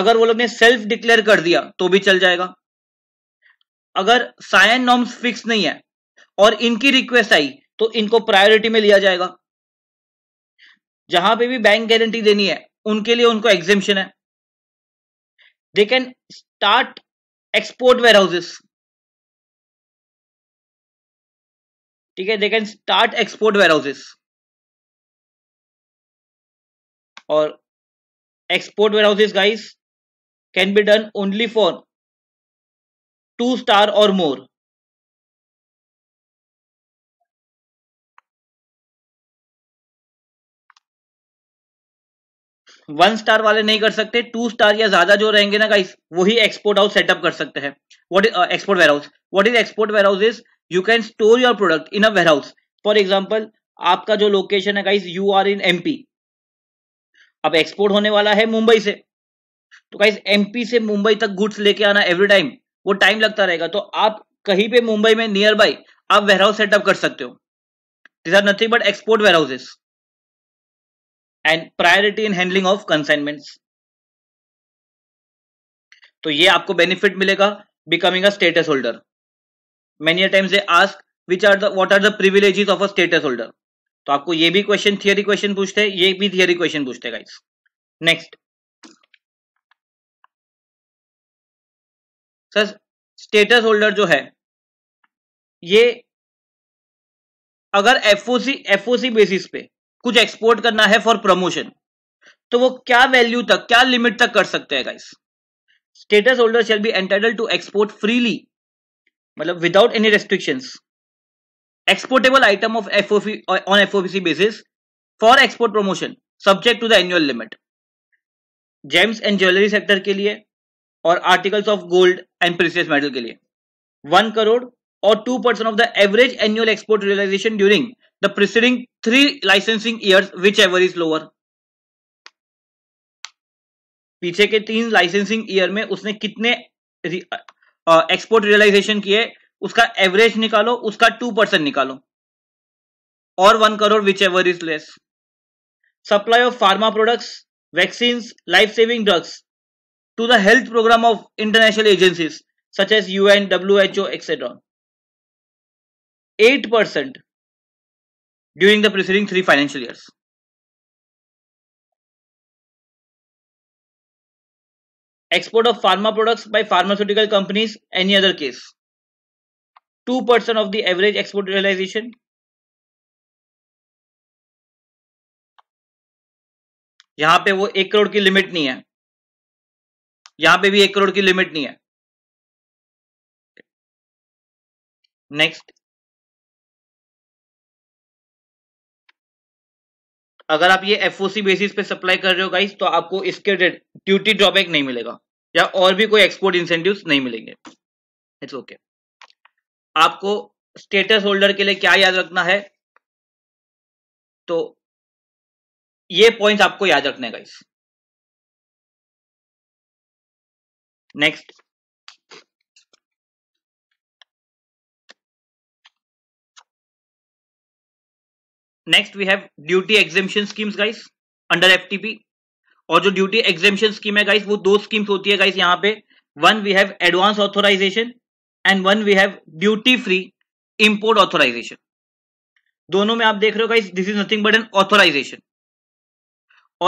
अगर वो लोग ने सेल्फ डिक्लेयर कर दिया तो भी चल जाएगा अगर साइन नॉर्म्स फिक्स नहीं है और इनकी रिक्वेस्ट आई तो इनको प्रायोरिटी में लिया जाएगा जहां पे भी बैंक गारंटी देनी है उनके लिए उनको एग्जिबिशन है they can start export warehouses ठीक है they can start export warehouses और export warehouses guys can be done only for two star और मोर वन स्टार वाले नहीं कर सकते टू स्टार या ज्यादा जो रहेंगे ना गाइस वही एक्सपोर्ट हाउस सेटअप कर सकते हैं what is export warehouse what is export warehouse is you can store your product in a warehouse for example आपका जो लोकेशन है guys you are in MP अब एक्सपोर्ट होने वाला है मुंबई से तो गाइस एमपी से मुंबई तक गुड्स लेके आना एवरी टाइम वो टाइम लगता रहेगा तो आप कहीं पे मुंबई में नियर बाई आप वेयर हाउस सेटअप कर सकते हो this are nothing but export warehouses and priority in handling of consignments तो ये आपको बेनिफिट मिलेगा becoming a status holder many times they ask which are the what are the privileges of a status holder तो आपको ये भी क्वेश्चन थियरी क्वेश्चन पूछते हैं ये भी थियरी क्वेश्चन पूछते हैं guys next sir status holder जो है ये अगर एफओसी एफओसी बेसिस पे कुछ एक्सपोर्ट करना है फॉर प्रमोशन तो वो क्या वैल्यू तक क्या लिमिट तक कर सकते हैं guys status holder shall be entitle to export freely मतलब without any restriction exportable item of FOP on FOPC basis for export promotion subject to the annual limit gems and jewellery sector के लिए और articles of gold and precious medal के लिए वन करोड़ और two percent of the average annual export realisation during the preceding three licensing years whichever is lower पीछे के तीन लाइसेंसिंग ईयर में उसने कितने एक्सपोर्ट रियलाइजेशन किए उसका एवरेज निकालो उसका टू परसेंट निकालो और one crore whichever is less supply of pharma products vaccine life saving drugs to the health programme of international agencies such as UN O etcetera eight percent during the preceding three financial years. Export of pharma products by pharmaceutical companies, any other case. 2% of the average export realization. यहां पे वो एक करोड़ की लिमिट नहीं है यहां पे भी एक करोड़ की लिमिट नहीं है नेक्स्ट अगर आप ये एफ बेसिस पे सप्लाई कर रहे हो गाइस तो आपको इसके ड्यूटी ड्रॉबैक नहीं मिलेगा या और भी कोई एक्सपोर्ट इंसेंटिव नहीं मिलेंगे इट्स ओके okay. आपको स्टेटस होल्डर के लिए क्या याद रखना है तो ये पॉइंट्स आपको याद रखने guys next next we have duty exemption schemes guys under FTP और जो ड्यूटी एग्जेम्पन स्कीम है गाइस वो दो स्कीम्स होती है गाइस यहाँ पे one we have advance authorisation and one we have duty free import authorisation दोनों में आप देख रहे हो guys this is nothing but an authorisation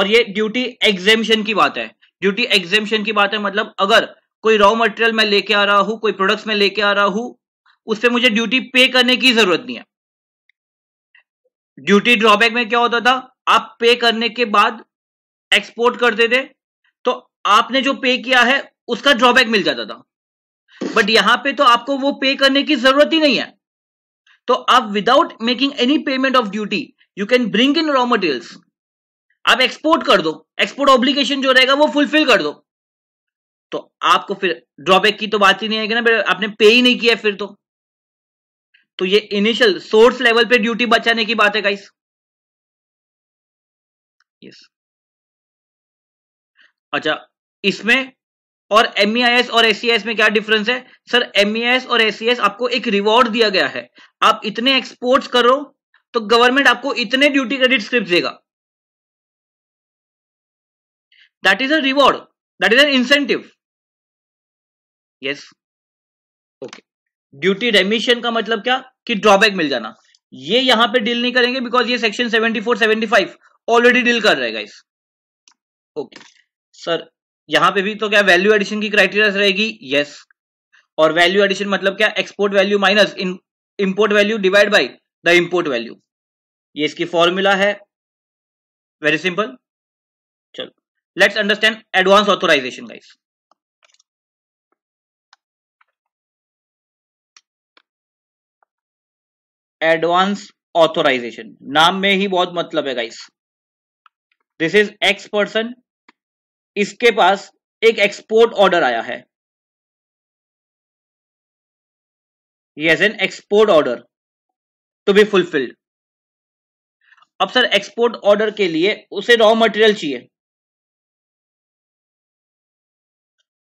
और ये ड्यूटी एग्जेम्पन की बात है ड्यूटी एग्जेम्पन की बात है मतलब अगर कोई रॉ मटेरियल मैं लेके आ रहा हूं कोई प्रोडक्ट्स में लेके आ रहा हूं उस पर मुझे ड्यूटी पे करने की जरूरत नहीं है ड्यूटी ड्रॉबैक में क्या होता था आप पे करने के बाद एक्सपोर्ट करते थे तो आपने जो पे किया है उसका ड्रॉबैक मिल जाता था बट यहां पे तो आपको वो पे करने की जरूरत ही नहीं है तो आप without making any payment of duty you can bring in raw materials आप एक्सपोर्ट कर दो एक्सपोर्ट ऑब्लिगेशन जो रहेगा वो फुलफिल कर दो तो आपको फिर ड्रॉबैक की तो बात ही नहीं है कि ना आपने पे ही नहीं किया फिर तो तो ये इनिशियल सोर्स लेवल पे ड्यूटी बचाने की बात है गाइस यस अच्छा इसमें और एमईआईएस e और एससीएस e में क्या डिफरेंस है सर एमईआईएस e और एससीएस आपको एक रिवॉर्ड दिया गया है आप इतने एक्सपोर्ट्स करो तो गवर्नमेंट आपको इतने ड्यूटी क्रेडिट स्क्रिप्ट देगा that is a reward that is an incentive yes okay duty remission का मतलब क्या कि ड्रॉबैक मिल जाना ये यहां पे डील नहीं करेंगे बिकॉज ये सेक्शन 74 75 ऑलरेडी डील कर रहे गाइस ओके सर यहां पे भी तो क्या वैल्यू एडिशन की क्राइटेरिया रहेगी यस और वैल्यू एडिशन मतलब क्या export value minus import value divide by the import value ये इसकी फॉर्मूला है वेरी सिंपल चलो let's understand advance authorisation guys advance authorisation नाम में ही बहुत मतलब है guys this is X person इसके पास एक एक्सपोर्ट ऑर्डर आया है yes an export order to be fulfilled अब सर एक्सपोर्ट ऑर्डर के लिए उसे रॉ मटेरियल चाहिए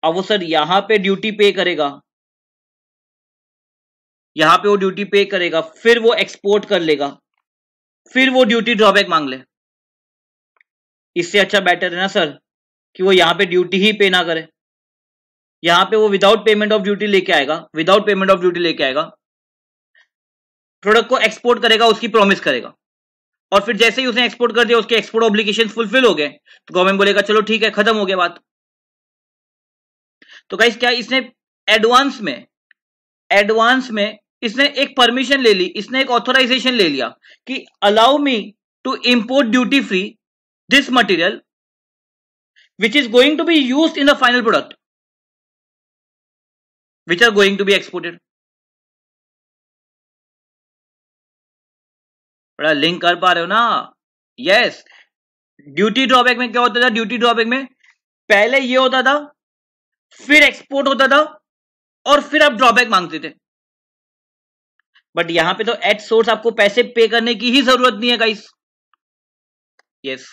अब वो सर यहां पे ड्यूटी पे करेगा यहां पे वो ड्यूटी पे करेगा फिर वो एक्सपोर्ट कर लेगा फिर वो ड्यूटी ड्रॉबैक मांग ले इससे अच्छा बेटर है ना सर कि वो यहां पे ड्यूटी ही पे ना करे यहां पे वो विदाउट पेमेंट ऑफ ड्यूटी लेके आएगा विदाउट पेमेंट ऑफ ड्यूटी लेके आएगा प्रोडक्ट को एक्सपोर्ट करेगा उसकी प्रॉमिस करेगा और फिर जैसे ही उसने एक्सपोर्ट कर दिया उसके एक्सपोर्ट ऑब्लिकेशन फुलफिल हो गए तो गवर्नमेंट बोलेगा चलो ठीक है खत्म हो गया बात तो गाइस क्या इसने एडवांस में एडवांस में इसने एक परमिशन ले ली इसने एक ऑथोराइजेशन ले लिया कि allow me to import duty free this material which is going to be use in the final product which are going to be exported बड़ा लिंक कर पा रहे हो ना यस ड्यूटी ड्रॉबैक में क्या होता था ड्यूटी ड्रॉबैक में पहले ये होता था फिर एक्सपोर्ट होता था और फिर आप ड्रॉबैक मांगते थे बट यहां पे तो एट सोर्स आपको पैसे पे करने की ही जरूरत नहीं है guys yes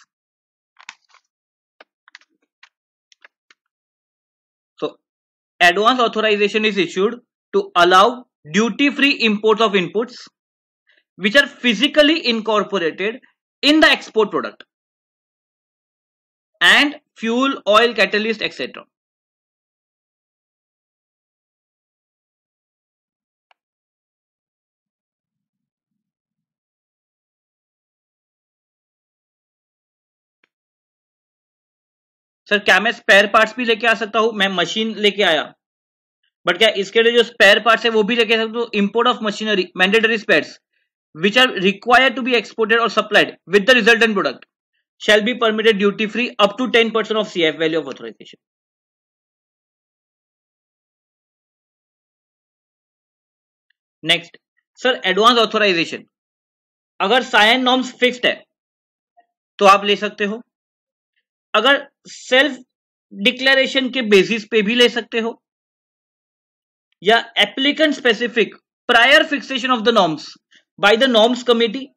so advance authorisation is issued to allow duty free import of inputs which are physically incorporated in the export product and fuel oil catalyst etcetera sir क्या मैं स्पेयर पार्ट्स भी लेके आ सकता हूँ मैं मशीन लेके आया बट क्या इसके लिए जो स्पेयर पार्ट्स है वो भी लेके आ सकता हूँ import of machinery mandatory spares which to be exported और supplied with the with product shall be permitted duty free up to ten percent of C F value of authorisation next sir advance authorisation अगर साइन नॉर्म्स फिक्स्ड है तो आप ले सकते हो अगर सेल्फ डिक्लेरेशन के बेसिस पे भी ले सकते हो या applicant specific prior fixation of the norms by the norms committee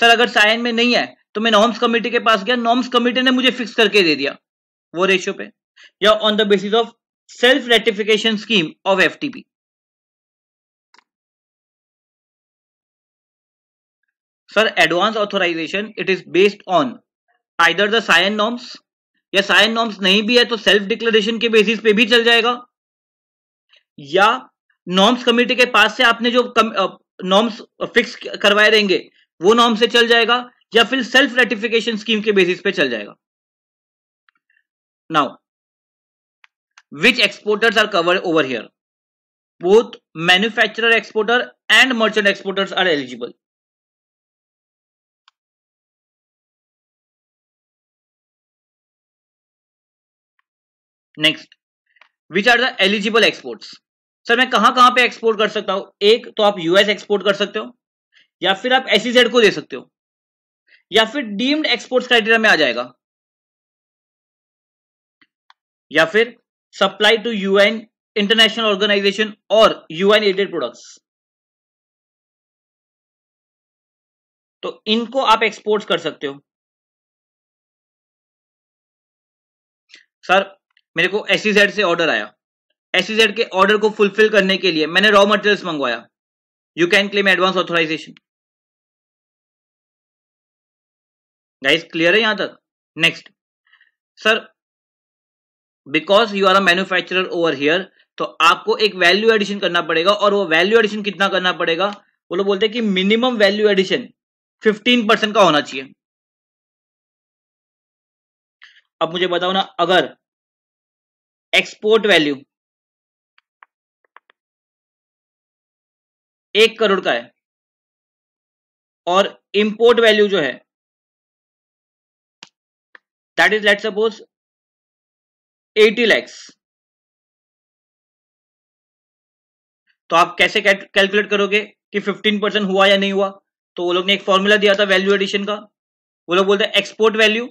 sir अगर साइन में नहीं है तो मैं नॉर्म्स कमेटी के पास गया नॉर्म्स कमेटी ने मुझे फिक्स करके दे दिया वो रेशियो पे या on the basis of self ratification scheme of F TP sir advance authorisation it is based on either the SION norms या साइन नॉर्म्स नहीं भी है तो सेल्फ डिक्लेरेशन के बेसिस पे भी चल जाएगा या नॉर्म्स कमिटी के पास से आपने जो नॉर्म्स फिक्स करवाए रहेंगे वो नॉर्म से चल जाएगा या फिर सेल्फ रेटिफिकेशन स्कीम के बेसिस पे चल जाएगा now which exporters are covered over here both manufacturer exporter and merchant exporters are eligible next which are the eligible exports sir मैं कहां कहां पे एक्सपोर्ट कर सकता हूं एक तो आप यूएस एक्सपोर्ट कर सकते हो या फिर आप एस e को दे सकते हो या फिर डीम्ड एक्सपोर्ट्स क्राइटेरिया में आ जाएगा या फिर supply to UN international organisation और यूएन एडेड प्रोडक्ट्स तो इनको आप एक्सपोर्ट कर सकते हो सर मेरे को एस e से ऑर्डर आया एस e के ऑर्डर को फुलफिल करने के लिए मैंने रॉ मटेरियल्स मंगवाया you can claim advance authorisation guys clear है यहां तक next sir because you are a manufacturer over here तो आपको एक वैल्यू एडिशन करना पड़ेगा और वो वैल्यू एडिशन कितना करना पड़ेगा वो लोग बोलते हैं कि मिनिमम वैल्यू एडिशन 15 परसेंट का होना चाहिए अब मुझे बताओ ना अगर एक्सपोर्ट वैल्यू एक करोड़ का है और इंपोर्ट वैल्यू जो है that is let suppose 80 lakhs तो आप कैसे कैलकुलेट करोगे कि 15 परसेंट हुआ या नहीं हुआ तो वो लोग ने एक फॉर्मूला दिया था वैल्यू एडिशन का वो लोग बोलते हैं export value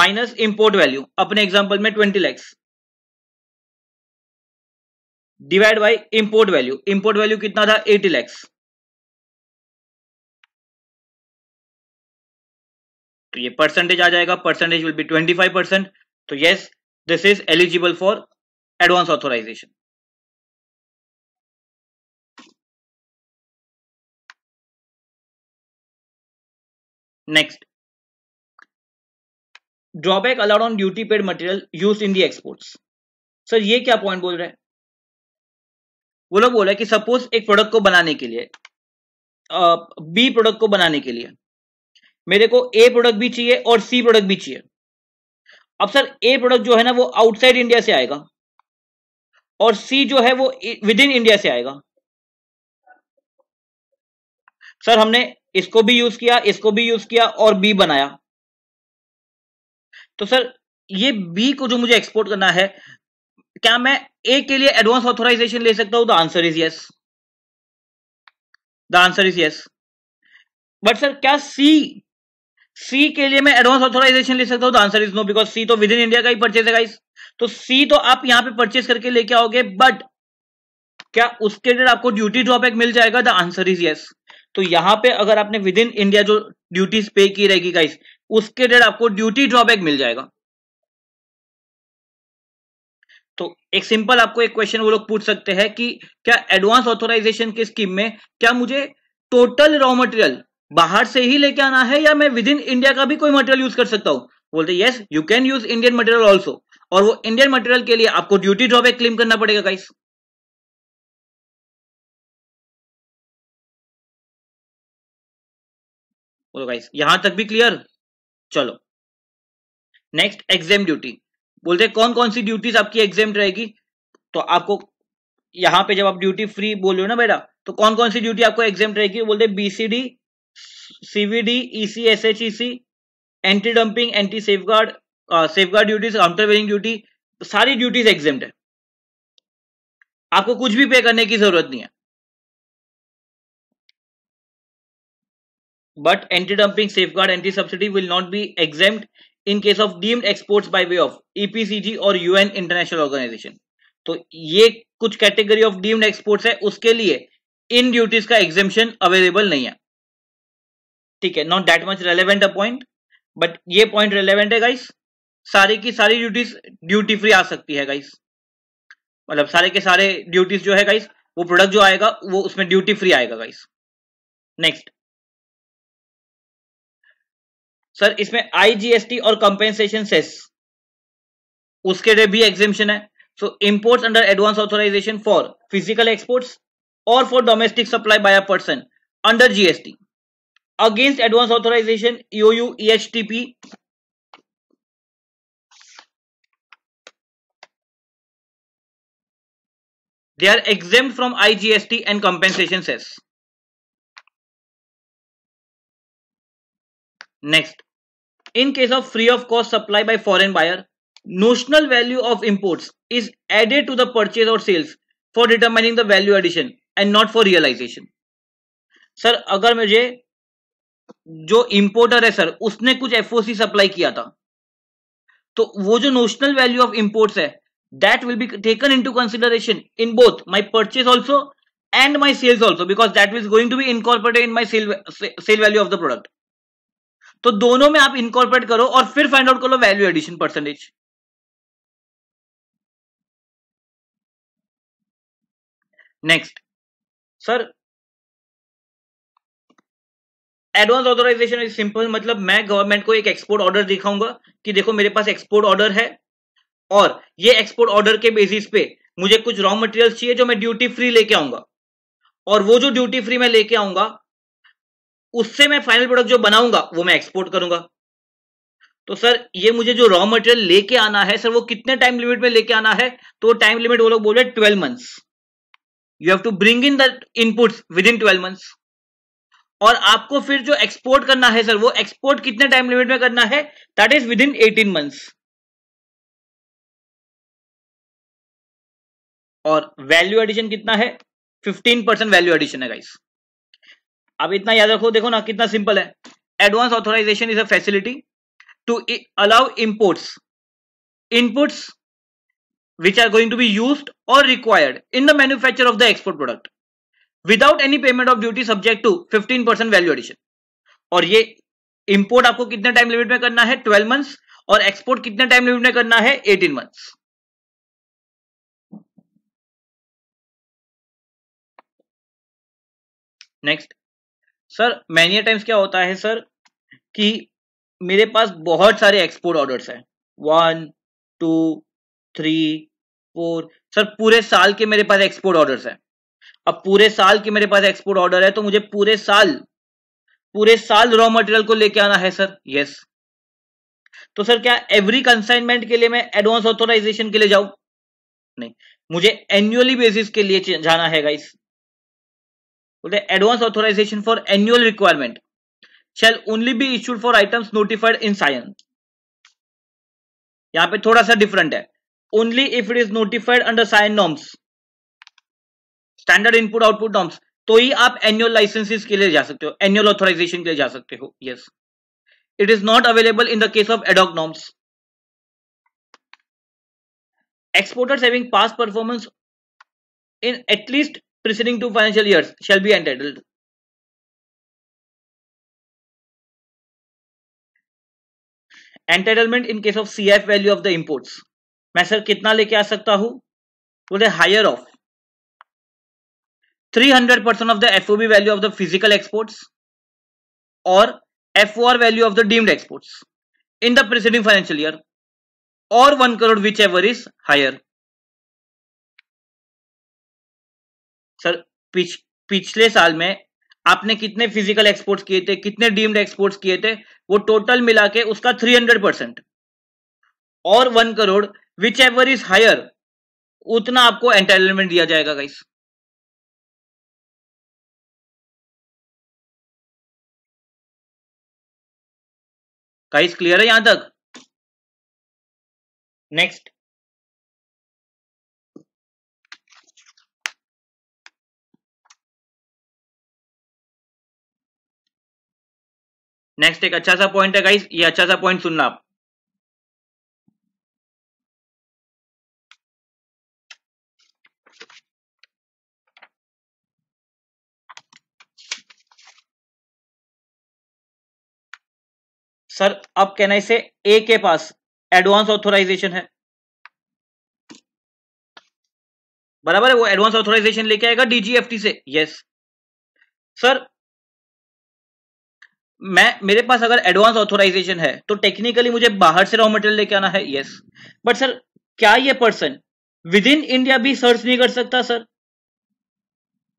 minus import value अपने एग्जांपल में 20 lakhs divide by import value import value कितना था 80 लैक्स तो ये परसेंटेज आ जाएगा परसेंटेज विल बी 25 परसेंट तो yes this is eligible for advance authorisation next drawback allowed on duty paid material use in the exports sir ये क्या पॉइंट बोल रहे हैं वो लोग बोल बोला कि सपोज एक प्रोडक्ट को बनाने के लिए बी प्रोडक्ट को बनाने के लिए मेरे को ए प्रोडक्ट भी चाहिए और सी प्रोडक्ट भी चाहिए अब सर ए प्रोडक्ट जो है ना वो आउटसाइड इंडिया से आएगा और सी जो है वो विद इन इंडिया से आएगा सर हमने इसको भी यूज किया इसको भी यूज किया और बी बनाया तो सर ये बी को जो मुझे एक्सपोर्ट करना है क्या मैं ए के लिए एडवांस ऑथोराइजेशन ले सकता हूं the answer is yes the answer is yes but sir क्या सी सी के लिए मैं एडवांस ऑथोराइजेशन ले सकता हूं the answer is no because C तो विद इन इंडिया का ही परचेज है गाइस तो सी तो आप यहां पे परचेज करके लेके आओगे बट क्या उसके लिए आपको ड्यूटी ड्रॉबैक मिल जाएगा द आंसर इज यस तो यहां पे अगर आपने विद इन इंडिया जो ड्यूटीज पे की रहेगी गाइस उसके डेट आपको ड्यूटी ड्रॉबैक मिल जाएगा तो एक सिंपल आपको एक क्वेश्चन वो लोग पूछ सकते हैं कि क्या एडवांस ऑथोराइजेशन की स्कीम में क्या मुझे टोटल रॉ मटेरियल बाहर से ही लेके आना है या मैं विद इन इंडिया का भी कोई मटेरियल यूज कर सकता हूं बोलते yes you can use Indian material also और वो इंडियन मटेरियल के लिए आपको ड्यूटी ड्रॉबैक क्लेम करना पड़ेगा गाइस बोलो गाइस यहां तक भी क्लियर चलो नेक्स्ट एग्जाम ड्यूटी बोलते कौन कौन सी ड्यूटीज आपकी एग्जाम रहेगी तो आपको यहाँ पे जब आप ड्यूटी फ्री बोल रहे हो ना बेटा तो कौन कौन सी ड्यूटी आपको एग्जाम रहेगी बोलते BCD CVD EC S H EC anti dumping anti safeguard safeguard duties countervailing duty सारी ड्यूटीज एग्जाम है आपको कुछ भी पे करने की जरूरत नहीं है but anti dumping safeguard anti subsidy will not be exempted in case of deemed exports by way of EPCG और यूएन इंटरनेशनल ऑर्गेनाइजेशन तो ये कुछ कैटेगरी ऑफ डीम्ड एक्सपोर्ट्स है उसके लिए इन ड्यूटीज का एग्जेम्पन अवेलेबल नहीं है ठीक है not that much relevant a point but ये पॉइंट रेलिवेंट है गाइस सारी की सारी ड्यूटीज ड्यूटी फ्री आ सकती है गाइस मतलब सारे के सारे ड्यूटीज जो है गाइस वो प्रोडक्ट जो आएगा वो उसमें ड्यूटी फ्री आएगा गाइस नेक्स्ट सर इसमें आईजीएसटी और कंपेंसेशन सेस उसके लिए भी एग्जिबिशन है so imports under advance authorisation for physical exports और for domestic supply by a person under GST against advance authorisation EOU EHTP they are exempt from IGST and compensation cess next in case of free of cost supply by foreign buyer notional value of imports is added to the purchase और sales for determining the value addition and not for realisation sir अगर मुझे जो इंपोर्टर है सर उसने कुछ एफओसी सप्लाई किया था तो वो जो नोशनल वैल्यू ऑफ इंपोर्ट्स है that will be taken into consideration in both my purchase also and my sales also because that is going to be incorporated in my sale value of the product तो दोनों में आप इनकॉर्पोरेट करो और फिर फाइंड आउट कर लो value addition percentage next sir advance authorisation is simple मतलब मैं गवर्नमेंट को एक एक्सपोर्ट ऑर्डर दिखाऊंगा कि देखो मेरे पास एक्सपोर्ट ऑर्डर है और ये एक्सपोर्ट ऑर्डर के बेसिस पे मुझे कुछ रॉ मटेरियल चाहिए जो मैं ड्यूटी फ्री लेके आऊंगा और वो जो ड्यूटी फ्री मैं लेके आऊंगा उससे मैं फाइनल प्रोडक्ट जो बनाऊंगा वो मैं एक्सपोर्ट करूंगा तो सर ये मुझे जो रॉ मटेरियल लेके आना है सर वो कितने टाइम लिमिट में लेके आना है तो टाइम लिमिट वो लोग बोल रहे twelve months you have to bring in the inputs within twelve months और आपको फिर जो एक्सपोर्ट करना है सर वो एक्सपोर्ट कितने टाइम लिमिट में करना है that is within eighteen months और वैल्यू एडिशन कितना है फिफ्टीन परसेंट वैल्यू एडिशन है गाइस अब इतना याद रखो देखो ना कितना सिंपल है advance authorisation is a facility to allow imports inputs which are going to be use और required in the manufacture of the export product without any payment of duty subject to fifteen percent value addition और ये इंपोर्ट आपको कितने टाइम लिमिट में करना है ट्वेल्व मंथ्स और एक्सपोर्ट कितने टाइम लिमिट में करना है eighteen months next sir many times क्या होता है सर कि मेरे पास बहुत सारे एक्सपोर्ट ऑर्डर्स हैं one two three four sir पूरे साल के मेरे पास एक्सपोर्ट ऑर्डर्स हैं अब पूरे साल के मेरे पास एक्सपोर्ट ऑर्डर है तो मुझे पूरे साल पूरे साल रॉ मटेरियल को लेके आना है सर यस yes. तो सर क्या एवरी कंसाइनमेंट के लिए मैं एडवांस ऑथोराइजेशन के लिए जाऊं नहीं मुझे एनुअली बेसिस के लिए जाना है गाइस बोलते हैं advance authorisation for annual requirement shall only be issued for items notified in SION यहां पे थोड़ा सा डिफरेंट है only if it is notified under SION norms standard input output norms तो ही आप एनुअल लाइसेंसिस के लिए जा सकते हो एनुअल ऑथोराइजेशन के लिए जा सकते हो yes it is not available in the case of ad hoc norms exporters having past performance in at least preceding two financial years shall be entitled entitlement in case of C F value of the imports मैं सर कितना लेके आ सकता हूं बोले higher of 300 percent of the FOB value of the physical exports और FOR value of the deemed exports in the preceding financial year और one crore whichever is higher sir पिछ, पिछले साल में आपने कितने फिजिकल एक्सपोर्ट्स किए थे कितने डीम्ड एक्सपोर्ट्स किए थे वो टोटल मिला के उसका थ्री हंड्रेड परसेंट और one crore whichever is higher उतना आपको एंटाइटलमेंट दिया जाएगा गाइस गाइस क्लियर है यहां तक नेक्स्ट नेक्स्ट एक अच्छा सा पॉइंट है गाइस ये अच्छा सा पॉइंट सुनना आप सर अब कहना इसे ए के पास एडवांस ऑथोराइजेशन है बराबर है वो एडवांस ऑथोराइजेशन लेके आएगा डीजीएफटी से यस सर मैं मेरे पास अगर एडवांस ऑथोराइजेशन है तो टेक्निकली मुझे बाहर से रॉ मटेरियल लेके आना है यस बट सर क्या ये पर्सन विद इन इंडिया भी सर्च नहीं कर सकता सर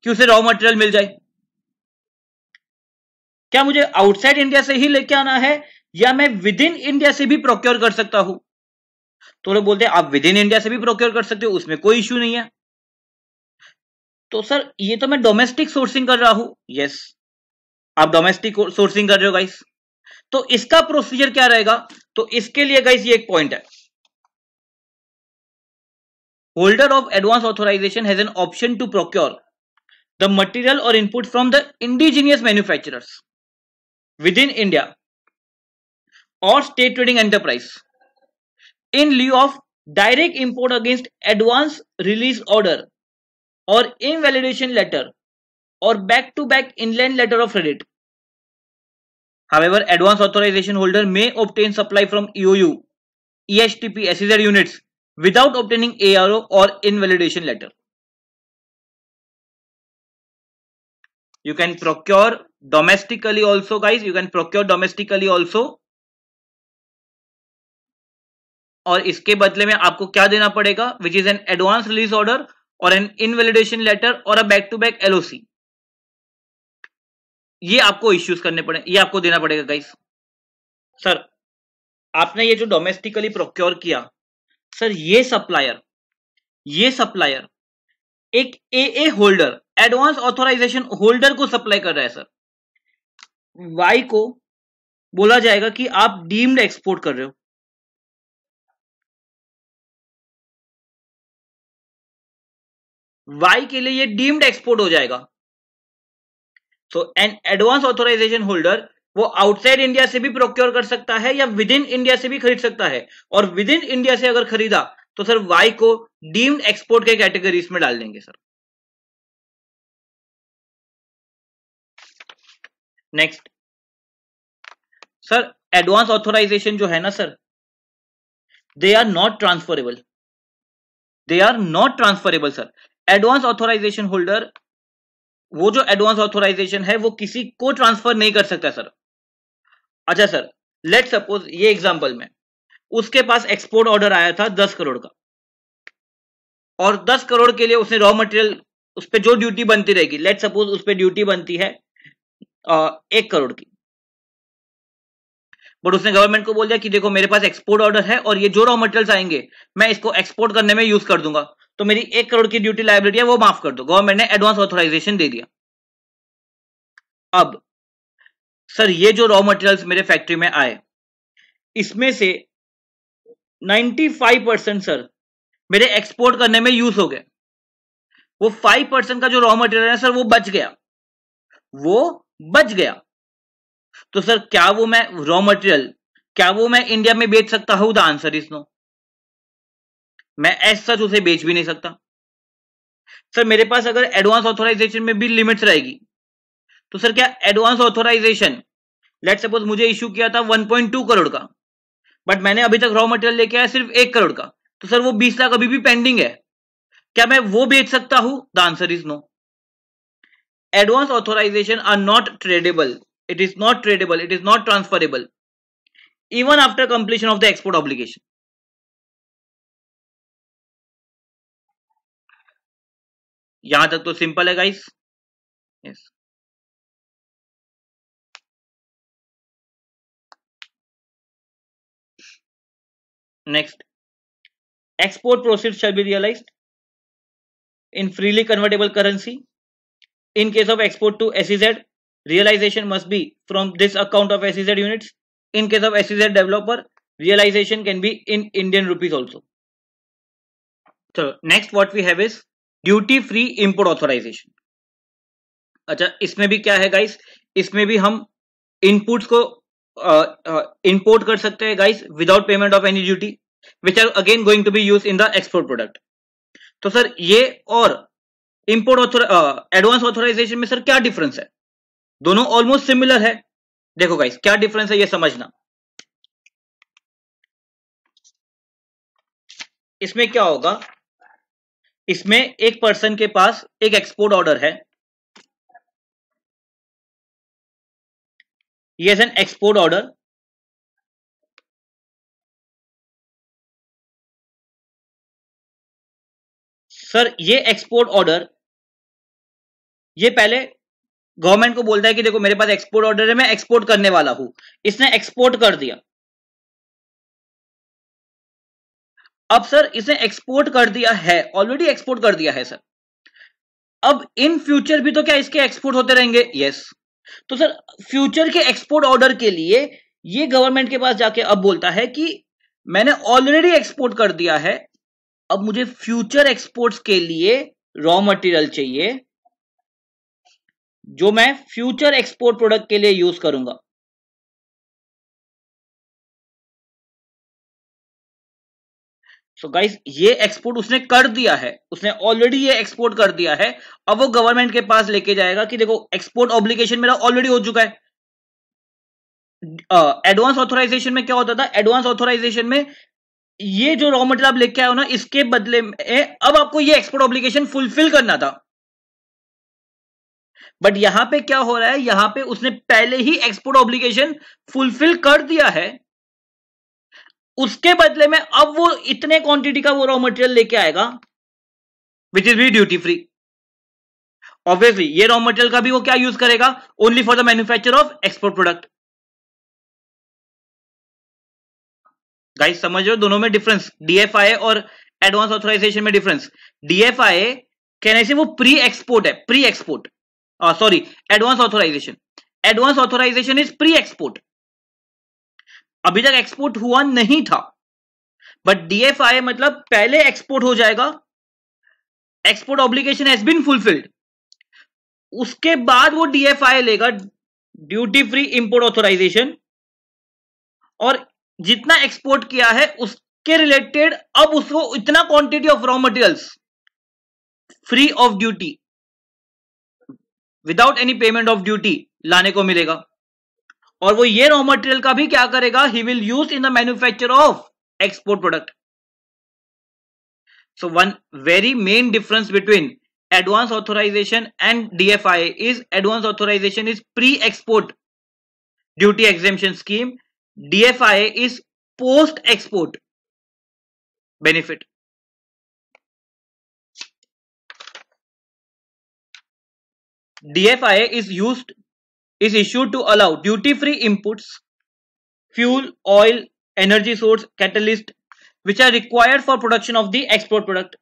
कि उसे रॉ मटेरियल मिल जाए क्या मुझे आउटसाइड इंडिया से ही लेके आना है या मैं विद इन इंडिया से भी प्रोक्योर कर सकता हूं तो लोग बोलते हैं आप विद इन इंडिया से भी प्रोक्योर कर सकते हो उसमें कोई इश्यू नहीं है तो सर ये तो मैं डोमेस्टिक सोर्सिंग कर रहा हूं यस yes. आप डोमेस्टिक सोर्सिंग कर रहे हो गाइस तो इसका प्रोसीजर क्या रहेगा तो इसके लिए गाइस ये एक पॉइंट है holder of advance authorisation has an option to procure the material और input from the indigenous manufacturers within India और state trading enterprise in lieu of direct import against advance release order और इनवेलिडेशन लेटर और back to back inland letter of credit however advance authorisation holder may obtain supply from EOU ESTP SEZ units without obtaining ARO और invalidation letter you can procure domestically also guys you can procure domestically also और इसके बदले में आपको क्या देना पड़ेगा which is an advance release order और एन इनवेलिडेशन लेटर और a back to back LOC ये आपको इश्यूज करने पड़े ये आपको देना पड़ेगा गाइस सर आपने ये जो डोमेस्टिकली प्रोक्योर किया सर ये सप्लायर ये सप्लायर एक A A holder advance authorisation holder को सप्लाई कर रहा है सर वाई को बोला जाएगा कि आप डीम्ड एक्सपोर्ट कर रहे हो वाई के लिए ये डीम्ड एक्सपोर्ट हो जाएगा so an advance authorisation holder वो आउटसाइड इंडिया से भी प्रोक्योर कर सकता है या विद इन इंडिया से भी खरीद सकता है और विद इन इंडिया से अगर खरीदा तो सर वाई को डीम्ड एक्सपोर्ट के कैटेगरीज में डाल देंगे sir next sir advance authorisation जो है ना sir they are not transferable they are not transferable sir advance authorisation holder वो जो एडवांस ऑथोराइजेशन है वो किसी को ट्रांसफर नहीं कर सकता सर अच्छा सर लेट सपोज ये एग्जाम्पल में उसके पास एक्सपोर्ट ऑर्डर आया था दस करोड़ का और दस करोड़ के लिए उसने रॉ मटेरियल उस पर जो ड्यूटी बनती रहेगी लेट सपोज उस पर ड्यूटी बनती है एक करोड़ की बट उसने गवर्नमेंट को बोल दिया कि देखो मेरे पास एक्सपोर्ट ऑर्डर है और ये जो रॉ मटेरियल्स आएंगे मैं इसको एक्सपोर्ट करने में यूज कर दूंगा तो मेरी एक करोड़ की ड्यूटी लाइबिलिटी है वो माफ कर दो गवर्नमेंट ने एडवांस ऑथोराइजेशन दे दिया अब सर ये जो रॉ मटेरियल्स मेरे फैक्ट्री में आए इसमें से 95 परसेंट सर मेरे एक्सपोर्ट करने में यूज हो गए वो 5 परसेंट का जो रॉ मटेरियल है सर वो बच गया वो बच गया तो सर क्या वो मैं रॉ मटेरियल क्या वो मैं इंडिया में बेच सकता हूं द आंसर इज नो मैं एज सच उसे बेच भी नहीं सकता सर मेरे पास अगर एडवांस ऑथोराइजेशन में भी लिमिट्स रहेगी तो सर क्या एडवांस ऑथोराइजेशन लेट सपोज मुझे इश्यू किया था 1.2 करोड़ का बट मैंने अभी तक रॉ मटेरियल लेके आया सिर्फ एक करोड़ का तो सर वो 20 लाख अभी भी पेंडिंग है क्या मैं वो बेच सकता हूं the answer is no advance authorisation are not tradable It is not tradable. It is not transferable. Even after completion of the export obligation. यहां तक तो सिंपल है guys. Yes. Next, export proceeds shall be realized in freely convertible currency in case of export to SEZ realization must be from this account of SEZ units. In case of SEZ developer, realization can be in Indian rupees also. So next what we have is duty free import authorization. अच्छा इसमें भी क्या है गाइस इसमें भी हम इनपुट्स को इंपोर्ट कर सकते हैं guys without payment of any duty which are again going to be use in the export product तो सर ये और इम्पोर्ट एडवांस ऑथोराइजेशन में सर क्या डिफरेंस है दोनों ऑलमोस्ट सिमिलर है देखो गाइस क्या डिफरेंस है ये समझना इसमें क्या होगा इसमें एक पर्सन के पास एक एक्सपोर्ट ऑर्डर है ये एन एक्सपोर्ट ऑर्डर सर ये एक्सपोर्ट ऑर्डर ये पहले गवर्नमेंट को बोलता है कि देखो मेरे पास एक्सपोर्ट ऑर्डर है मैं एक्सपोर्ट करने वाला हूं इसने एक्सपोर्ट कर दिया अब सर इसने एक्सपोर्ट कर दिया है ऑलरेडी एक्सपोर्ट कर दिया है सर अब इन फ्यूचर भी तो क्या इसके एक्सपोर्ट होते रहेंगे यस तो सर फ्यूचर के एक्सपोर्ट ऑर्डर के लिए ये गवर्नमेंट के पास जाके अब बोलता है कि मैंने ऑलरेडी एक्सपोर्ट कर दिया है अब मुझे फ्यूचर एक्सपोर्ट्स के लिए रॉ मटेरियल चाहिए जो मैं फ्यूचर एक्सपोर्ट प्रोडक्ट के लिए यूज करूंगा सो so गाइस ये एक्सपोर्ट उसने कर दिया है उसने ऑलरेडी ये एक्सपोर्ट कर दिया है अब वो गवर्नमेंट के पास लेके जाएगा कि देखो एक्सपोर्ट ऑब्लिगेशन मेरा ऑलरेडी हो चुका है एडवांस uh, ऑथोराइजेशन में क्या होता था एडवांस ऑथोराइजेशन में ये जो रॉ मटेरियल आप लेके आए हो ना इसके बदले में अब आपको ये एक्सपोर्ट ऑब्लिगेशन फुलफिल करना था बट यहां पे क्या हो रहा है यहां पे उसने पहले ही एक्सपोर्ट ऑब्लिगेशन फुलफिल कर दिया है उसके बदले में अब वो इतने क्वांटिटी का वो रॉ मटेरियल लेके आएगा which is we duty free obviously ये रॉ मटेरियल का भी वो क्या यूज करेगा only for the manufacture of export product guys समझ रहे हो दोनों में डिफरेंस डीएफआई और एडवांस ऑथोराइजेशन में डिफरेंस डीएफआई कहने से वो प्री एक्सपोर्ट है pre export sorry advance authorisation advance authorisation is pre export अभी तक एक्सपोर्ट हुआ नहीं था बट डीएफआई मतलब पहले एक्सपोर्ट हो जाएगा export obligation has been fulfilled उसके बाद वो डीएफआई लेगा ड्यूटी फ्री इंपोर्ट ऑथोराइजेशन और जितना एक्सपोर्ट किया है उसके रिलेटेड अब उसको इतना quantity of raw materials free of duty without any payment of duty लाने को मिलेगा और वो ये रॉ मटेरियल का भी क्या करेगा he will use in the manufacture of export product so one very main difference between advance authorisation and DFI is advance authorisation is pre export duty exemption scheme DFI is post export benefit DFIA is used is issued to allow duty-free inputs, fuel, oil, energy source, catalyst, which are required for production of the export product.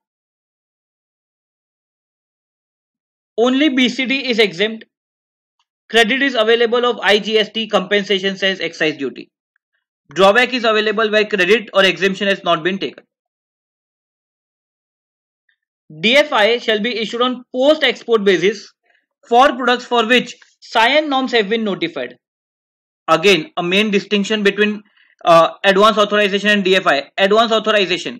Only BCD is exempt. Credit is available of IGST, compensation cess, excise duty. Drawback is available where credit or exemption has not been taken. DFI shall be issued on post-export basis for products for which cyan norms have been notified. Again, a main distinction between uh, advanced authorization and DFI. Advanced authorization.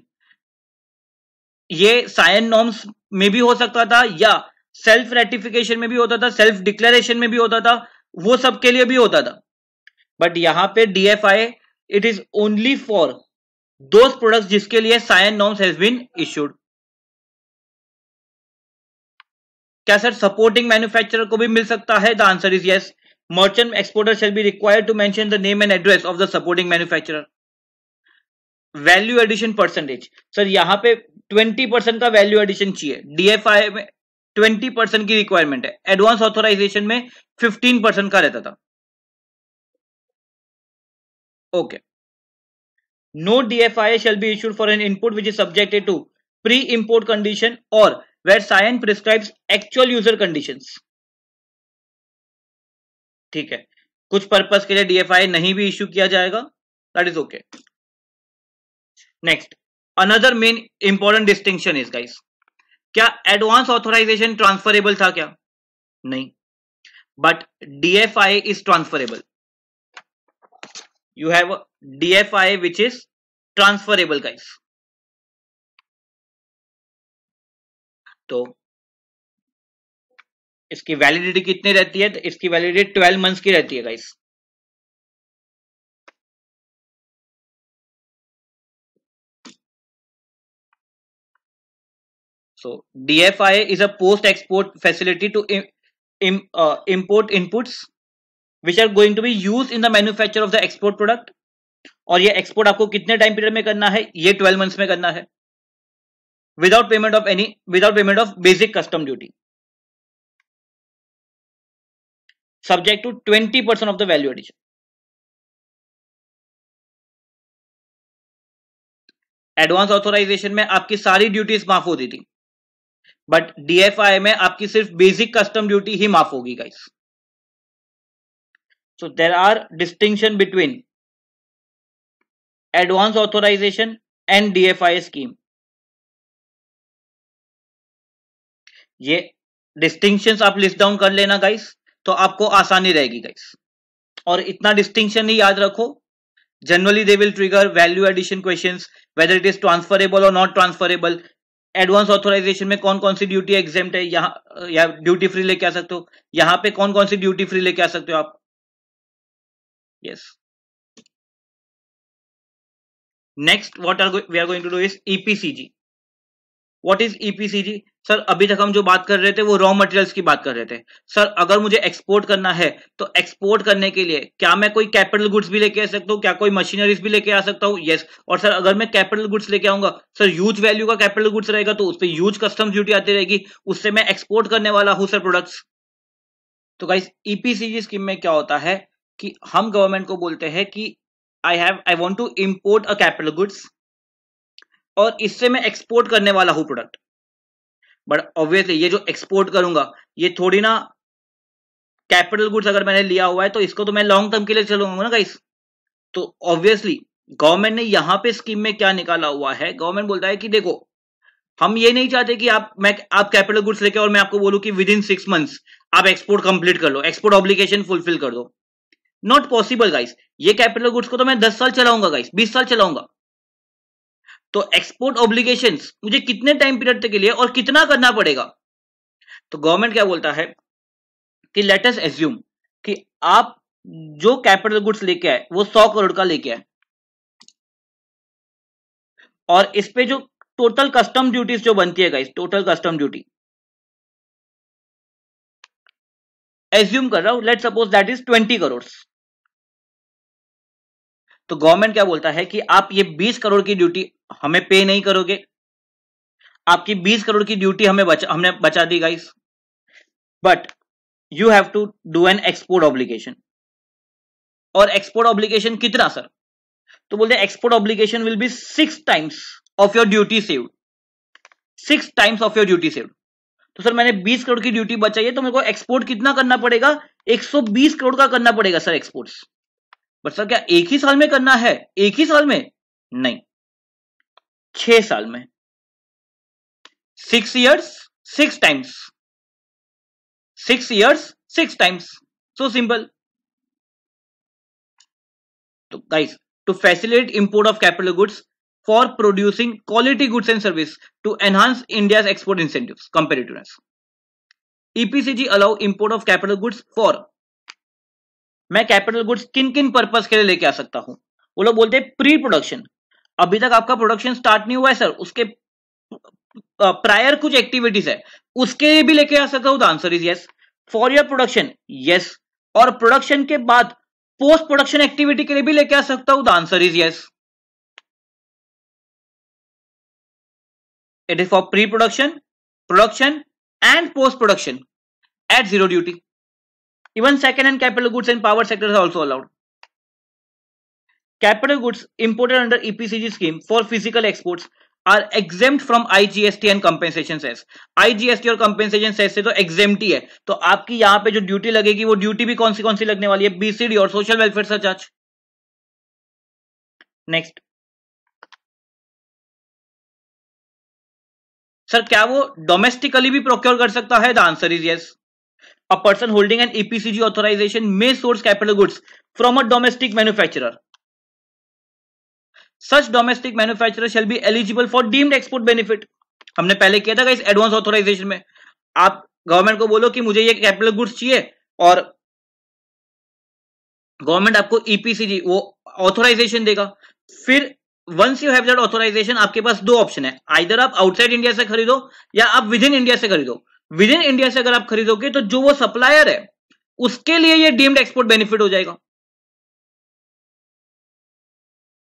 ये साइन नॉर्म्स में भी हो सकता था या सेल्फ रेटिफिकेशन में भी होता था सेल्फ डिक्लेरेशन में भी होता था वो सब के लिए भी होता था बट यहाँ पे DFI it is only for those products जिसके लिए SION norms has been issued क्या सर सपोर्टिंग मैन्युफैक्चरर को भी मिल सकता है the answer is yes merchant exporter shall be required to mention the name and address of the supporting manufacturer value addition percentage sir यहाँ पे 20 परसेंट का वैल्यू एडिशन चाहिए डीएफआई में 20 परसेंट की रिक्वायरमेंट है एडवांस ऑथोराइजेशन में 15 परसेंट का रहता था okay no DFI shall be issued for an input which is subjected to pre import condition और where cyan prescribes actual user conditions ठीक है कुछ पर्पज के लिए डीएफआई नहीं भी इश्यू किया जाएगा that is okay next another main important distinction is guys क्या एडवांस ऑथोराइजेशन ट्रांसफरेबल था क्या नहीं but DFI is transferable you have DFI which is transferable guys तो इसकी वैलिडिटी कितनी रहती है तो इसकी वैलिडिटी ट्वेल्व मंथ की रहती है guys so DFI is a post export facility to import inputs which are going to be use in the manufacture of the export product और ये एक्सपोर्ट आपको कितने टाइम पीरियड में करना है ये ट्वेल्व मंथ्स में करना है without payment of any without payment of basic custom duty subject to 20% of the value addition advance authorisation में आपकी सारी ड्यूटीज माफ होती थी बट डीएफआई में आपकी सिर्फ बेसिक कस्टम ड्यूटी ही माफ होगी guys so there are distinction between advance authorisation and DFI scheme ये डिस्टिंक्शन आप लिस्ट डाउन कर लेना गाइस तो आपको आसानी रहेगी गाइस और इतना डिस्टिंक्शन ही याद रखो generally they will trigger value addition question whether it is transferable और नॉट ट्रांसफरेबल एडवांस ऑथोराइजेशन में कौन कौन सी ड्यूटी एग्जाम है यहाँ या ड्यूटी फ्री लेके आ सकते हो यहाँ पे कौन कौन सी ड्यूटी फ्री लेके आ सकते हो आप yes next what are we are going to do is EPCG what is EPCG sir अभी तक हम जो बात कर रहे थे वो रॉ मटेरियल्स की बात कर रहे थे सर अगर मुझे एक्सपोर्ट करना है तो एक्सपोर्ट करने के लिए क्या मैं कोई कैपिटल गुड्स भी लेके आ सकता हूँ क्या कोई मशीनरीज भी लेके आ सकता हूँ यस और सर अगर मैं कैपिटल गुड्स लेके आऊंगा सर यूज वैल्यू का कैपिटल गुड्स रहेगा तो उस पर यूज कस्टम ड्यूटी आती रहेगी उससे मैं एक्सपोर्ट करने वाला हूँ सर प्रोडक्ट्स तो गाइस ईपीसीजी स्कीम में क्या होता है कि हम गवर्नमेंट को बोलते हैं कि I have I want to import a capital goods और इससे मैं एक्सपोर्ट करने वाला हूँ प्रोडक्ट बट ऑब्वियसली ये जो एक्सपोर्ट करूंगा ये थोड़ी ना कैपिटल गुड्स अगर मैंने लिया हुआ है तो इसको तो मैं लॉन्ग टर्म के लिए चलूंगा ना गाइस तो ऑब्वियसली गवर्नमेंट ने यहां पे स्कीम में क्या निकाला हुआ है गवर्नमेंट बोलता है कि देखो हम ये नहीं चाहते कि आप मैं आप कैपिटल गुड्स लेके और मैं आपको बोलूं कि विद इन सिक्स मंथ्स आप एक्सपोर्ट कंप्लीट कर लो एक्सपोर्ट ऑब्लिगेशन फुलफिल कर दो नॉट पॉसिबल गाइस ये कैपिटल गुड्स को तो मैं दस साल चलाऊंगा गाइस बीस साल चलाऊंगा तो एक्सपोर्ट ऑब्लिगेशन मुझे कितने टाइम पीरियड के लिए और कितना करना पड़ेगा तो गवर्नमेंट क्या बोलता है कि लेटेस्ट एज्यूम कि आप जो कैपिटल गुड्स लेके आए वो सौ करोड़ का लेके आए और इस पे जो टोटल कस्टम ड्यूटीज जो बनती है टोटल कस्टम ड्यूटी एज्यूम कर रहा हूं let suppose that is twenty crore तो गवर्नमेंट क्या बोलता है कि आप ये बीस करोड़ की ड्यूटी हमें पे नहीं करोगे आपकी 20 करोड़ की ड्यूटी हमें बचा हमने बचा दी guys but you have to do an export obligation और एक्सपोर्ट ऑब्लिगेशन कितना सर तो बोलते export obligation will be six times of your duty saved six times of your duty saved तो सर मैंने 20 करोड़ की ड्यूटी बचाई है तो मेरे को एक्सपोर्ट कितना करना पड़ेगा 120 करोड़ का करना पड़ेगा सर एक्सपोर्ट्स बट सर क्या एक ही साल में करना है एक ही साल में नहीं छह साल में six years six times six years six times so simple तो guys to facilitate import of capital goods for producing quality goods and service to enhance India export incentive comparativeness EPCG allow import of capital goods for मैं कैपिटल गुड्स किन किन पर्पज के लिए लेके आ सकता हूं वो लोग बोलते हैं प्री प्रोडक्शन अभी तक आपका प्रोडक्शन स्टार्ट नहीं हुआ है सर उसके प्रायर कुछ एक्टिविटीज है उसके भी लेके आ सकता हूं the answer is yes for your production yes और प्रोडक्शन के बाद पोस्ट प्रोडक्शन एक्टिविटी के लिए भी लेके आ सकता हूं the answer is yes it is for pre production production and post production at zero duty even second and capital goods and power sector also allowed capital goods imported under EPCG scheme for physical exports are exempt from IGST and compensation cess IGST और कंपेंसेशन सेस से तो एग्जेम्प्ट ही है तो आपकी यहां पे जो ड्यूटी लगेगी वो ड्यूटी भी कौन सी कौन सी लगने वाली है बीसीडी और social welfare surcharge next sir क्या वो डोमेस्टिकली भी प्रोक्योर कर सकता है the answer is yes a person holding an EPCG authorisation may source capital goods from a domestic manufacturer such domestic manufacturer shall be eligible for deemed export benefit हमने पहले किया था इस एडवांस ऑथोराइजेशन में आप गवर्नमेंट को बोलो कि मुझे ये कैपिटल गुड्स चाहिए और गवर्नमेंट आपको ईपीसीजी e वो ऑथोराइजेशन देगा फिर once you have that authorisation आपके पास दो ऑप्शन है आइदर आप आउटसाइड इंडिया से खरीदो या आप विद इन इंडिया से खरीदो विद इन इंडिया से अगर आप खरीदोगे तो जो वो सप्लायर है उसके लिए ये डीम्ड एक्सपोर्ट बेनिफिट हो जाएगा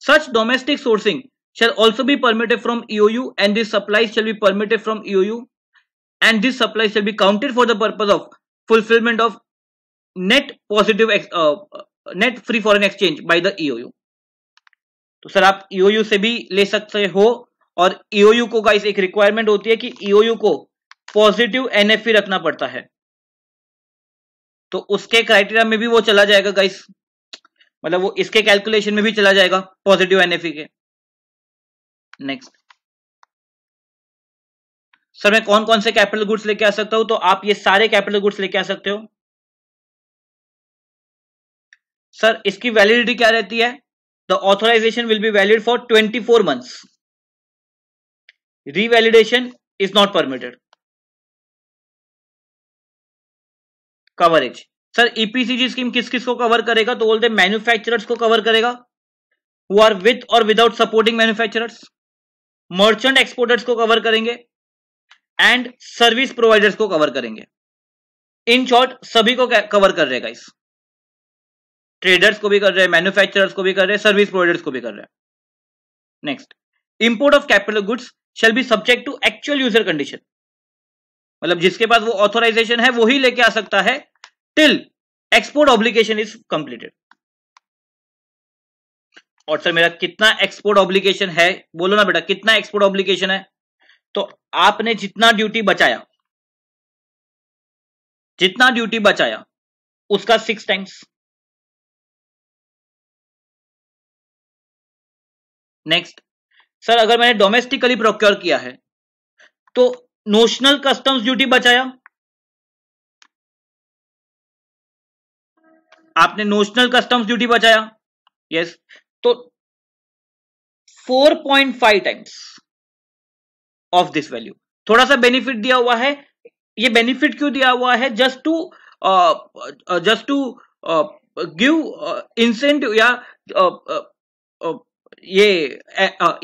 Such domestic sourcing shall also be permitted from EOU and this supply shall be permitted from EOU and this supply shall be counted for the purpose of fulfillment of net positive uh, net free foreign exchange by the EOU. तो सर आप ईओयू से भी ले सकते हो और ईओयू को गाइस एक रिक्वायरमेंट होती है कि ईओयू को पॉजिटिव एनएफई रखना पड़ता है तो उसके क्राइटेरिया में भी वो चला जाएगा गाइस मतलब वो इसके कैलकुलेशन में भी चला जाएगा पॉजिटिव एनएफई के नेक्स्ट सर मैं कौन कौन से कैपिटल गुड्स लेके आ सकता हूं तो आप ये सारे कैपिटल गुड्स लेके आ सकते हो सर इसकी वैलिडिटी क्या रहती है the authorisation will be valid for twenty four months revalidation is not permitted coverage sir EPCG e scheme किस किस को कवर करेगा तो बोलते मैन्युफैक्चरर्स को कवर करेगा हु आर विथ और without supporting manufacturers merchant exporters को कवर करेंगे एंड सर्विस प्रोवाइडर्स को कवर करेंगे इन शॉर्ट सभी को कवर कर रहे गाइस ट्रेडर्स को भी कर रहे हैं मैन्युफैक्चरर्स को भी कर रहे हैं सर्विस प्रोवाइडर्स को भी कर रहे हैं next import of capital goods shall be subject to actual user condition मतलब जिसके पास वो ऑथोराइजेशन है वो ही लेके आ सकता है till export obligation is completed और सर मेरा कितना एक्सपोर्ट ऑब्लिकेशन है बोलो ना बेटा कितना एक्सपोर्ट ऑब्लिकेशन है तो आपने जितना ड्यूटी बचाया जितना ड्यूटी बचाया उसका सिक्स टाइम्स नेक्स्ट सर अगर मैंने डोमेस्टिकली प्रोक्योर किया है तो नोशनल कस्टम्स ड्यूटी बचाया आपने नोशनल कस्टम्स ड्यूटी बचाया यस तो 4.5 टाइम्स ऑफ दिस वैल्यू थोड़ा सा बेनिफिट दिया हुआ है ये बेनिफिट क्यों दिया हुआ है just to just to give incentive या uh, uh, uh, ये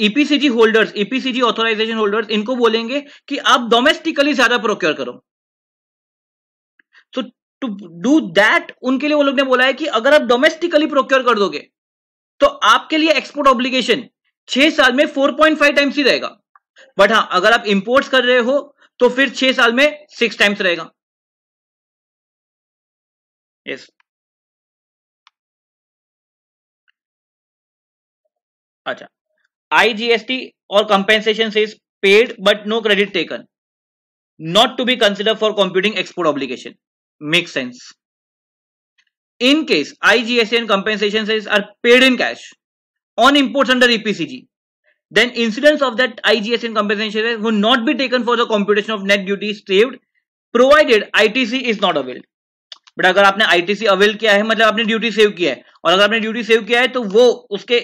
EPCG holders EPCG authorisation holders इनको बोलेंगे कि आप डोमेस्टिकली ज्यादा प्रोक्योर करो टू डू दैट उनके लिए वो लोग ने बोला है कि अगर आप डोमेस्टिकली प्रोक्योर कर दोगे तो आपके लिए एक्सपोर्ट ऑब्लिगेशन छह साल में फोर पॉइंट फाइव टाइम्स ही रहेगा बट हां अगर आप इंपोर्ट कर रहे हो तो फिर छह साल में सिक्स टाइम्स रहेगा यस अच्छा आईजीएसटी और compensation is paid but no credit taken not to be consider for computing export obligation Makes sense. In case IGST and compensation sales are paid in cash on imports under EPCG, then incidence of that IGST and compensation sales will not be taken for the computation of net duties saved provided ITC is not availed. But अगर आपने आईटीसी अवेल किया है मतलब आपने ड्यूटी सेव किया है और अगर आपने ड्यूटी सेव किया है तो वो उसके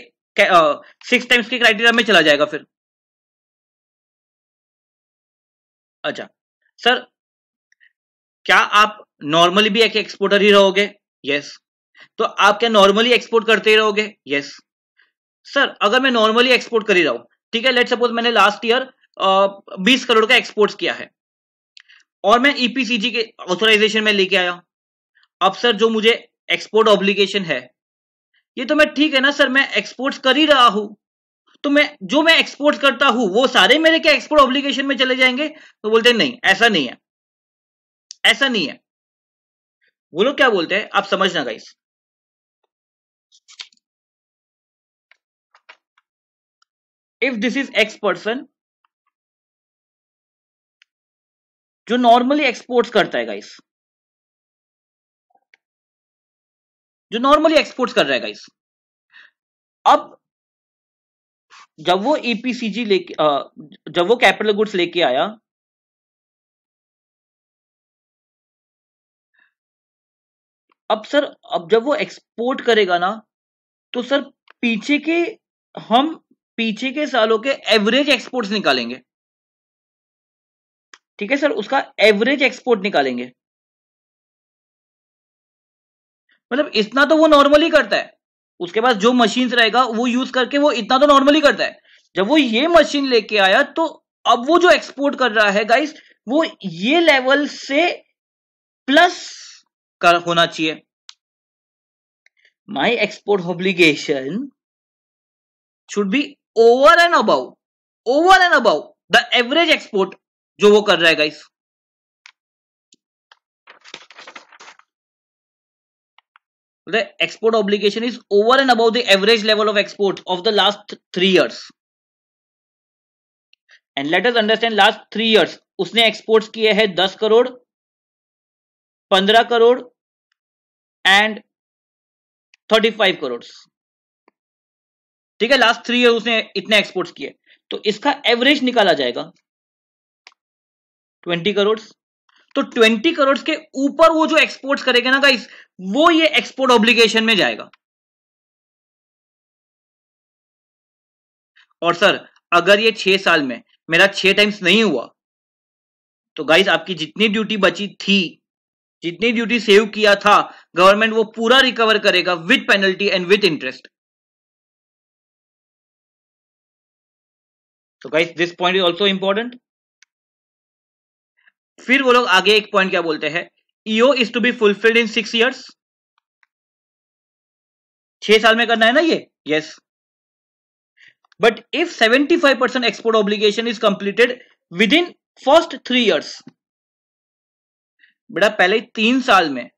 सिक्स टाइम्स के क्राइटेरिया में चला जाएगा फिर अच्छा सर क्या आप नॉर्मली भी एक एक्सपोर्टर ही रहोगे यस तो आप क्या नॉर्मली एक्सपोर्ट करते ही रहोगे यस सर अगर मैं नॉर्मली एक्सपोर्ट कर ही रहा हूं ठीक है लेट सपोज मैंने लास्ट ईयर बीस करोड़ का एक्सपोर्ट किया है और मैं ईपीसीजी e के ऑथोराइजेशन में लेके आया अब सर जो मुझे एक्सपोर्ट ऑब्लिगेशन है ये तो मैं ठीक है ना सर मैं एक्सपोर्ट कर ही रहा हूं तो मैं जो मैं एक्सपोर्ट करता हूं वो सारे मेरे क्या एक्सपोर्ट ऑब्लिगेशन में चले जाएंगे तो बोलते नहीं ऐसा नहीं है ऐसा नहीं है वो लोग क्या बोलते हैं आप समझना guys if this is X person जो नॉर्मली एक्सपोर्ट्स करता है गाइस जो नॉर्मली एक्सपोर्ट्स कर रहा है गाइस अब जब वो ईपीसीजी e लेके जब वो कैपिटल गुड्स लेके आया अब सर अब जब वो एक्सपोर्ट करेगा ना तो सर पीछे के हम पीछे के सालों के एवरेज एक्सपोर्ट्स निकालेंगे ठीक है सर उसका एवरेज एक्सपोर्ट निकालेंगे मतलब इतना तो वो नॉर्मली करता है उसके पास जो मशीन रहेगा वो यूज करके वो इतना तो नॉर्मली करता है जब वो ये मशीन लेके आया तो अब वो जो एक्सपोर्ट कर रहा है गाइस वो ये लेवल से प्लस का होना चाहिए my export obligation should be over and above over and above the average export जो वो कर रहा है guys the export obligation is over and above the average level of export of the last three years and let us understand last three years उसने एक्सपोर्ट्स किए हैं दस करोड़ पंद्रह crore and thirty five crore ठीक है लास्ट थ्री ईयर उसने इतने एक्सपोर्ट्स किए तो इसका एवरेज निकाला जाएगा ट्वेंटी करोड़ तो ट्वेंटी करोड़ के ऊपर वो जो एक्सपोर्ट्स करेगा ना गाइस वो ये एक्सपोर्ट ऑब्लिगेशन में जाएगा और सर अगर ये छह साल में मेरा छह टाइम्स नहीं हुआ तो गाइस आपकी जितनी ड्यूटी बची थी जितनी ड्यूटी सेव किया था गवर्नमेंट वो पूरा रिकवर करेगा with penalty and with interest तो guys this point is also important फिर वो लोग आगे एक पॉइंट क्या बोलते हैं EO is to be fulfilled in six years छह साल में करना है ना ये yes but if seventy five percent export obligation is completed within first three years बेटा पहले तीन साल में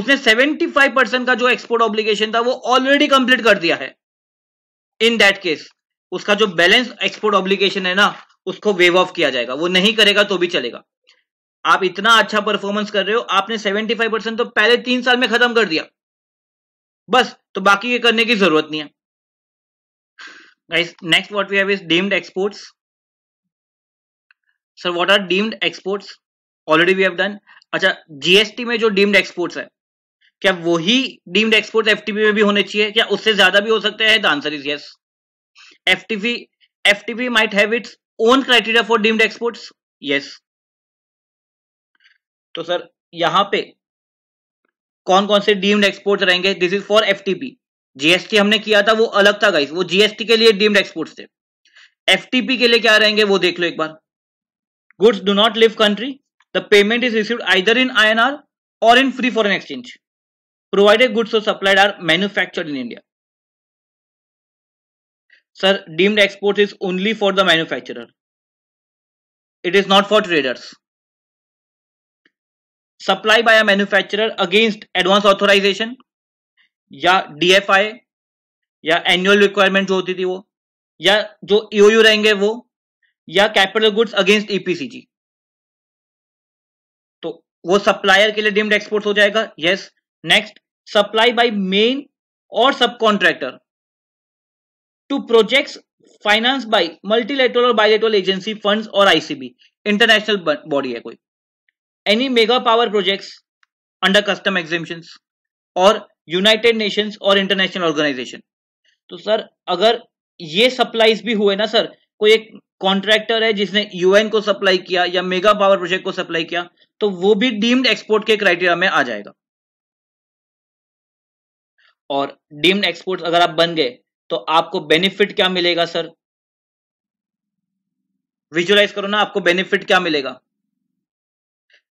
उसने 75 परसेंट का जो एक्सपोर्ट ऑब्लिगेशन था वो ऑलरेडी कंप्लीट कर दिया है इन दैट केस उसका जो बैलेंस एक्सपोर्ट ऑब्लिगेशन है ना उसको वेव ऑफ किया जाएगा वो नहीं करेगा तो भी चलेगा आप इतना अच्छा परफॉर्मेंस कर रहे हो आपने 75 परसेंट तो पहले तीन साल में खत्म कर दिया बस तो बाकी ये करने की जरूरत नहीं है next next we we have is deemed exports so what are deemed exports already we अच्छा जीएसटी में जो डीम्ड एक्सपोर्ट्स है क्या वही डीम्ड एक्सपोर्ट एफटीपी में भी होने चाहिए क्या उससे ज्यादा भी हो सकते हैं answer is yes FTP FTP might have its own criteria for deemed exports yes तो सर यहां पे कौन कौन से डीम्ड एक्सपोर्ट्स रहेंगे this is for FTP GST हमने किया था वो अलग था गाइस वो जीएसटी के लिए डीम्ड एक्सपोर्ट्स थे एफटीपी के लिए क्या रहेंगे वो देख लो एक बार goods do not leave country the payment is received either in INR or in free foreign exchange, provided goods or supplied are manufactured in India. Sir, deemed export is only for the manufacturer. It is not for traders. Supply by a manufacturer against advance authorization या DFI या annual requirement जो होती थी वो या जो EOU रहेंगे वो या कैपिटल गुड्स अगेंस्ट ईपीसीजी वो सप्लायर के लिए डीम्ड एक्सपोर्ट हो जाएगा yes next supply by main और subcontractor to projects finance by multilateral और बायलेटरल एजेंसी फंड्स और आईसीबी इंटरनेशनल बॉडी है कोई any mega power projects under custom exhibition और यूनाइटेड नेशंस और इंटरनेशनल ऑर्गेनाइजेशन तो सर अगर ये सप्लाईज भी हुए ना सर कोई एक कॉन्ट्रैक्टर है जिसने यूएन को सप्लाई किया या मेगा पावर प्रोजेक्ट को सप्लाई किया तो वो भी डीम्ड एक्सपोर्ट के क्राइटेरिया में आ जाएगा और डीम्ड एक्सपोर्ट अगर आप बन गए तो आपको बेनिफिट क्या मिलेगा सर विजुअलाइज करो ना आपको बेनिफिट क्या मिलेगा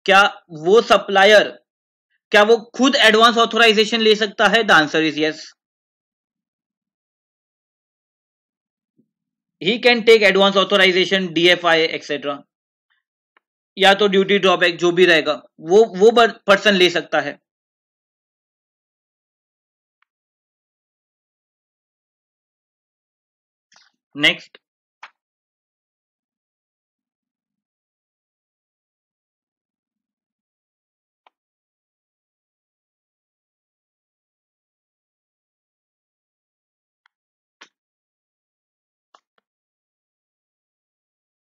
क्या वो सप्लायर क्या वो खुद एडवांस ऑथोराइजेशन ले सकता है the answer is yes he can take advance authorisation DFI etcetera या तो ड्यूटी ड्रॉबैक जो भी रहेगा वो वो पर्सन ले सकता है next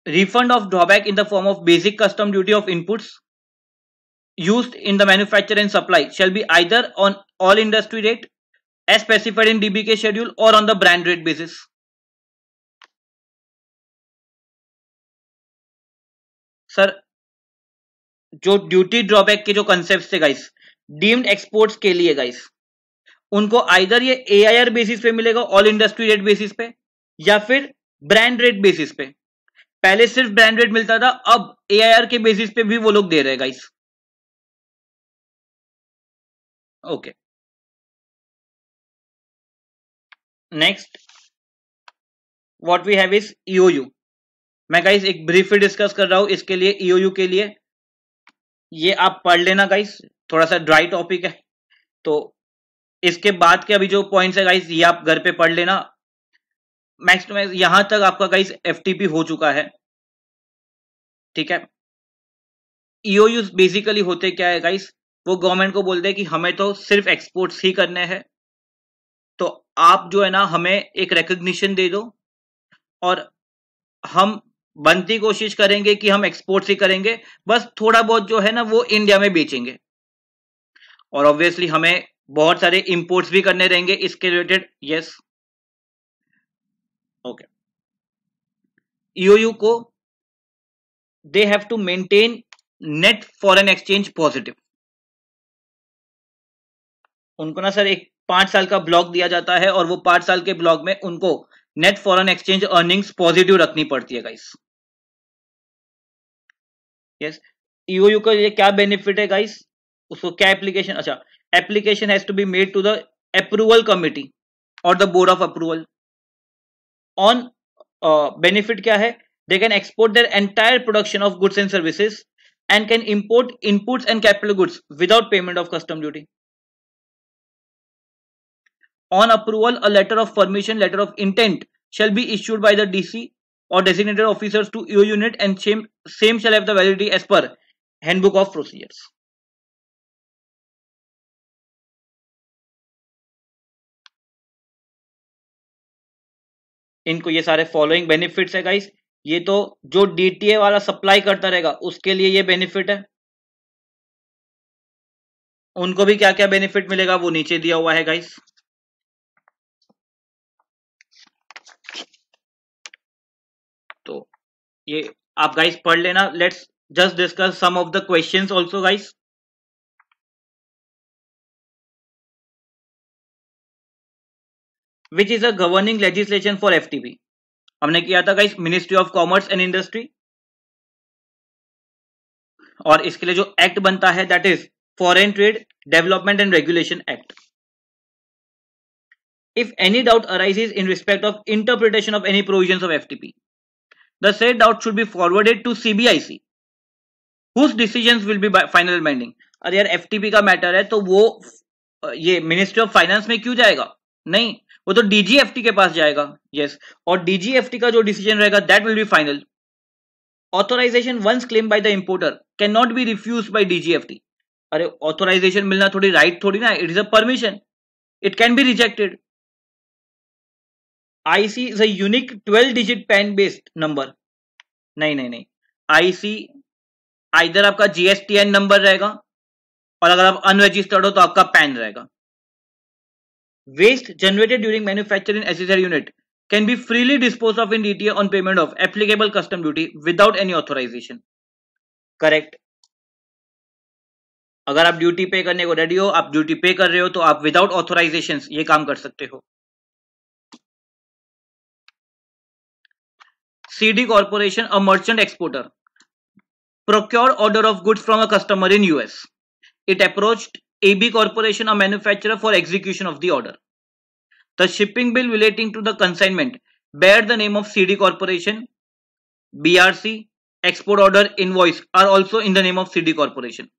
refund of drawback in the form of basic custom duty of inputs used in the manufacture and supply shall be either on all industry rate as specified in DBK schedule or on the brand rate basis. Sir जो ड्यूटी ड्रॉबैक के जो कॉन्सेप्ट थे गाइस डीम्ड एक्सपोर्ट्स के लिए गाइस उनको आइदर ये एआईआर बेसिस पे मिलेगा ऑल इंडस्ट्री रेट बेसिस पे या फिर ब्रांड रेट बेसिस पे पहले सिर्फ ब्रांडेड मिलता था अब आर के बेसिस पे भी वो लोग दे रहे हैं guys okay next what we have is EOU मैं गाइस एक ब्रीफ डिस्कस कर रहा हूं इसके लिए ईओयू e के लिए ये आप पढ़ लेना गाइस थोड़ा सा ड्राई टॉपिक है तो इसके बाद के अभी जो पॉइंट्स है गाइस ये आप घर पे पढ़ लेना मैक्स टू मैक्स यहां तक आपका गाइस एफटीपी हो चुका है ठीक है ईओयू e बेसिकली होते क्या है गाइस वो गवर्नमेंट को बोलते हैं कि हमें तो सिर्फ एक्सपोर्ट्स ही करने हैं तो आप जो है ना हमें एक रिकग्निशन दे दो और हम बनती कोशिश करेंगे कि हम एक्सपोर्ट ही करेंगे बस थोड़ा बहुत जो है ना वो इंडिया में बेचेंगे और ऑब्वियसली हमें बहुत सारे इंपोर्ट्स भी करने रहेंगे इसके related yes yes. Okay EOU e को they have to maintain net foreign exchange positive उनको ना सर एक पांच साल का ब्लॉक दिया जाता है और वो पांच साल के ब्लॉक में उनको net foreign exchange earnings positive रखनी पड़ती है गाइस यस ईओयू का ये क्या बेनिफिट है गाइस उसको क्या एप्लीकेशन अच्छा application has to be made to the approval committee और the board of approval on uh, benefit kya hai they can export their entire production of goods and services and can import inputs and capital goods without payment of custom duty on approval a letter of permission letter of intent shall be issued by the dc or designated officers to your unit and same, same shall have the validity as per handbook of procedures इनको ये सारे फॉलोइंग बेनिफिट्स है गाइस ये तो जो डीटीए वाला सप्लाई करता रहेगा उसके लिए ये बेनिफिट है उनको भी क्या क्या बेनिफिट मिलेगा वो नीचे दिया हुआ है गाइस तो ये आप गाइस पढ़ लेना let's just discuss some of the questions also guys which is a governing legislation for FTP. हमने किया था guys ministry of commerce and industry और इसके लिए जो एक्ट बनता है that is foreign trade development and regulation if any doubt arises in respect of interpretation of any provisions of FTP. The said doubt should be forwarded to CBIC, whose decisions will be final binding. अरे यार FTP का मैटर है तो वो ये मिनिस्ट्री ऑफ फाइनेंस में क्यों जाएगा नहीं वो तो डीजीएफटी के पास जाएगा यस yes. और डीजीएफटी का जो डिसीजन रहेगा that will be final authorisation once claim by the importer can not be refuse by DGFT अरे ऑथोराइजेशन मिलना थोड़ी राइट right थोड़ी ना it is a permission it can be rejected IC is a twelve digit PAN based number नहीं नहीं नहीं आईसी आइधर आपका जीएसटीएन नंबर रहेगा और अगर आप अनरजिस्टर्ड हो तो आपका पैन रहेगा Waste generated during manufacturing accessory unit can be freely disposed of in DTA on payment of applicable custom duty without any authorization. Correct. अगर आप ड्यूटी पे करने को रेडी हो आप ड्यूटी पे कर रहे हो तो आप विदाउट ऑथोराइजेशन ये काम कर सकते हो CD corporation a merchant exporter procure order of goods from a customer in US it approached AB Corporation a manufacturer for execution of the order. The shipping bill relating to the consignment bear the name of CD Corporation, BRC, export order invoice are also in the name of CD Corporation.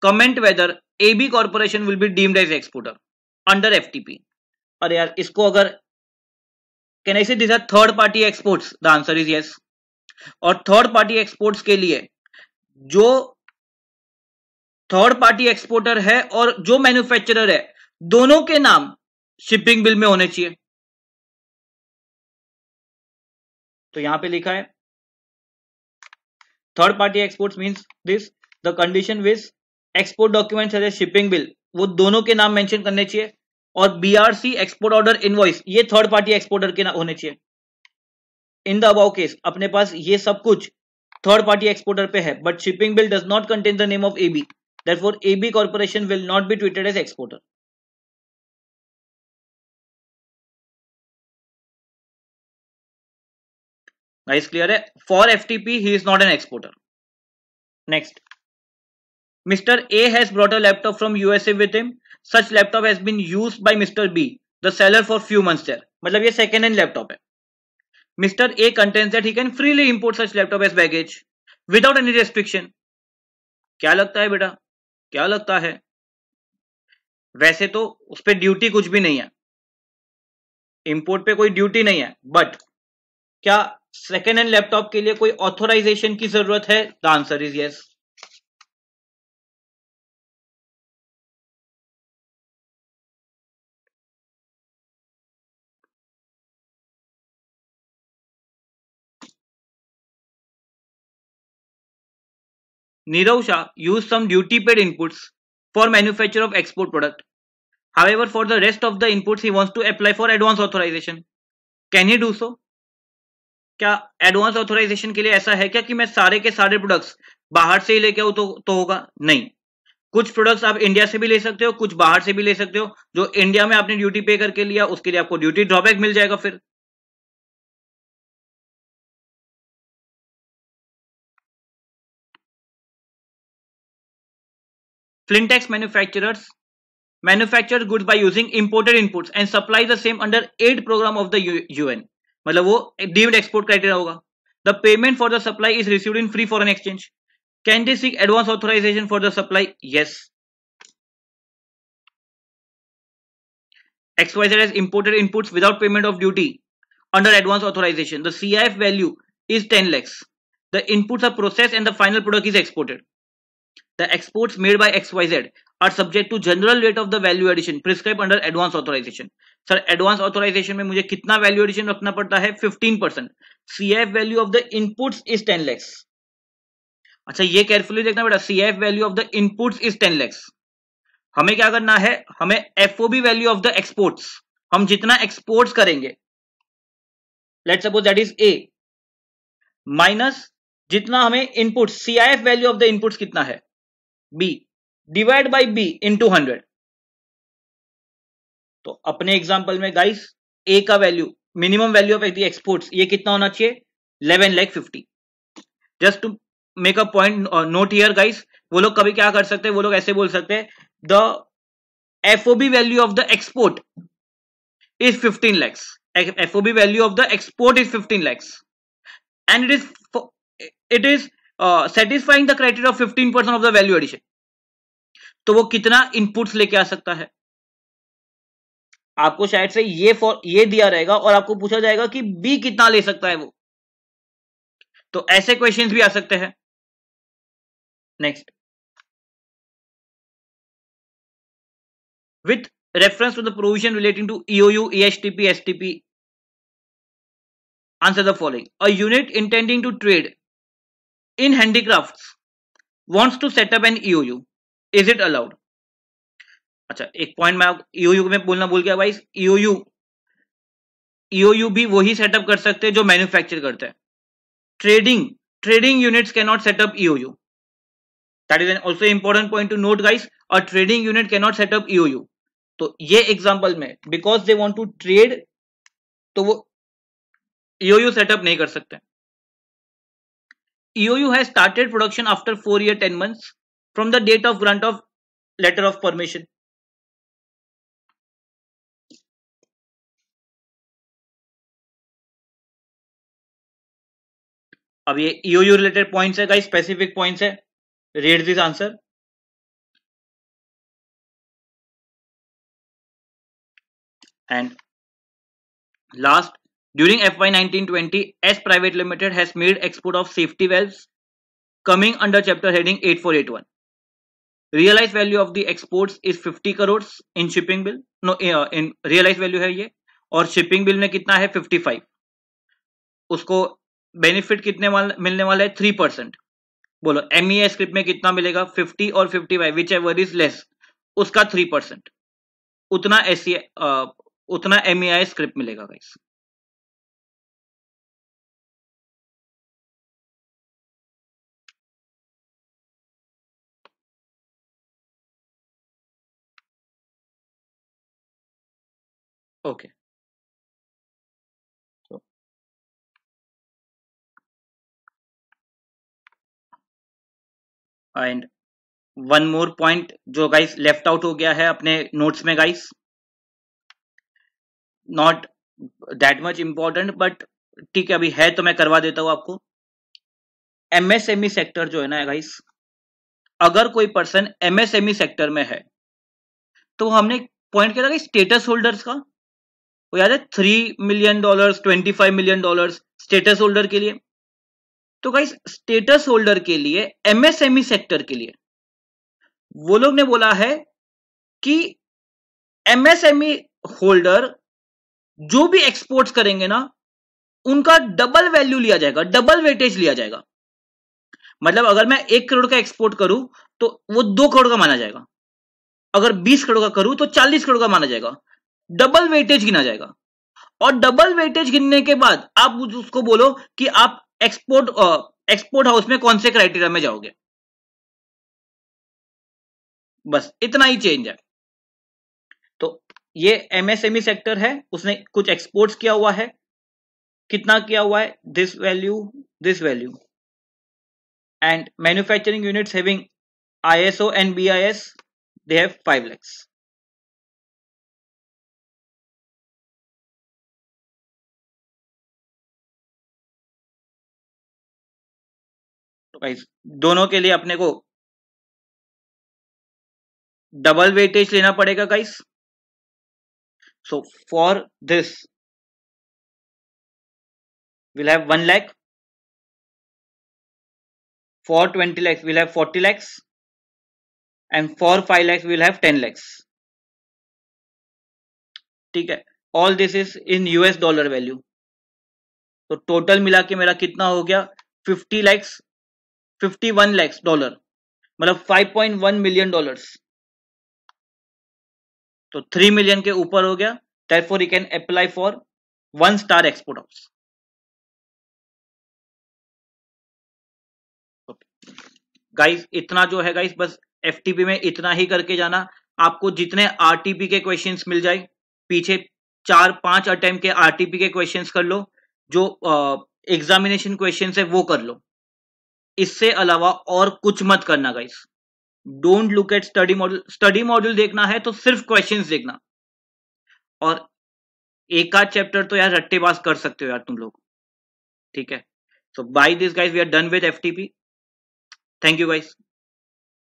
Comment whether AB Corporation will be deemed as exporter under FTP. और यार इसको अगर can I say this are third party exports the answer is yes और थर्ड पार्टी एक्सपोर्ट्स के लिए जो थर्ड पार्टी एक्सपोर्टर है और जो मैन्युफैक्चरर है दोनों के नाम शिपिंग बिल में होने चाहिए तो यहां पे लिखा है third party export means this the condition which export document है शिपिंग बिल वो दोनों के नाम मेंशन करने चाहिए और बीआरसी एक्सपोर्ट ऑर्डर इनवॉइस ये थर्ड पार्टी एक्सपोर्टर के होने चाहिए इन द अबाउ केस अपने पास ये सब कुछ थर्ड पार्टी एक्सपोर्टर पे है but shipping bill does not contain the name of AB Therefore, AB Corporation will not be treated as exporter. Guys, clear hai For FTP, he is not an exporter. Next. Mr. A has brought a laptop from USA with him. Such laptop has been used by Mr. B, the seller for few months there. matlab ye second hand laptop hai Mr. A contends that he can freely import such laptop as baggage without any restriction. क्या लगता है बेटा क्या लगता है वैसे तो उस पर ड्यूटी कुछ भी नहीं है इंपोर्ट पे कोई ड्यूटी नहीं है बट क्या सेकेंड हैंड लैपटॉप के लिए कोई ऑथोराइजेशन की जरूरत है the answer is yes Nirav Shah used some duty paid inputs for manufacture of export product. However, for the rest of the inputs, he wants to apply for advance authorization. Can he do so? क्या एडवांस ऑथोराइजेशन के लिए ऐसा है क्या कि मैं सारे के सारे प्रोडक्ट्स बाहर से ही लेके आऊ तो, तो होगा नहीं कुछ प्रोडक्ट्स आप इंडिया से भी ले सकते हो कुछ बाहर से भी ले सकते हो जो इंडिया में आपने ड्यूटी पे करके लिया उसके लिए आपको ड्यूटी ड्रॉबैक मिल जाएगा फिर Flintex manufacturers manufacture goods by using imported inputs and supply the same under aid program of the UN. मतलब वो deemed export criteria होगा The payment for the supply is received in free foreign exchange. Can they seek advance authorization for the supply? Yes. XYZ has imported inputs without payment of duty under advance authorization. The CIF value is 10 lakhs. The inputs are processed and the final product is exported. the exports made by XYZ are subject to general rate of the value addition prescribed under advance authorization. Sir advance authorisation में मुझे कितना वैल्यू एडिशन रखना पड़ता है 15 percent C F value of the inputs is ten lakhs अच्छा ये केयरफुल देखना बेटा C F value of the input is 10 lakhs हमें क्या करना है हमें FOB value of the exports हम जितना एक्सपोर्ट करेंगे let suppose that is A minus जितना हमें input C I F value of the input कितना है B divide by B two hundred तो अपने एग्जाम्पल में गाइस ए का value minimum value of exports ये कितना होना चाहिए eleven lakh fifty just to make a point note here guys वो लोग कभी क्या कर सकते हैं वो लोग ऐसे बोल सकते हैं the FOB value of the export is fifteen lakhs FOB value of the export is fifteen lakhs and it is it is satisfying the criteria of fifteen percent of the value addition तो वो कितना इनपुट्स लेके आ सकता है आपको शायद से ये फॉर ये दिया रहेगा और आपको पूछा जाएगा कि बी कितना ले सकता है वो तो ऐसे क्वेश्चंस भी आ सकते हैं next with reference to the provision relating to EOU, ESTP, STP. Answer the following a unit intending to trade in handicrafts wants to set up an EOU. Is it allowed? अच्छा एक पॉइंट मैं ईओयू e में बोलना भूल गया भाई ईओयू e ईओयू e भी वही सेटअप कर सकते हैं जो मैन्युफैक्चर करते हैं trading trading units can not set up EOU that is also important point to note guys और trading unit can not set up EOU तो ये एग्जाम्पल में because they want to trade तो वो ईओयू सेटअप नहीं कर सकते EOU has started production after 4 year 10 months from the date of grant of letter of permission. अब ये ईओयू रिलेटेड पॉइंट्स है गाइस स्पेसिफिक पॉइंट्स है read this answer and last During FY 1920, S Private Limited has made export of safety valves coming under chapter heading 8481. Realized value of the exports is 50 crores in shipping bill. No, in realized value है ये और shipping bill में कितना है 55. उसको benefit कितने वाल, मिलने वाला है 3% परसेंट बोलो एम ई स्क्रिप्ट में कितना मिलेगा फिफ्टी और fifty five whichever is उसका थ्री परसेंट उतना एस उतना एम स्क्रिप्ट मिलेगा guys Okay. So, and one more point जो गाइस लेफ्ट आउट हो गया है अपने नोट्स में guys not that much important but ठीक है अभी है तो मैं करवा देता हूं आपको एमएसएमई सेक्टर e जो है ना गाइस अगर कोई पर्सन एमएसएमई सेक्टर में है तो हमने पॉइंट किया था स्टेटस होल्डर्स का वो याद है three million dollars twenty five million dollars status holder के लिए तो गाइस स्टेटस होल्डर के लिए एमएसएमई सेक्टर e के लिए वो लोग ने बोला है कि एमएसएमई होल्डर e जो भी एक्सपोर्ट्स करेंगे ना उनका डबल वैल्यू लिया जाएगा डबल वेटेज लिया जाएगा मतलब अगर मैं एक करोड़ का एक्सपोर्ट करूं तो वो दो करोड़ का माना जाएगा अगर बीस करोड़ का करूं तो चालीस करोड़ का माना जाएगा डबल वेटेज गिना जाएगा और डबल वेटेज गिनने के बाद आप उसको बोलो कि आप एक्सपोर्ट एक्सपोर्ट हाउस में कौन से क्राइटेरिया में जाओगे बस इतना ही चेंज है तो ये एमएसएमई सेक्टर e है उसने कुछ एक्सपोर्ट्स किया हुआ है कितना किया हुआ है this value this value and manufacturing units having ISO and BIS they have five lakhs तो गाइज दोनों के लिए अपने को डबल वेटेज लेना पड़ेगा guys so for this will have one lakh for twenty lakhs will have forty lakhs and for five lakhs will have ten lakhs ठीक है all this is in US dollar value तो टोटल मिला के मेरा कितना हो गया fifty lakhs fifty one lakhs dollar मतलब five point one million dollar तो थ्री मिलियन के ऊपर हो गया therefore you can apply for one star export house guys इतना जो है गाइस बस एफटीपी में इतना ही करके जाना आपको जितने आरटीपी के क्वेश्चंस मिल जाए पीछे चार पांच अटेम्प्ट के आरटीपी के क्वेश्चंस कर लो जो एग्जामिनेशन क्वेश्चंस है वो कर लो इससे अलावा और कुछ मत करना guys don't look at study model study model देखना है तो सिर्फ क्वेश्चन देखना और एक आध चैप्टर तो यार रट्टे पास कर सकते हो यार तुम लोग ठीक है so by this guys we are done with FTP thank you guys